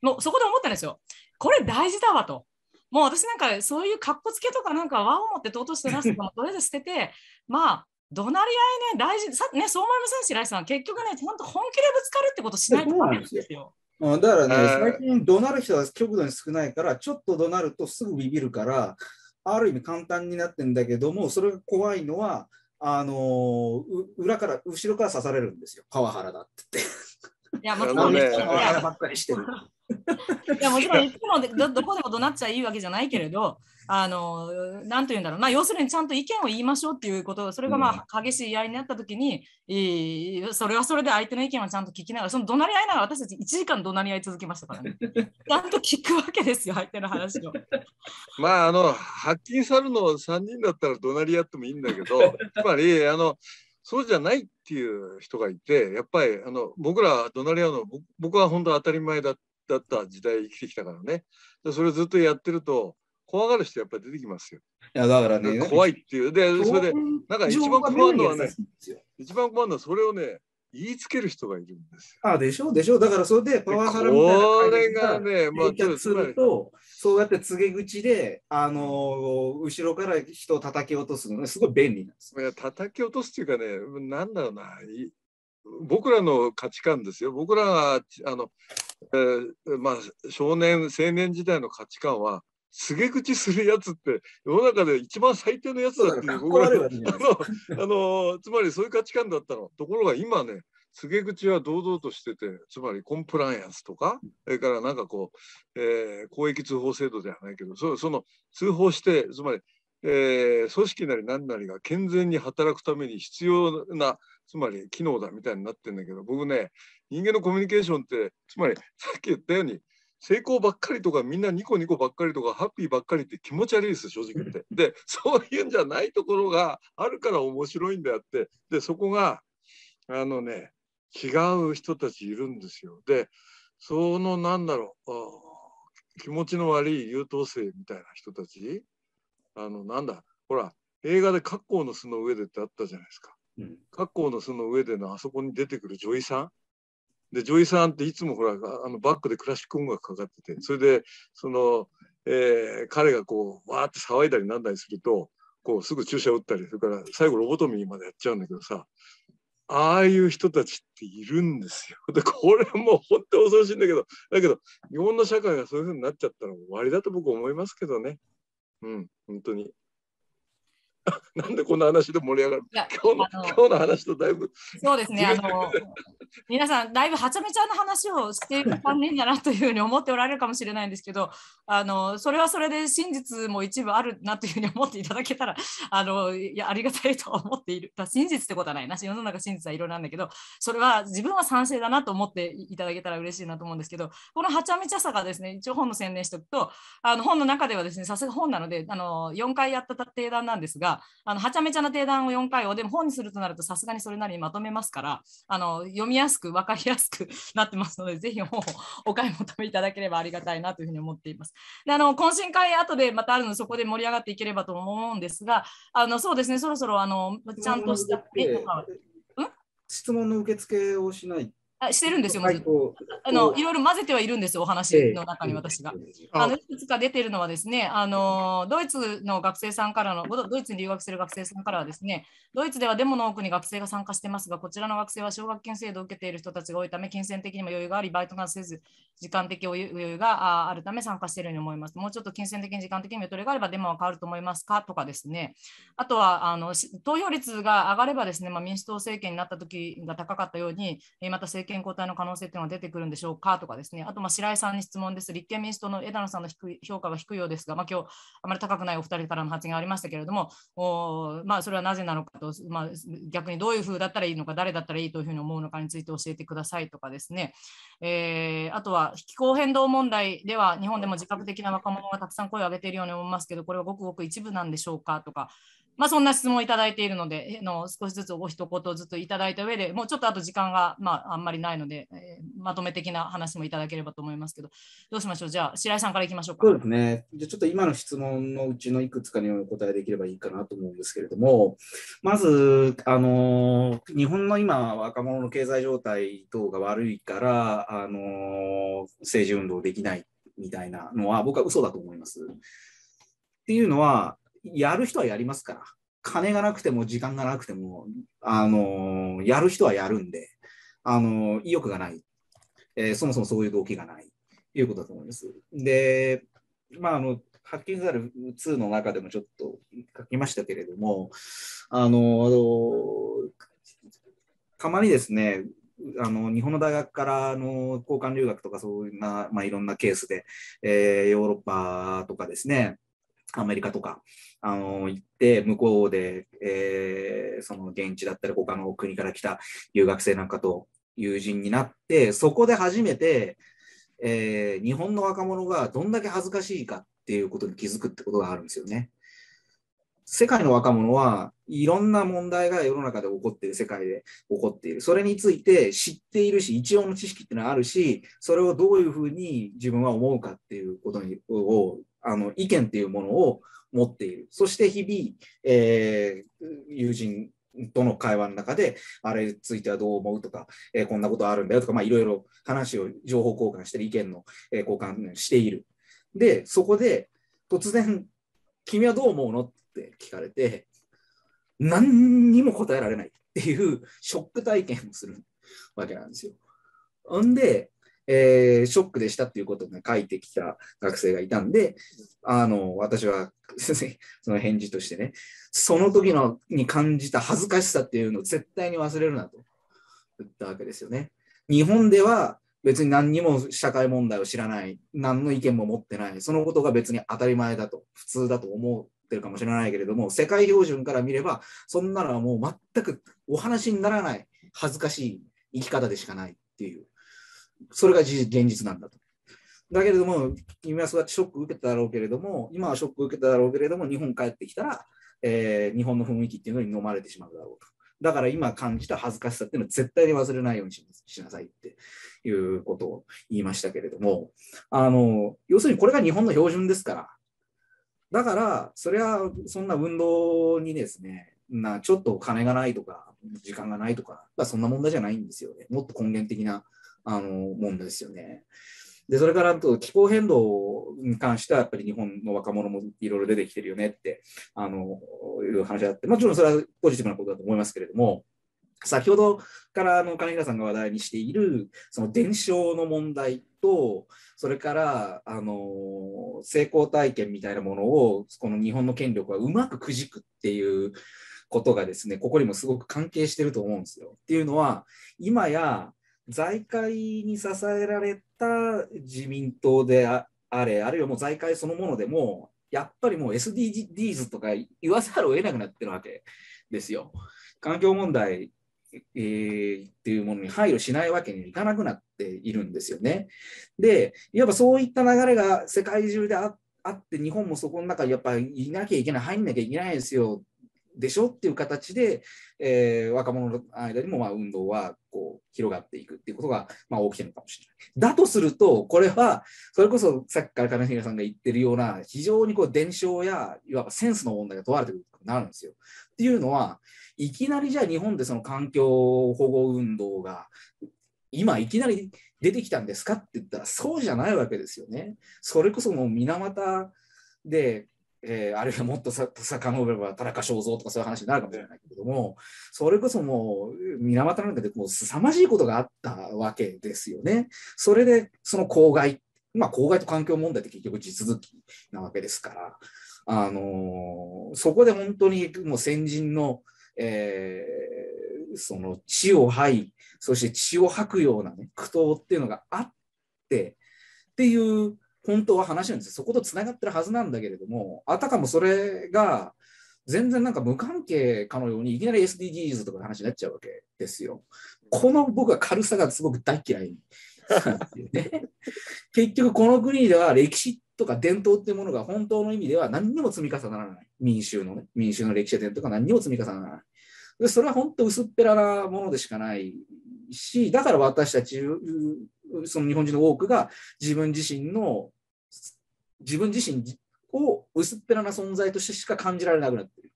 もうそこで思ったんですよ。これ大事だわと。もう私なんかそういうかっこつけとかなんか和を持って尊して出すとかも <laughs> とりあえず捨てて、まあ、怒鳴り合いね、大事、さね、そう思いません、白井さん。結局ね、本当本気でぶつかるってことしないとダメなんですよ。うん、だからね、最近怒鳴る人は極度に少ないから、ちょっと怒鳴るとすぐビビるから、ある意味簡単になってんだけども、それが怖いのは、あのー、裏から、後ろから刺されるんですよ。パワハラだって言って。いや、もう、ね、ばっかりしてる。いやもちろんいつもどどこでも怒鳴っちゃいいわけじゃないけれど、あのなんて言うんだろう、まあ、要するにちゃんと意見を言いましょうっていうこと、それがまあ激しいやり合いになった時に、うん、それはそれで相手の意見はちゃんと聞きながら、その怒鳴り合いながら私たち1時間怒鳴り合い続けましたからね。<laughs> ちゃんと聞くわけですよ、相手の話を。<laughs> まあ、あの、発禁さるの3人だったら怒鳴り合ってもいいんだけど、<laughs> つまり、あの、そうじゃないっていう人がいてやっぱりあの僕ら怒鳴り合うの僕は本当当たり前だっだった時代生きてきたからね。それずっとやってると、怖がる人やっぱり出てきますよ。いやだからね。怖いっていう。で、それで、なんか一番困るのはね、一番怖いのはそれをね、言いつける人がいるんですよ。あでしょうでしょう。だからそれでパワハラみたいなこれがね、まあ、すると、そうやって告げ口で、あのー、後ろから人を叩き落とすのがすごい便利なんです。いや、叩き落とすっていうかね、なんだろうな、僕らの価値観ですよ。僕らがあのえー、まあ、少年青年時代の価値観は告げ口するやつって世の中で一番最低のやつだっていう僕はあのあのつまりそういう価値観だったのところが今ね告げ口は堂々としててつまりコンプライアンスとかそれからなんかこう、えー、公益通報制度ではないけどそその通報してつまりえー、組織なり何なりが健全に働くために必要なつまり機能だみたいになってんだけど僕ね人間のコミュニケーションってつまりさっき言ったように成功ばっかりとかみんなニコニコばっかりとかハッピーばっかりって気持ち悪いです正直言って。で <laughs> そういうんじゃないところがあるから面白いんであってでそこがあのね違う人たちいるんですよ。でそのなんだろう気持ちの悪い優等生みたいな人たちあのなんだほら映画で「格好の巣の上で」ってあったじゃないですか。格好、うん、の巣の上でのあそこに出てくる女医さんで女医さんっていつもほらあのバックでクラシック音楽かかっててそれでその、えー、彼がこうわーって騒いだりなんだりするとこうすぐ注射打ったりそれから最後ロボトミーまでやっちゃうんだけどさああいう人たちっているんですよ。でこれもう本当恐ろしいんだけどだけど日本の社会がそういうふうになっちゃったら終わりだと僕思いますけどね。うん、本当に。<laughs> なんでこんな話で盛り上がる今日の今日の話とだいぶそうですねあの皆さんだいぶはちゃめちゃな話をして残念だなというふうに思っておられるかもしれないんですけどあのそれはそれで真実も一部あるなというふうに思っていただけたら <laughs> あのいやありがたいと思っている真実ってことはないな世の中真実はいろいろなんだけどそれは自分は賛成だなと思っていただけたら嬉しいなと思うんですけどこのはちゃめちゃさがですね一応本の宣伝しておくとあの本の中ではですねさすが本なのであの4回やった提談なんですがかあのはちゃめちゃな定談を4回をでも本にするとなるとさすがにそれなりにまとめますからあの読みやすく分かりやすくなってますのでぜひ本をお買い求めいただければありがたいなというふうに思っています。であの懇親会後でまたあるのでそこで盛り上がっていければと思うんですがあのそうですねそろそろあのちゃんとした、質問の受付をしないあしてるんですよ、あのいろいろ混ぜてはいるんですよ、お話の中に私が。あのいくつか出てるのはですねあの、ドイツの学生さんからの、ドイツに留学する学生さんからはですね、ドイツではデモの多くに学生が参加してますが、こちらの学生は奨学金制度を受けている人たちが多いため、金銭的にも余裕があり、バイトがせず、時間的余裕があるため参加しているように思います。もうちょっと金銭的に時間的にもとれがあればデモは変わると思いますかとかですね、あとはあの投票率が上がればですね、まあ、民主党政権になった時が高かったように、また政権健康体の可能性ていうのが出てくるんでしょうかとかですね、あとまあ白井さんに質問です。立憲民主党の枝野さんの低い評価が低いようですが、まあ今日あまり高くないお二人からの発言がありましたけれども、おまあ、それはなぜなのかと、まあ、逆にどういうふうだったらいいのか、誰だったらいいというふうに思うのかについて教えてくださいとかですね、えー、あとは気候変動問題では、日本でも自覚的な若者がたくさん声を上げているように思いますけど、これはごくごく一部なんでしょうかとか、まあ、そんな質問をいただいているので、あの少しずつお一言ずついただいた上で、もうちょっとあと時間が、まあ、あんまりないので、えー、まとめ的な話もいただければと思いますけど、どうしましょう、じゃあ、白井さんからいきましょうか。そうですね、じゃちょっと今の質問のうちのいくつかにお答えできればいいかなと思うんですけれども、まず、あの日本の今、若者の経済状態等が悪いから、あの政治運動できないみたいなのは、僕は嘘だと思います。っていうのは、やる人はやりますから。金がなくても時間がなくても、あのやる人はやるんで、あの意欲がない、えー、そもそもそういう動機がないということだと思います。で、まあ、あの発見ざる2の中でもちょっと書きましたけれども、あのたまにですね、あの日本の大学からの交換留学とかそういうな、まあ、いろんなケースで、えー、ヨーロッパとかですねアメリカとか、あの、行って、向こうで、えー、その現地だったり、他の国から来た留学生なんかと友人になって、そこで初めて、えー、日本の若者がどんだけ恥ずかしいかっていうことに気づくってことがあるんですよね。世界の若者はいろんな問題が世の中で起こっている、世界で起こっている。それについて知っているし、一応の知識っていうのはあるし、それをどういうふうに自分は思うかっていうことにをあの意見っていうものを持っている。そして日々、えー、友人との会話の中で、あれについてはどう思うとか、えー、こんなことあるんだよとか、いろいろ話を情報交換したり、意見の、えー、交換している。で、そこで突然、君はどう思うのって聞かれて、何にも答えられないっていうショック体験をするわけなんですよ。んで、えー、ショックでしたっていうことね、書いてきた学生がいたんで、あの、私は <laughs> その返事としてね、その時のに感じた恥ずかしさっていうのを絶対に忘れるなと言ったわけですよね。日本では別に何にも社会問題を知らない、何の意見も持ってない、そのことが別に当たり前だと、普通だと思ってるかもしれないけれども、世界標準から見れば、そんなのはもう全くお話にならない、恥ずかしい生き方でしかないっていうそれが現実なんだと。だけれども、今はショック受けただろうけれども、今はショック受けただろうけれども、日本帰ってきたら、えー、日本の雰囲気っていうのに飲まれてしまうだろうと。だから今感じた恥ずかしさっていうのは絶対に忘れないようにしなさいっていうことを言いましたけれども、あの、要するにこれが日本の標準ですから、だから、そりゃ、そんな運動にですね、なちょっと金がないとか、時間がないとか、そんな問題じゃないんですよね。もっと根源的なあの問題ですよね。でそれからと気候変動に関してはやっぱり日本の若者もいろいろ出てきてるよねってあのいう話があって、もちろんそれはポジティブなことだと思いますけれども、先ほどからあの金平さんが話題にしているその伝承の問題とそれからあの成功体験みたいなものをこの日本の権力はうまくくじくっていうことがですねここにもすごく関係してると思うんですよ。っていうのは今や財界に支えられた自民党であれ、あるいはもう財界そのものでも、やっぱりもう SDGs とか言わざるを得なくなってるわけですよ。環境問題、えー、っていうものに配慮しないわけにいかなくなっているんですよね。で、いわばそういった流れが世界中であって、日本もそこの中にやっぱいなきゃいけない、入んなきゃいけないですよでしょっていう形で、えー、若者の間にもまあ運動はこう広がっていくっていうことがまあ起きてるのかもしれない。だとすると、これはそれこそさっきから金平さんが言ってるような非常にこう伝承やいわばセンスの問題が問われてくることになるんですよ。っていうのはいきなりじゃあ日本でその環境保護運動が今いきなり出てきたんですかって言ったらそうじゃないわけですよね。それこそもう水俣でえー、あるいはもっとさ遡れば田中正造とかそういう話になるかもしれないけれども、それこそもう水俣なんかでもう凄まじいことがあったわけですよね。それでその公害、まあ公害と環境問題って結局地続きなわけですから、あのー、そこで本当にもう先人の、えー、その地を這い、そして血を吐くようなね、苦闘っていうのがあって、っていう本当は話なんですそことつながってるはずなんだけれども、あたかもそれが、全然なんか無関係かのようにいきなり SDGs とかの話になっちゃうわけですよ。この僕は軽さがすごく大嫌い <laughs> 結局この国では歴史とか伝統っていうものが本当の意味では何にも積み重ならない。民衆のね、民衆の歴史や伝統が何にも積み重ならない。でそれは本当薄っぺらなものでしかないし、だから私たちその日本人の多くが自分自身の自分自身を薄っぺらな存在としてしか感じられなくなってる。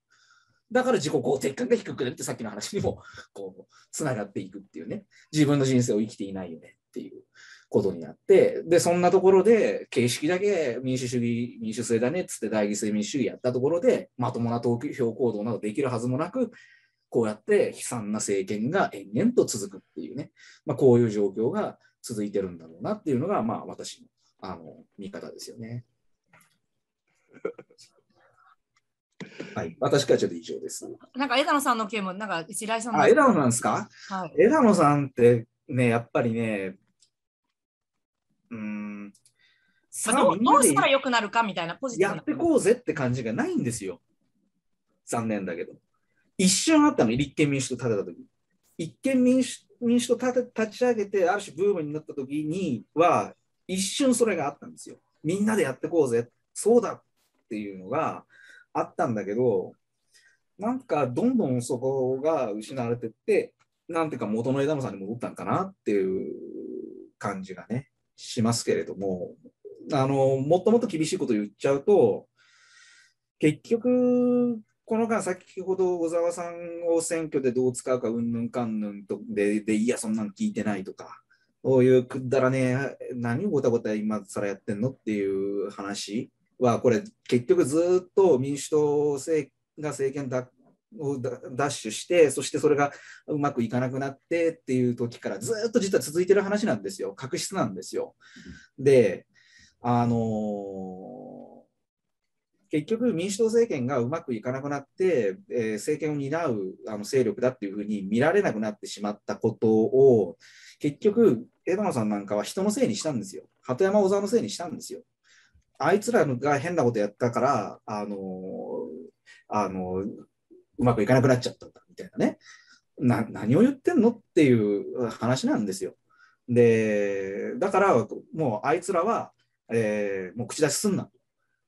だから自己肯定感が低くなってさっきの話にもこうつながっていくっていうね自分の人生を生きていないよねっていうことになってでそんなところで形式だけ民主主義民主制だねっつって大義制民主主義やったところでまともな投票行動などできるはずもなくこうやって悲惨な政権が延々と続くっていうね、まあ、こういう状況が続いてるんだろうなっていうのが、まあ、私のあの見方ですよね。<laughs> はい、私からちょっと以上です。なんか枝野さんの件も、なんか一来さんあ枝野なんですか、はい、枝野さんってね、やっぱりね、うん、さあどうしたらよくなるかみたいなポジティブやってこうぜって感じがないんですよ。残念だけど。一瞬あったの、立憲民主党立てた時。立憲民主民主党立ち上げて、ある種ブームになった時には、一瞬それがあったんですよ。みんなでやってこうぜ、そうだっていうのがあったんだけど、なんかどんどんそこが失われてって、なんていうか元の枝野さんに戻ったんかなっていう感じがね、しますけれども、あのもっともっと厳しいこと言っちゃうと、結局、この間、先ほど小沢さんを選挙でどう使うか、うんぬんかんぬんとで、で、いや、そんなの聞いてないとか、そういうくだらねえ、何をごたごた今更やってんのっていう話は、これ、結局ずっと民主党が政権だをダッシュして、そしてそれがうまくいかなくなってっていう時から、ずっと実は続いてる話なんですよ、確執なんですよ。で、あのー結局民主党政権がうまくいかなくなって、えー、政権を担うあの勢力だっていうふうに見られなくなってしまったことを、結局、枝野さんなんかは人のせいにしたんですよ。鳩山小沢のせいにしたんですよ。あいつらが変なことやったから、あのあのうまくいかなくなっちゃったんだみたいなね。な何を言ってんのっていう話なんですよ。で、だから、もうあいつらは、えー、もう口出しすんな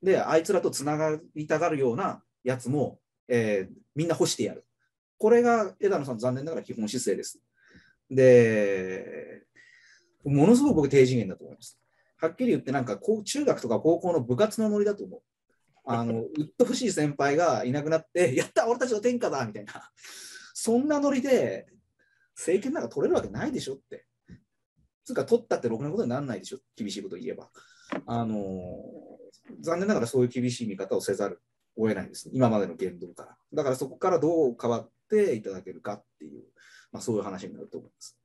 で、あいつらとつながりたがるようなやつも、えー、みんな干してやる。これが枝野さん、残念ながら基本姿勢です。で、ものすごく僕、低次元だと思います。はっきり言って、なんか中学とか高校の部活のノリだと思う。あの、<laughs> うっとうしい先輩がいなくなって、やった俺たちの天下だみたいな。そんなノリで、政権なんか取れるわけないでしょって。つうか、取ったってろくなことにならないでしょ厳しいこと言えば。あのー残念ながらそういう厳しい見方をせざるを得ないんですね、今までの言動から。だからそこからどう変わっていただけるかっていう、まあ、そういう話になると思います。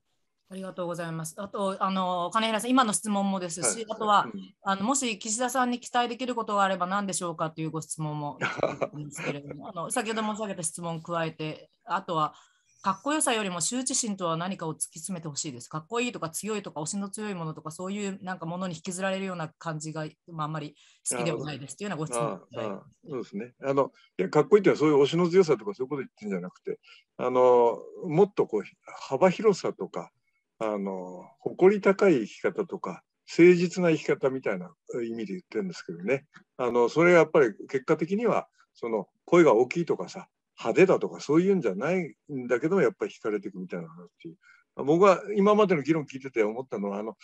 ありがとうございます。あと、あの金平さん、今の質問もですし、はい、あとは、うん、あのもし岸田さんに期待できることがあれば何でしょうかというご質問もあの先ほど申し上げた質問を加えて、あとはかっこよさよりも羞恥心とは何かを突き詰めてほしいです。かっこいいとか強いとか推しの強いものとかそういうなんかものに引きずられるような感じが、まあ、あんまり好きではないですというようなご質問そうですねあのいや。かっこいいというのはそういう推しの強さとかそういうこと言ってるんじゃなくてあのもっとこう幅広さとかあの誇り高い生き方とか誠実な生き方みたいな意味で言ってるんですけどねあのそれがやっぱり結果的にはその声が大きいとかさ派手だとかそういうんじゃないんだけどもやっぱり惹かれていくみたいな話っていう。僕は今までの議論聞いてて思ったのはあの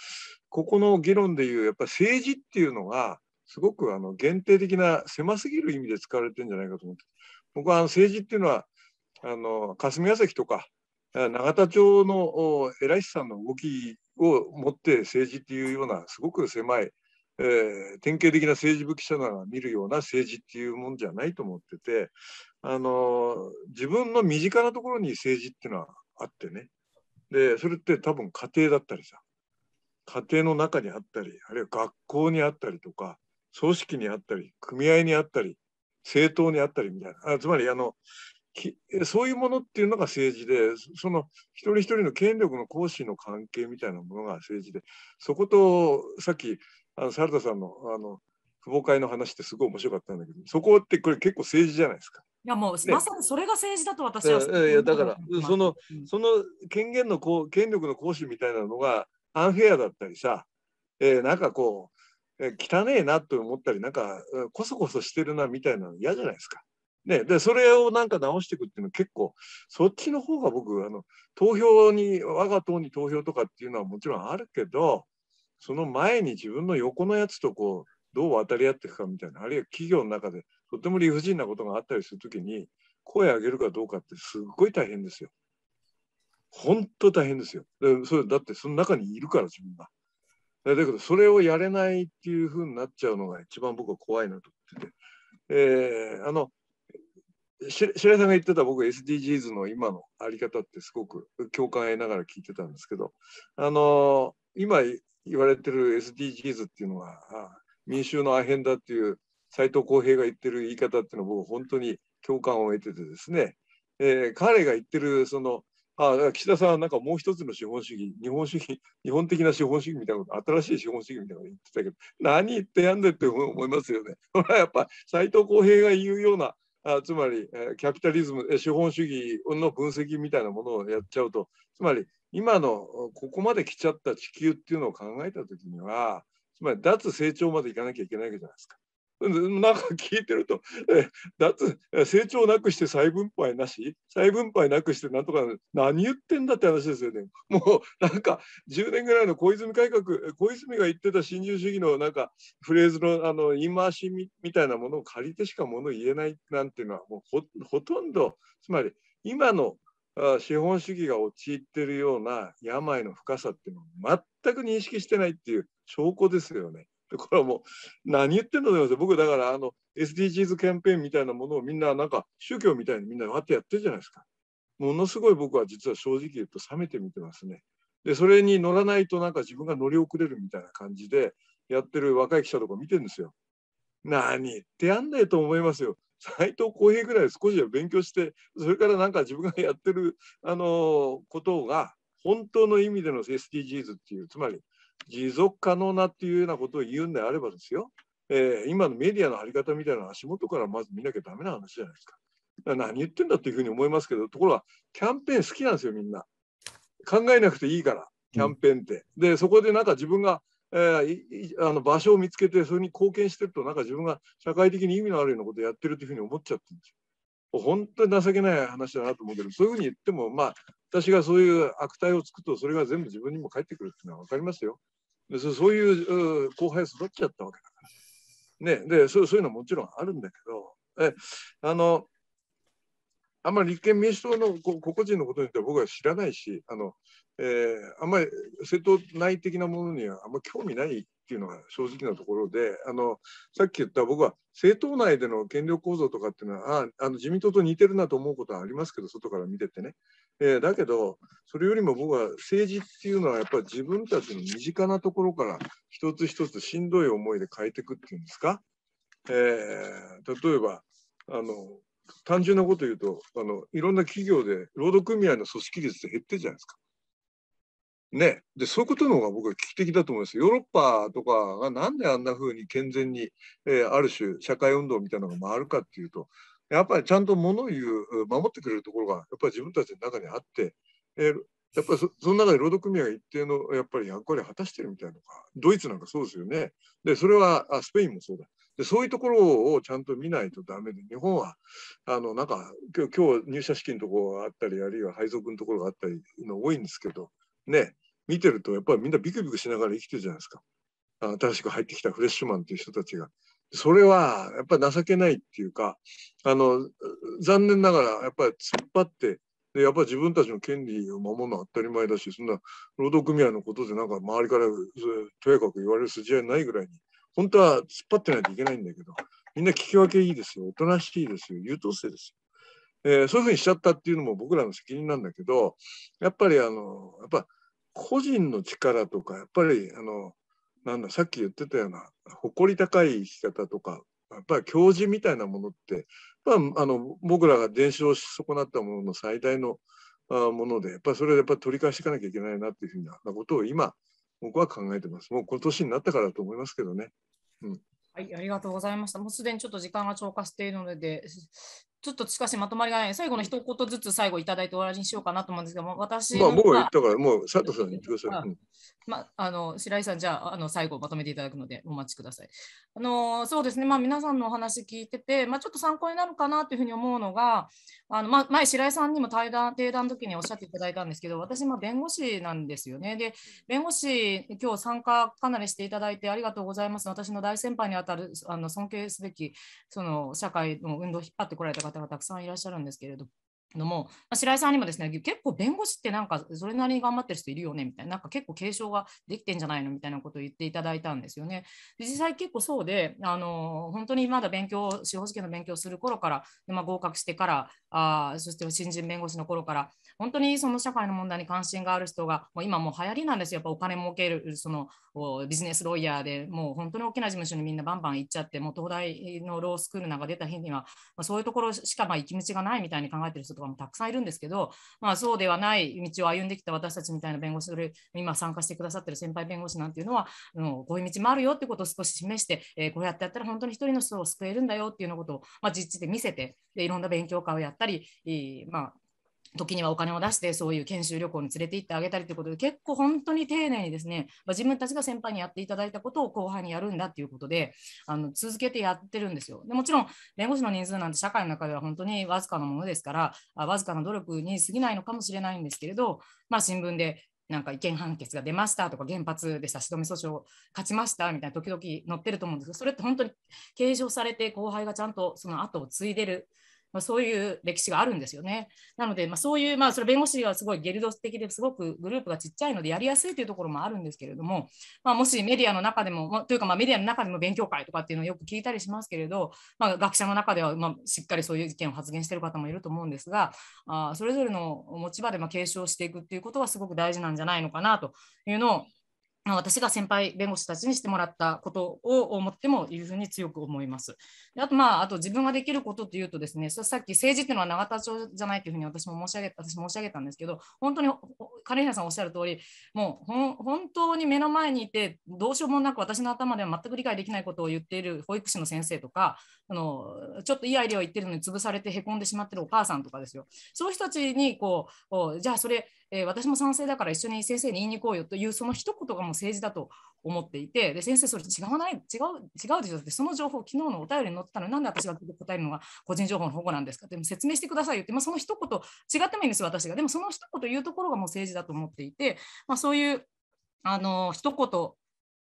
ここの議論でいうやっぱ政治っていうのがすごくあの限定的な狭すぎる意味で使われてるんじゃないかと思って僕はあの政治っていうのはあの霞が関とか永田町の偉いさんの動きを持って政治っていうようなすごく狭いえー、典型的な政治部記者なら見るような政治っていうもんじゃないと思ってて、あの自分の身近なところに政治っていうのはあってねでそれって多分家庭だったりさ家庭の中にあったりあるいは学校にあったりとか組織にあったり組合にあったり政党にあったりみたいなあつまりあのそういうものっていうのが政治でその一人一人の権力の行使の関係みたいなものが政治でそことさっきあの猿田さんのあの父母会の話ってすごい面白かったんだけどそこってこれ結構政治じゃないですか。いやもう、ね、まさにそれが政治だと私はいやだから、そのその権限のこう権力の行使みたいなのがアンフェアだったりさ、えー、なんかこう、え汚えなと思ったりなんかこそこそしてるなみたいなの嫌じゃないですか。ね、でそれをなんか直していくっていうのは結構そっちの方が僕あの投票に我が党に投票とかっていうのはもちろんあるけどその前に自分の横のやつとこうどう渡り合っていくかみたいなあるいは企業の中でとても理不尽なことがあったりするときに声上げるかどうかってすっごい大変ですよ。本当大変ですよ。でそれだってその中にいるから自分が。だけどそれをやれないっていうふうになっちゃうのが一番僕は怖いなと思ってて。えー、あの白井さんが言ってた僕 SDGs の今のあり方ってすごく共感を得ながら聞いてたんですけどあの今言われてる SDGs っていうのは民衆のアヘンだっていう斎藤浩平が言ってる言い方っていうのは僕本当に共感を得ててですね、えー、彼が言ってるそのあ岸田さんはなんかもう一つの資本主義日本主義日本的な資本主義みたいなこと新しい資本主義みたいなこと言ってたけど何言ってやんでって思いますよね。<laughs> これはやっぱ斎藤浩平が言うようなあつまり、えキャピタリズム資本主義の分析みたいなものをやっちゃうとつまり今のここまで来ちゃった地球っていうのを考えた時にはつまり脱成長までいかなきゃいけないわけじゃないですか。なんか聞いてると、え脱成長なくして再分配なし、再分配なくしてなんとか何言ってんだって話ですよね。もうなんか10年ぐらいの小泉改革、小泉が言ってた新自由主義のなんかフレーズのあの言い回しみみたいなものを借りてしかもの言えないなんていうのはもうほとんど、つまり今の資本主義が陥ってるような病の深さっていうのを全く認識してないっていう証拠ですよね。でこれはもう何言ってんのよ僕だからあの SDGs キャンペーンみたいなものをみんななんか宗教みたいにみんなわってやってるじゃないですか。ものすごい僕は実は正直言うと冷めて見てますね。でそれに乗らないとなんか自分が乗り遅れるみたいな感じでやってる若い記者とか見てるんですよ。何言ってやんねえと思いますよ。斎藤浩平ぐらい少しは勉強してそれからなんか自分がやってる、あのことが本当の意味での SDGs っていうつまり持続可能なっていうようなことを言うんであればですよ、えー、今のメディアのあり方みたいな足元からまず見なきゃダメな話じゃないですか。何言ってんだっていうふうに思いますけどところはキャンペーン好きなんですよみんな。考えなくていいからキャンペーンって。うん、でそこでなんか自分がえー、あの場所を見つけてそれに貢献してるとなんか自分が社会的に意味のあるようなことをやってるというふうに思っちゃってるんですよ。本当に情けない話だなと思うけどそういうふうに言ってもまあ私がそういう悪態をつくとそれが全部自分にも返ってくるっていうのは分かりますよ。でそういう後輩育っちゃったわけだから。ね、でそうそういうのはもちろんあるんだけどえあのあんまり立憲民主党の個々人のことについては僕は知らないし、あのえー、あんまり政党内的なものにはあんまり興味ないっていうのが正直なところで、あのさっき言った僕は政党内での権力構造とかっていうのは、ああの自民党と似てるなと思うことはありますけど、外から見ててね。えー、だけど、それよりも僕は政治っていうのはやっぱり自分たちの身近なところから一つ一つしんどい思いで変えていくっていうんですか。えー、例えばあの単純なこと言うとあのいろんな企業で労働組合の組織率って減ってるじゃないですか。ね、でそういうことの方が僕は危機的だと思います。ヨーロッパとかがなんであんなふうに健全に、えー、ある種社会運動みたいなのが回るかっていうとやっぱりちゃんと物を言う守ってくれるところがやっぱり自分たちの中にあって、えー、やっぱりその中で労働組合が一定のやっぱり役割を果たしてるみたいなのがドイツなんかそうですよね。でそれはあスペインもそうだ。でそういうところをちゃんと見ないとダメで日本はあのなんか今日入社式のところがあったりあるいは配属のところがあったりの多いんですけどね見てるとやっぱりみんなビクビクしながら生きてるじゃないですか新しく入ってきたフレッシュマンという人たちが。それはやっぱり情けないっていうかあの残念ながらやっぱり突っ張ってでやっぱり自分たちの権利を守るのは当たり前だしそんな労働組合のことでなんか周りからとやかく言われる筋合いないぐらいに本当は突っ張ってないといけないんだけど、みんな聞き分けいいですよ、おとなしいですよ、優等生ですよ。えー、そういうふうにしちゃったっていうのも僕らの責任なんだけど、やっぱりあの、やっぱ個人の力とか、やっぱりあの、なんだ、さっき言ってたような、誇り高い生き方とか、やっぱり教授みたいなものって、やっぱあの僕らが伝承し損なったものの最大のあもので、やっぱりそれをやっぱ取り返していかなきゃいけないなっていうふうなことを今、僕は考えてます。もう今年になったからだと思いますけどね。うん、はい、ありがとうございました。もうすでにちょっと時間が超過しているので、ちょっとしかしまとまりがない最後の一言ずつ最後いただいて終わりにしようかなと思うんですけども、私まあ、もう言ったから、もう佐藤さんに言ってください。まあ、あの白井さん、じゃああの最後まとめていただくのでお待ちください。あのそうですね、まあ、皆さんのお話聞いてて、まあ、ちょっと参考になるかなというふうに思うのが、あのまあ、前、白井さんにも対談、提談の時におっしゃっていただいたんですけど、私、ま弁護士なんですよね。で、弁護士、今日参加かなりしていただいてありがとうございます。私の大先輩にあたる、あの尊敬すべきその社会の運動を引っ張ってこられた方がたくさんいらっしゃるんですけれどのも、白井さんにもですね結構弁護士ってなんかそれなりに頑張ってる人いるよねみたいななんか結構継承ができてんじゃないのみたいなことを言っていただいたんですよね。実際結構そうであの本当にまだ勉強司法試験の勉強する頃から、まあ、合格してからあそして新人弁護士の頃から本当にその社会の問題に関心がある人がもう今もう流行りなんですよやっぱお金儲けるそのビジネスロイヤーでもう本当に大きな事務所にみんなバンバン行っちゃってもう東大のロースクールなんか出た日には、まあ、そういうところしかまあ行き道がないみたいに考えてる人とかもたくさんいるんですけど、まあ、そうではない道を歩んできた私たちみたいな弁護士、それ今参加してくださってる先輩弁護士なんていうのは、あのこういう道もあるよってことを少し示して、えー、こうやってやったら本当に一人の人を救えるんだよっていうようなことを、まあ、実地で見せてで、いろんな勉強会をやったり、まあ、時にはお金を出してそういう研修旅行に連れて行ってあげたりということで結構本当に丁寧にですね、まあ、自分たちが先輩にやっていただいたことを後輩にやるんだっていうことであの続けてやってるんですよでもちろん弁護士の人数なんて社会の中では本当にわずかなものですからあわずかな努力に過ぎないのかもしれないんですけれど、まあ、新聞でなんか違憲判決が出ましたとか原発で差し止め訴訟を勝ちましたみたいな時々載ってると思うんですけどそれって本当に継承されて後輩がちゃんとその後を継いでるまあ、そういう歴史があるんですよね。なので、まあ、そういう、まあ、それ弁護士はすごいゲルド的ですごくグループがちっちゃいのでやりやすいというところもあるんですけれども、まあ、もしメディアの中でも、まあ、というかまあメディアの中でも勉強会とかっていうのをよく聞いたりしますけれど、まあ、学者の中ではまあしっかりそういう意見を発言している方もいると思うんですが、あそれぞれの持ち場でまあ継承していくっていうことはすごく大事なんじゃないのかなというのを私が先輩弁護士たちにしてもらったことを思ってもいうふうに強く思います。であと、まあ、あと自分ができることっていうとですね、さっき政治っていうのは永田町じゃないというふうに私も申し上げ私申し上げたんですけど、本当に金平さんおっしゃる通り、もう本当に目の前にいて、どうしようもなく私の頭では全く理解できないことを言っている保育士の先生とか、あのちょっといいアイデアを言ってるのに潰されてへこんでしまってるお母さんとかですよ。そういう人たちにこう、じゃあそれ、えー、私も賛成だから一緒に先生に言いに行こうよというその一言がもう政治だと思っていてで先生それ違わない違う違うでしょってその情報昨日のお便りに載ってたのなんで私が答えるのが個人情報の保護なんですかでも説明してくださいよって、まあ、その一言違ってもいいんです私がでもその一言言うところがもう政治だと思っていて、まあ、そういうあの一言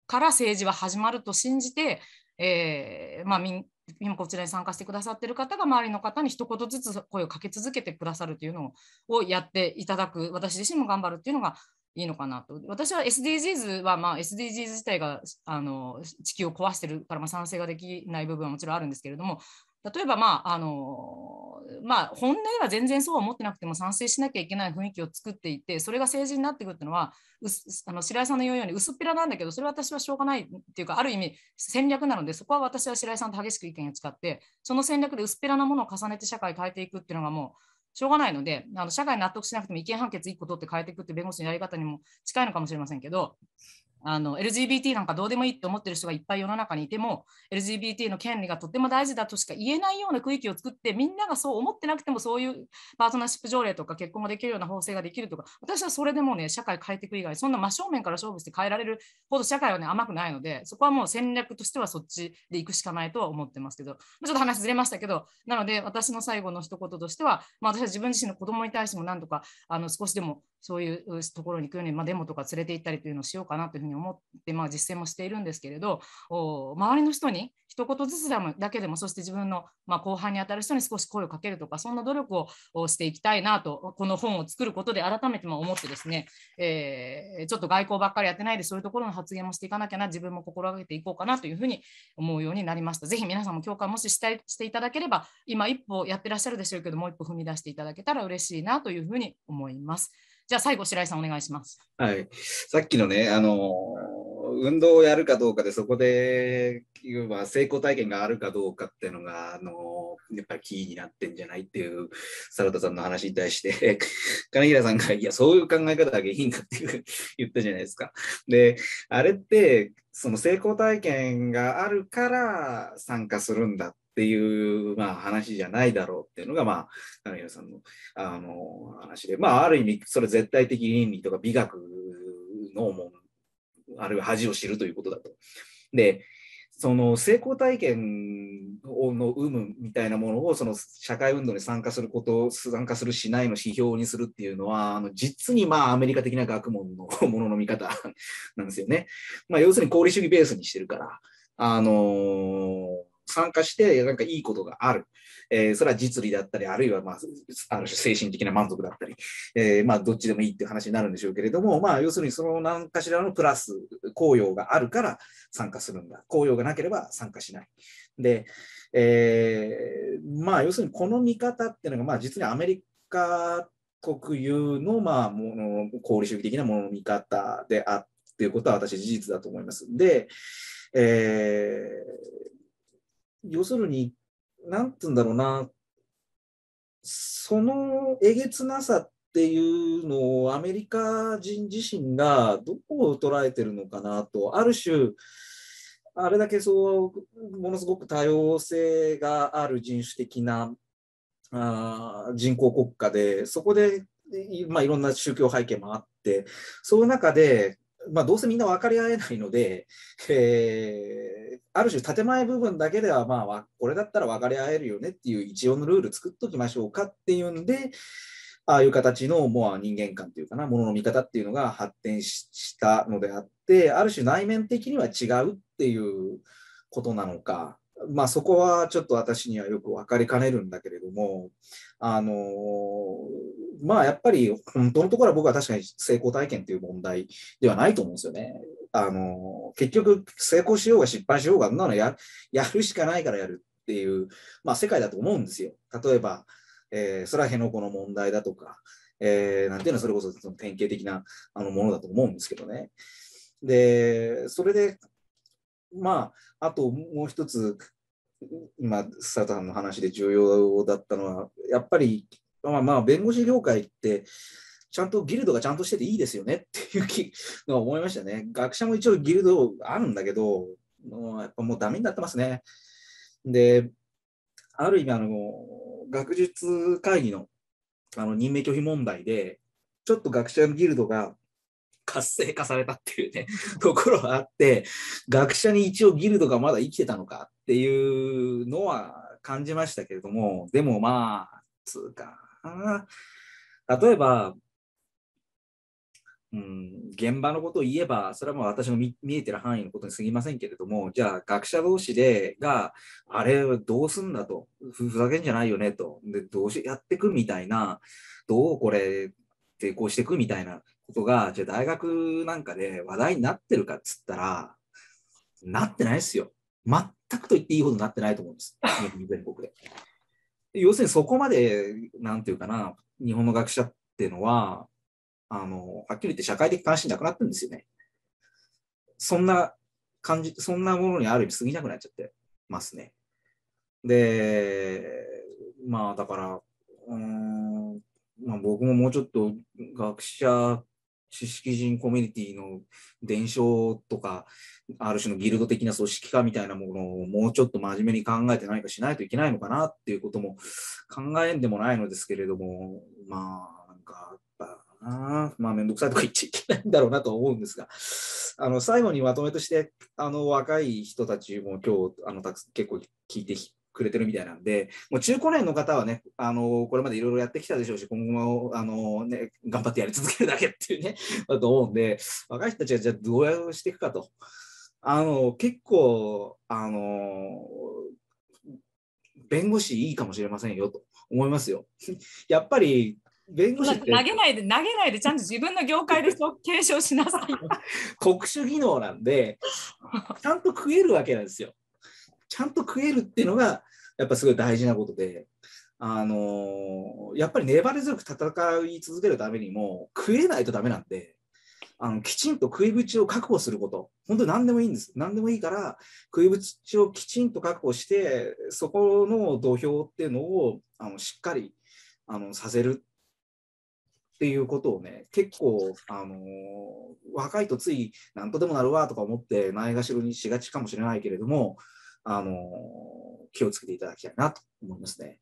から政治は始まると信じて、えーまあ、今こちらに参加してくださってる方が周りの方に一言ずつ声をかけ続けてくださるというのをやっていただく私自身も頑張るというのがいいのかなと私は SDGs は、まあ、SDGs 自体があの地球を壊してるから、ま賛成ができない部分はもちろんあるんですけれども例えば、まああのまあ、本音では全然そうは思ってなくても賛成しなきゃいけない雰囲気を作っていてそれが政治になっていくっていうのはあの白井さんの言うように薄っぺらなんだけどそれは私はしょうがないっていうかある意味戦略なのでそこは私は白井さんと激しく意見を使ってその戦略で薄っぺらなものを重ねて社会変えていくっていうのがもうしょうがないのであの社会に納得しなくても意見判決1個取って変えていくって弁護士のやり方にも近いのかもしれませんけどあの LGBT なんかどうでもいいって思ってる人がいっぱい世の中にいても LGBT の権利がとても大事だとしか言えないような区域を作ってみんながそう思ってなくてもそういうパートナーシップ条例とか結婚ができるような法制ができるとか私はそれでもね社会変えていく以外そんな真正面から勝負して変えられるほど社会はね甘くないのでそこはもう戦略としてはそっちでいくしかないとは思ってますけどちょっと話ずれましたけどなので私の最後の一言としては、まあ、私は自分自身の子供に対してもなんとかあの少しでもそういうところに行くように、まあ、デモとか連れて行ったりというのをしようかなというふうに思って、まあ、実践もしているんですけれど周りの人に一言ずつだけでもそして自分の、まあ、後半にあたる人に少し声をかけるとかそんな努力をしていきたいなとこの本を作ることで改めて思ってですね、えー、ちょっと外交ばっかりやってないでそういうところの発言もしていかなきゃな自分も心がけていこうかなというふうに思うようになりました。ぜひ皆さんも共感もししたしていただければ今一歩やってらっしゃるでしょうけどもう一歩踏み出していただけたら嬉しいなというふうに思います。じゃあ最後、白井さんお願いします。はい、さっきのね、あの運動をやるかどうかで、そこで、えば成功体験があるかどうかっていうのが、あのやっぱりキーになってんじゃないっていう、ラダさんの話に対して、<laughs> 金平さんが、いや、そういう考え方だけいいんかっていう言ったじゃないですか。で、あれって、その成功体験があるから参加するんだっっていう、まあ、話じゃないだろうっていうのが、まあ、金平さんのあの話で、まあ、ある意味、それ絶対的倫理とか美学のう、あるいは恥を知るということだと。でその成功体験の有無みたいなものをその社会運動に参加すること参加するしないの指標にするっていうのはあの実にまあアメリカ的な学問のものの見方なんですよね。まあ、要するに功利主義ベースにしてるから。あの参加して、なんかいいことがある。えー、それは実利だったり、あるいは、まあ、ある種精神的な満足だったり、えー、まあ、どっちでもいいっていう話になるんでしょうけれども、まあ、要するにその何かしらのプラス、効用があるから参加するんだ。効用がなければ参加しない。で、えー、まあ、要するにこの見方っていうのが、まあ、実にアメリカ国有の、まあ、もの、功利主義的なものの見方であっていうことは私事実だと思います。で、え要するに、なん言うんだろうな、そのえげつなさっていうのをアメリカ人自身がどこを捉えてるのかなと、ある種、あれだけそうものすごく多様性がある人種的なあ人口国家でそこで、まあ、いろんな宗教背景もあってその中でまあ、どうせみんな分かり合えないので、えー、ある種建前部分だけでは、まあ、これだったら分かり合えるよねっていう一応のルール作っときましょうかっていうんで、ああいう形のもう人間観というかな、ものの見方っていうのが発展したのであって、ある種内面的には違うっていうことなのか、まあ、そこはちょっと私にはよく分かりかねるんだけれども、あのまあ、やっぱり本当のところは僕は確かに成功体験という問題ではないと思うんですよね。あの結局、成功しようが失敗しようが、なのややるしかないからやるっていう、まあ、世界だと思うんですよ。例えば、えー、それは辺野古の問題だとか、えー、なんていうのはそれこそその典型的なあのものだと思うんですけどね。で、それでまあ、あともう一つ、今、佐藤さんの話で重要だったのは、やっぱり、まあ、まあ弁護士業界って、ちゃんとギルドがちゃんとしてていいですよねっていう気の思いましたね。学者も一応ギルドあるんだけど、もうやっぱもうダメになってますね。で、ある意味あの、学術会議のあの任命拒否問題で、ちょっと学者のギルドが活性化されたっていうね、<laughs> ところがあって、学者に一応ギルドがまだ生きてたのかっていうのは感じましたけれども、でもまあ、つうか、例えば、うん、現場のことを言えば、それはまあ私の見えてる範囲のことにすぎませんけれども、じゃあ学者同士で、が、あれどうすんだと、ふざけんじゃないよねと、で、どうしやってくみたいな、どうこれ、抵抗してくみたいなことが、じゃあ大学なんかで話題になってるかっつったら、なってないですよ。全くと言っていいほどなってないと思うんです。全国で。要するにそこまで、なんていうかな、日本の学者っていうのは、あの、はっきり言って社会的関心なくなってるんですよね。そんな感じ、そんなものにある意味過ぎなくなっちゃってますね。で、まあだから、うん、まあ僕ももうちょっと学者知識人コミュニティの伝承とか、ある種のギルド的な組織化みたいなものをもうちょっと真面目に考えて何かしないといけないのかなっていうことも考えんでもないのですけれども、まあ、なんか、な。まあ、めんどくさいとか言っちゃいけないんだろうなと思うんですが、あの最後にまとめとして、あの若い人たちも今日あの結構聞いてくれてるみたいなんで、もう中高年の方はね、あのこれまでいろいろやってきたでしょうし、今後も、あのね、頑張ってやり続けるだけっていうね、<laughs> だと思うんで、若い人たちはじゃあどうやしていくかと。あの結構あの弁護士いいかもしれませんよと思いますよ。<laughs> やっぱり弁護士投げないで投げないでちゃんと自分の業界で継承しなさい。<laughs> 特殊技能なんでちゃんと食えるわけなんですよ。ちゃんと食えるっていうのがやっぱすごい大事なことで、あのやっぱり粘り強く戦い続けるためにも食えないとダメなんで、あのきちんと食い口を確保すること、本当に何でもいいんです、何でもいいから、食い口をきちんと確保して、そこの土俵っていうのをあのしっかりあのさせるっていうことをね、結構、あのー、若いとつい何とでもなるわとか思ってないがしろにしがちかもしれないけれども、あの、気をつけていただきたいなと思いますね。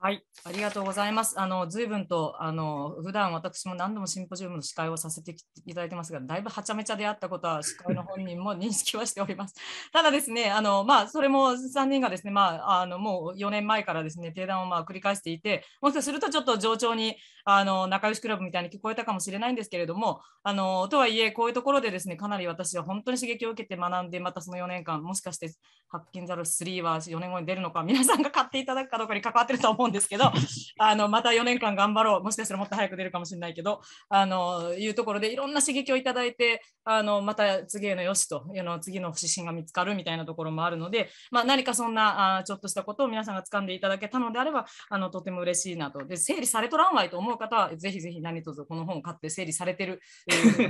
はい、ありがとうございます。あの随分とあの普段私も何度もシンポジウムの司会をさせていただいてますが、だいぶはちゃめちゃであったことは司会の本人も認識はしております。<laughs> ただですね、あのまあそれも3人がですね、まああのもう4年前からですね、提談をまあ繰り返していて、もしかするとちょっと冗長にあの仲良しクラブみたいに聞こえたかもしれないんですけれども、あのとはいえこういうところでですね、かなり私は本当に刺激を受けて学んで、またその4年間もしかして発見ざる3は4年後に出るのか、皆さんが買っていただくかどうかに関わってると思うんです。ですけどあのまた4年間頑張ろうもしかしたらもっと早く出るかもしれないけどあのいうところでいろんな刺激をいただいてあのまた次へのよしというの次の指針が見つかるみたいなところもあるので、まあ、何かそんなあちょっとしたことを皆さんが掴んでいただけたのであればあのとても嬉しいなとで整理されとらんわいと思う方はぜひぜひ何卒この本を買って整理されてる、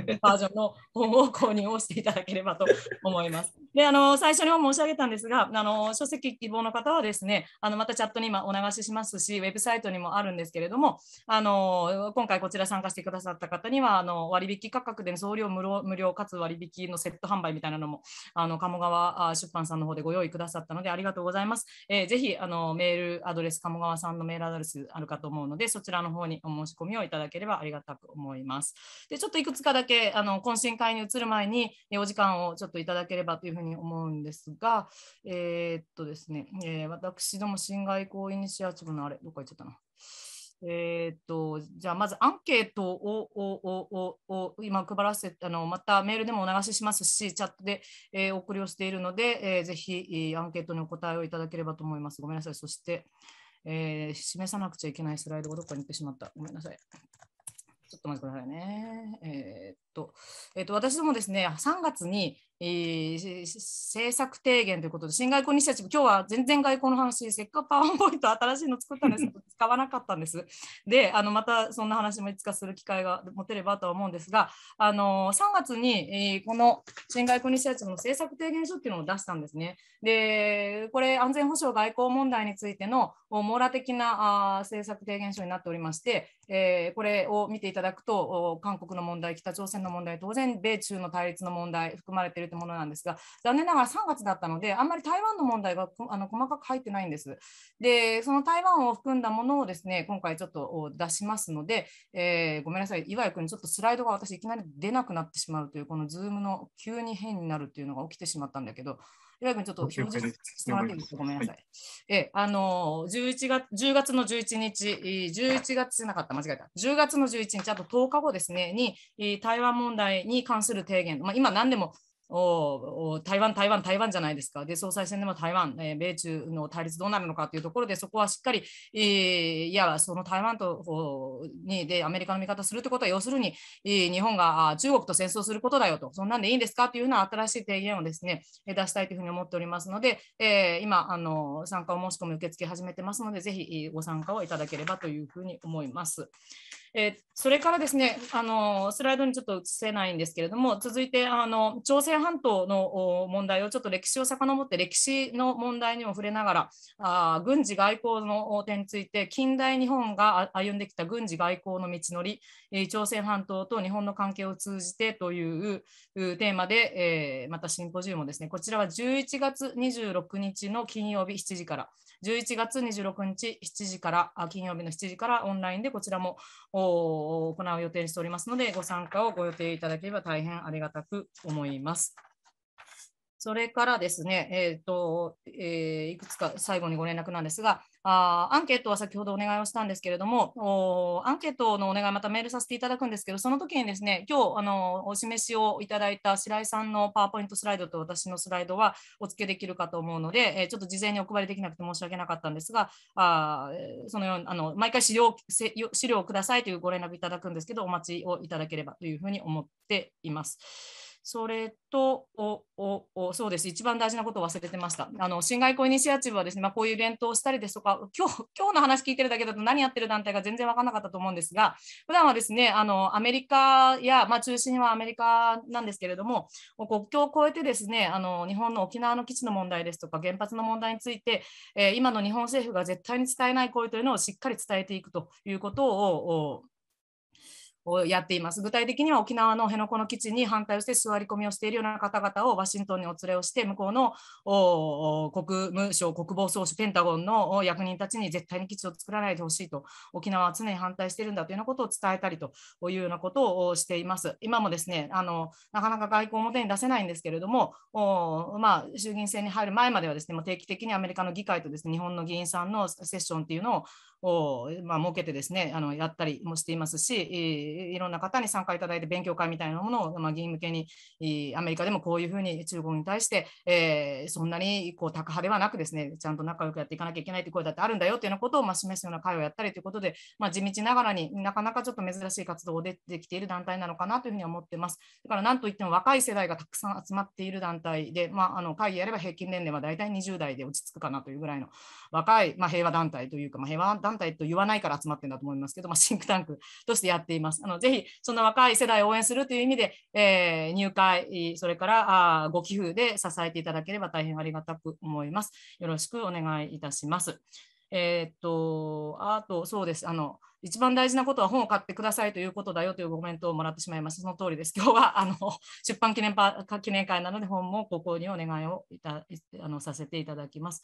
えー、バージョンの本を購入をしていただければと思います。であの最初にも申し上げたんですがあの書籍希望の方はですねあのまたチャットに今お流ししまますしウェブサイトにもあるんですけれどもあの今回こちら参加してくださった方にはあの割引価格で送料無料無料かつ割引のセット販売みたいなのもあの鴨川出版さんの方でご用意くださったのでありがとうございます。えー、ぜひあのメールアドレス鴨川さんのメールアドレスあるかと思うのでそちらの方にお申し込みをいただければありがたく思います。でちょっといくつかだけあの懇親会に移る前にお時間をちょっといただければというふうに思うんですが、えー、っとですね、えー、私ども侵害行為イニシアチブあれ、どっか行っちゃったな。えー、っと、じゃあまずアンケートをををを今配らせあの、またメールでもお流ししますし、チャットで、えー、お送りをしているので、えー、ぜひアンケートにお答えをいただければと思います。ごめんなさい。そして、えー、示さなくちゃいけないスライドがどっかに行ってしまった。ごめんなさい。ちょっと待ってくださいね。えー、っと、えー、っと、私どもですね、3月に、えー、政策提言ということで、新外交イニシアチブ、今日は全然外交の話、せっかくパワーポイント新しいの作ったんですけど、使わなかったんです。<laughs> で、あのまたそんな話もいつかする機会が持てればと思うんですが、あの3月に、えー、この新外交イニシアチブの政策提言書っていうのを出したんですね。で、これ、安全保障外交問題についての網羅的なあ政策提言書になっておりまして、えー、これを見ていただくと、韓国の問題、北朝鮮の問題、当然、米中の対立の問題、含まれているるとものなんですが、残念ながら3月だったので、あんまり台湾の問題があの細かく入ってないんです。で、その台湾を含んだものをですね、今回ちょっと出しますので、えー、ごめんなさい、岩井君、ちょっとスライドが私、いきなり出なくなってしまうという、このズームの急に変になるというのが起きてしまったんだけど、岩井君、ちょっと表示してもらっていいですか、ごめんなさい。はい、えあの11月10月の11日、11月じゃなかった、間違えた、10月の11日、あと10日後ですね、に台湾問題に関する提言、まあ、今、何でもお台湾、台湾、台湾じゃないですか、で総裁選でも台湾、えー、米中の対立どうなるのかというところで、そこはしっかり、えー、いや、その台湾とにでアメリカの味方するということは、要するに、えー、日本が中国と戦争することだよと、そんなんでいいんですかというような新しい提言をですね出したいというふうに思っておりますので、えー、今あの、参加を申し込み受付始めてますので、ぜひご参加をいただければというふうに思います。えー、それからですね、あのスライドにちょっと映せないんですけれども、続いてあの朝鮮半島の問題をちょっと歴史を遡って歴史の問題にも触れながら、あ軍事外交の点について近代日本が歩んできた軍事外交の道のり、え朝鮮半島と日本の関係を通じてというテーマで、えー、またシンポジウムですね、こちらは11月26日の金曜日7時から、11月26日7時から、金曜日の7時からオンラインでこちらも行う予定しておりますので、ご参加をご予定いただければ大変ありがたく思います。それからですね、えーとえー、いくつか最後にご連絡なんですが、あアンケートは先ほどお願いをしたんですけれども、アンケートのお願い、またメールさせていただくんですけど、その時にですね、今日あのお示しをいただいた白井さんのパワーポイントスライドと私のスライドはお付けできるかと思うので、えちょっと事前にお配りできなくて申し訳なかったんですが、あそのようあの毎回資料資料をくださいというご連絡いただくんですけど、お待ちをいただければというふうに思っています。それと、おおおそうです、一番大事なことを忘れてました。あの新外交イニシアチブはですね、まあ、こういうイベントをしたりですとか、今日今日の話聞いてるだけだと何やってる団体が全然分からなかったと思うんですが、普段はですね、あのアメリカや、まあ、中心はアメリカなんですけれども、国境を越えてですね、あの日本の沖縄の基地の問題ですとか、原発の問題について、えー、今の日本政府が絶対に伝えない声というのをしっかり伝えていくということををやっています。具体的には沖縄の辺野古の基地に反対をして座り込みをしているような方々をワシントンにお連れをして、向こうの国務省、国防総省、ペンタゴンの役人たちに絶対に基地を作らないでほしいと、沖縄は常に反対しているんだというようなことを伝えたりというようなことをしています。今もですね、あのなかなか外交表に出せないんですけれども、おまあ、衆議院選に入る前まではですね、もう定期的にアメリカの議会とですね、日本の議員さんのセッションっていうのをを、まあ、設けてですねあのやったりもしていますしいろんな方に参加いただいて勉強会みたいなものを、まあ、議員向けにアメリカでもこういうふうに中国に対して、えー、そんなにこう高派ではなくですねちゃんと仲良くやっていかなきゃいけないという声だってあるんだよというようなことを、まあ、示すような会をやったりということで、まあ、地道ながらになかなかちょっと珍しい活動をでてきている団体なのかなというふうに思ってます。だからなんといっても若い世代がたくさん集まっている団体で、まあ、あの会議やれば平均年齢は大体20代で落ち着くかなというぐらいの若い、まあ、平和団体というか、まあ、平和団団体と言わないから集まってるんだと思いますけど、まあ、シンクタンクとしてやっています。あのぜひそんな若い世代を応援するという意味で、えー、入会、それからあご寄付で支えていただければ大変ありがたく思います。よろしくお願いいたします。えー、っと、あと、そうです。あの、一番大事なことは本を買ってくださいということだよというコメントをもらってしまいます。その通りです。今日は、あの、出版記念記念会なので本もここにお願いをいたあのさせていただきます。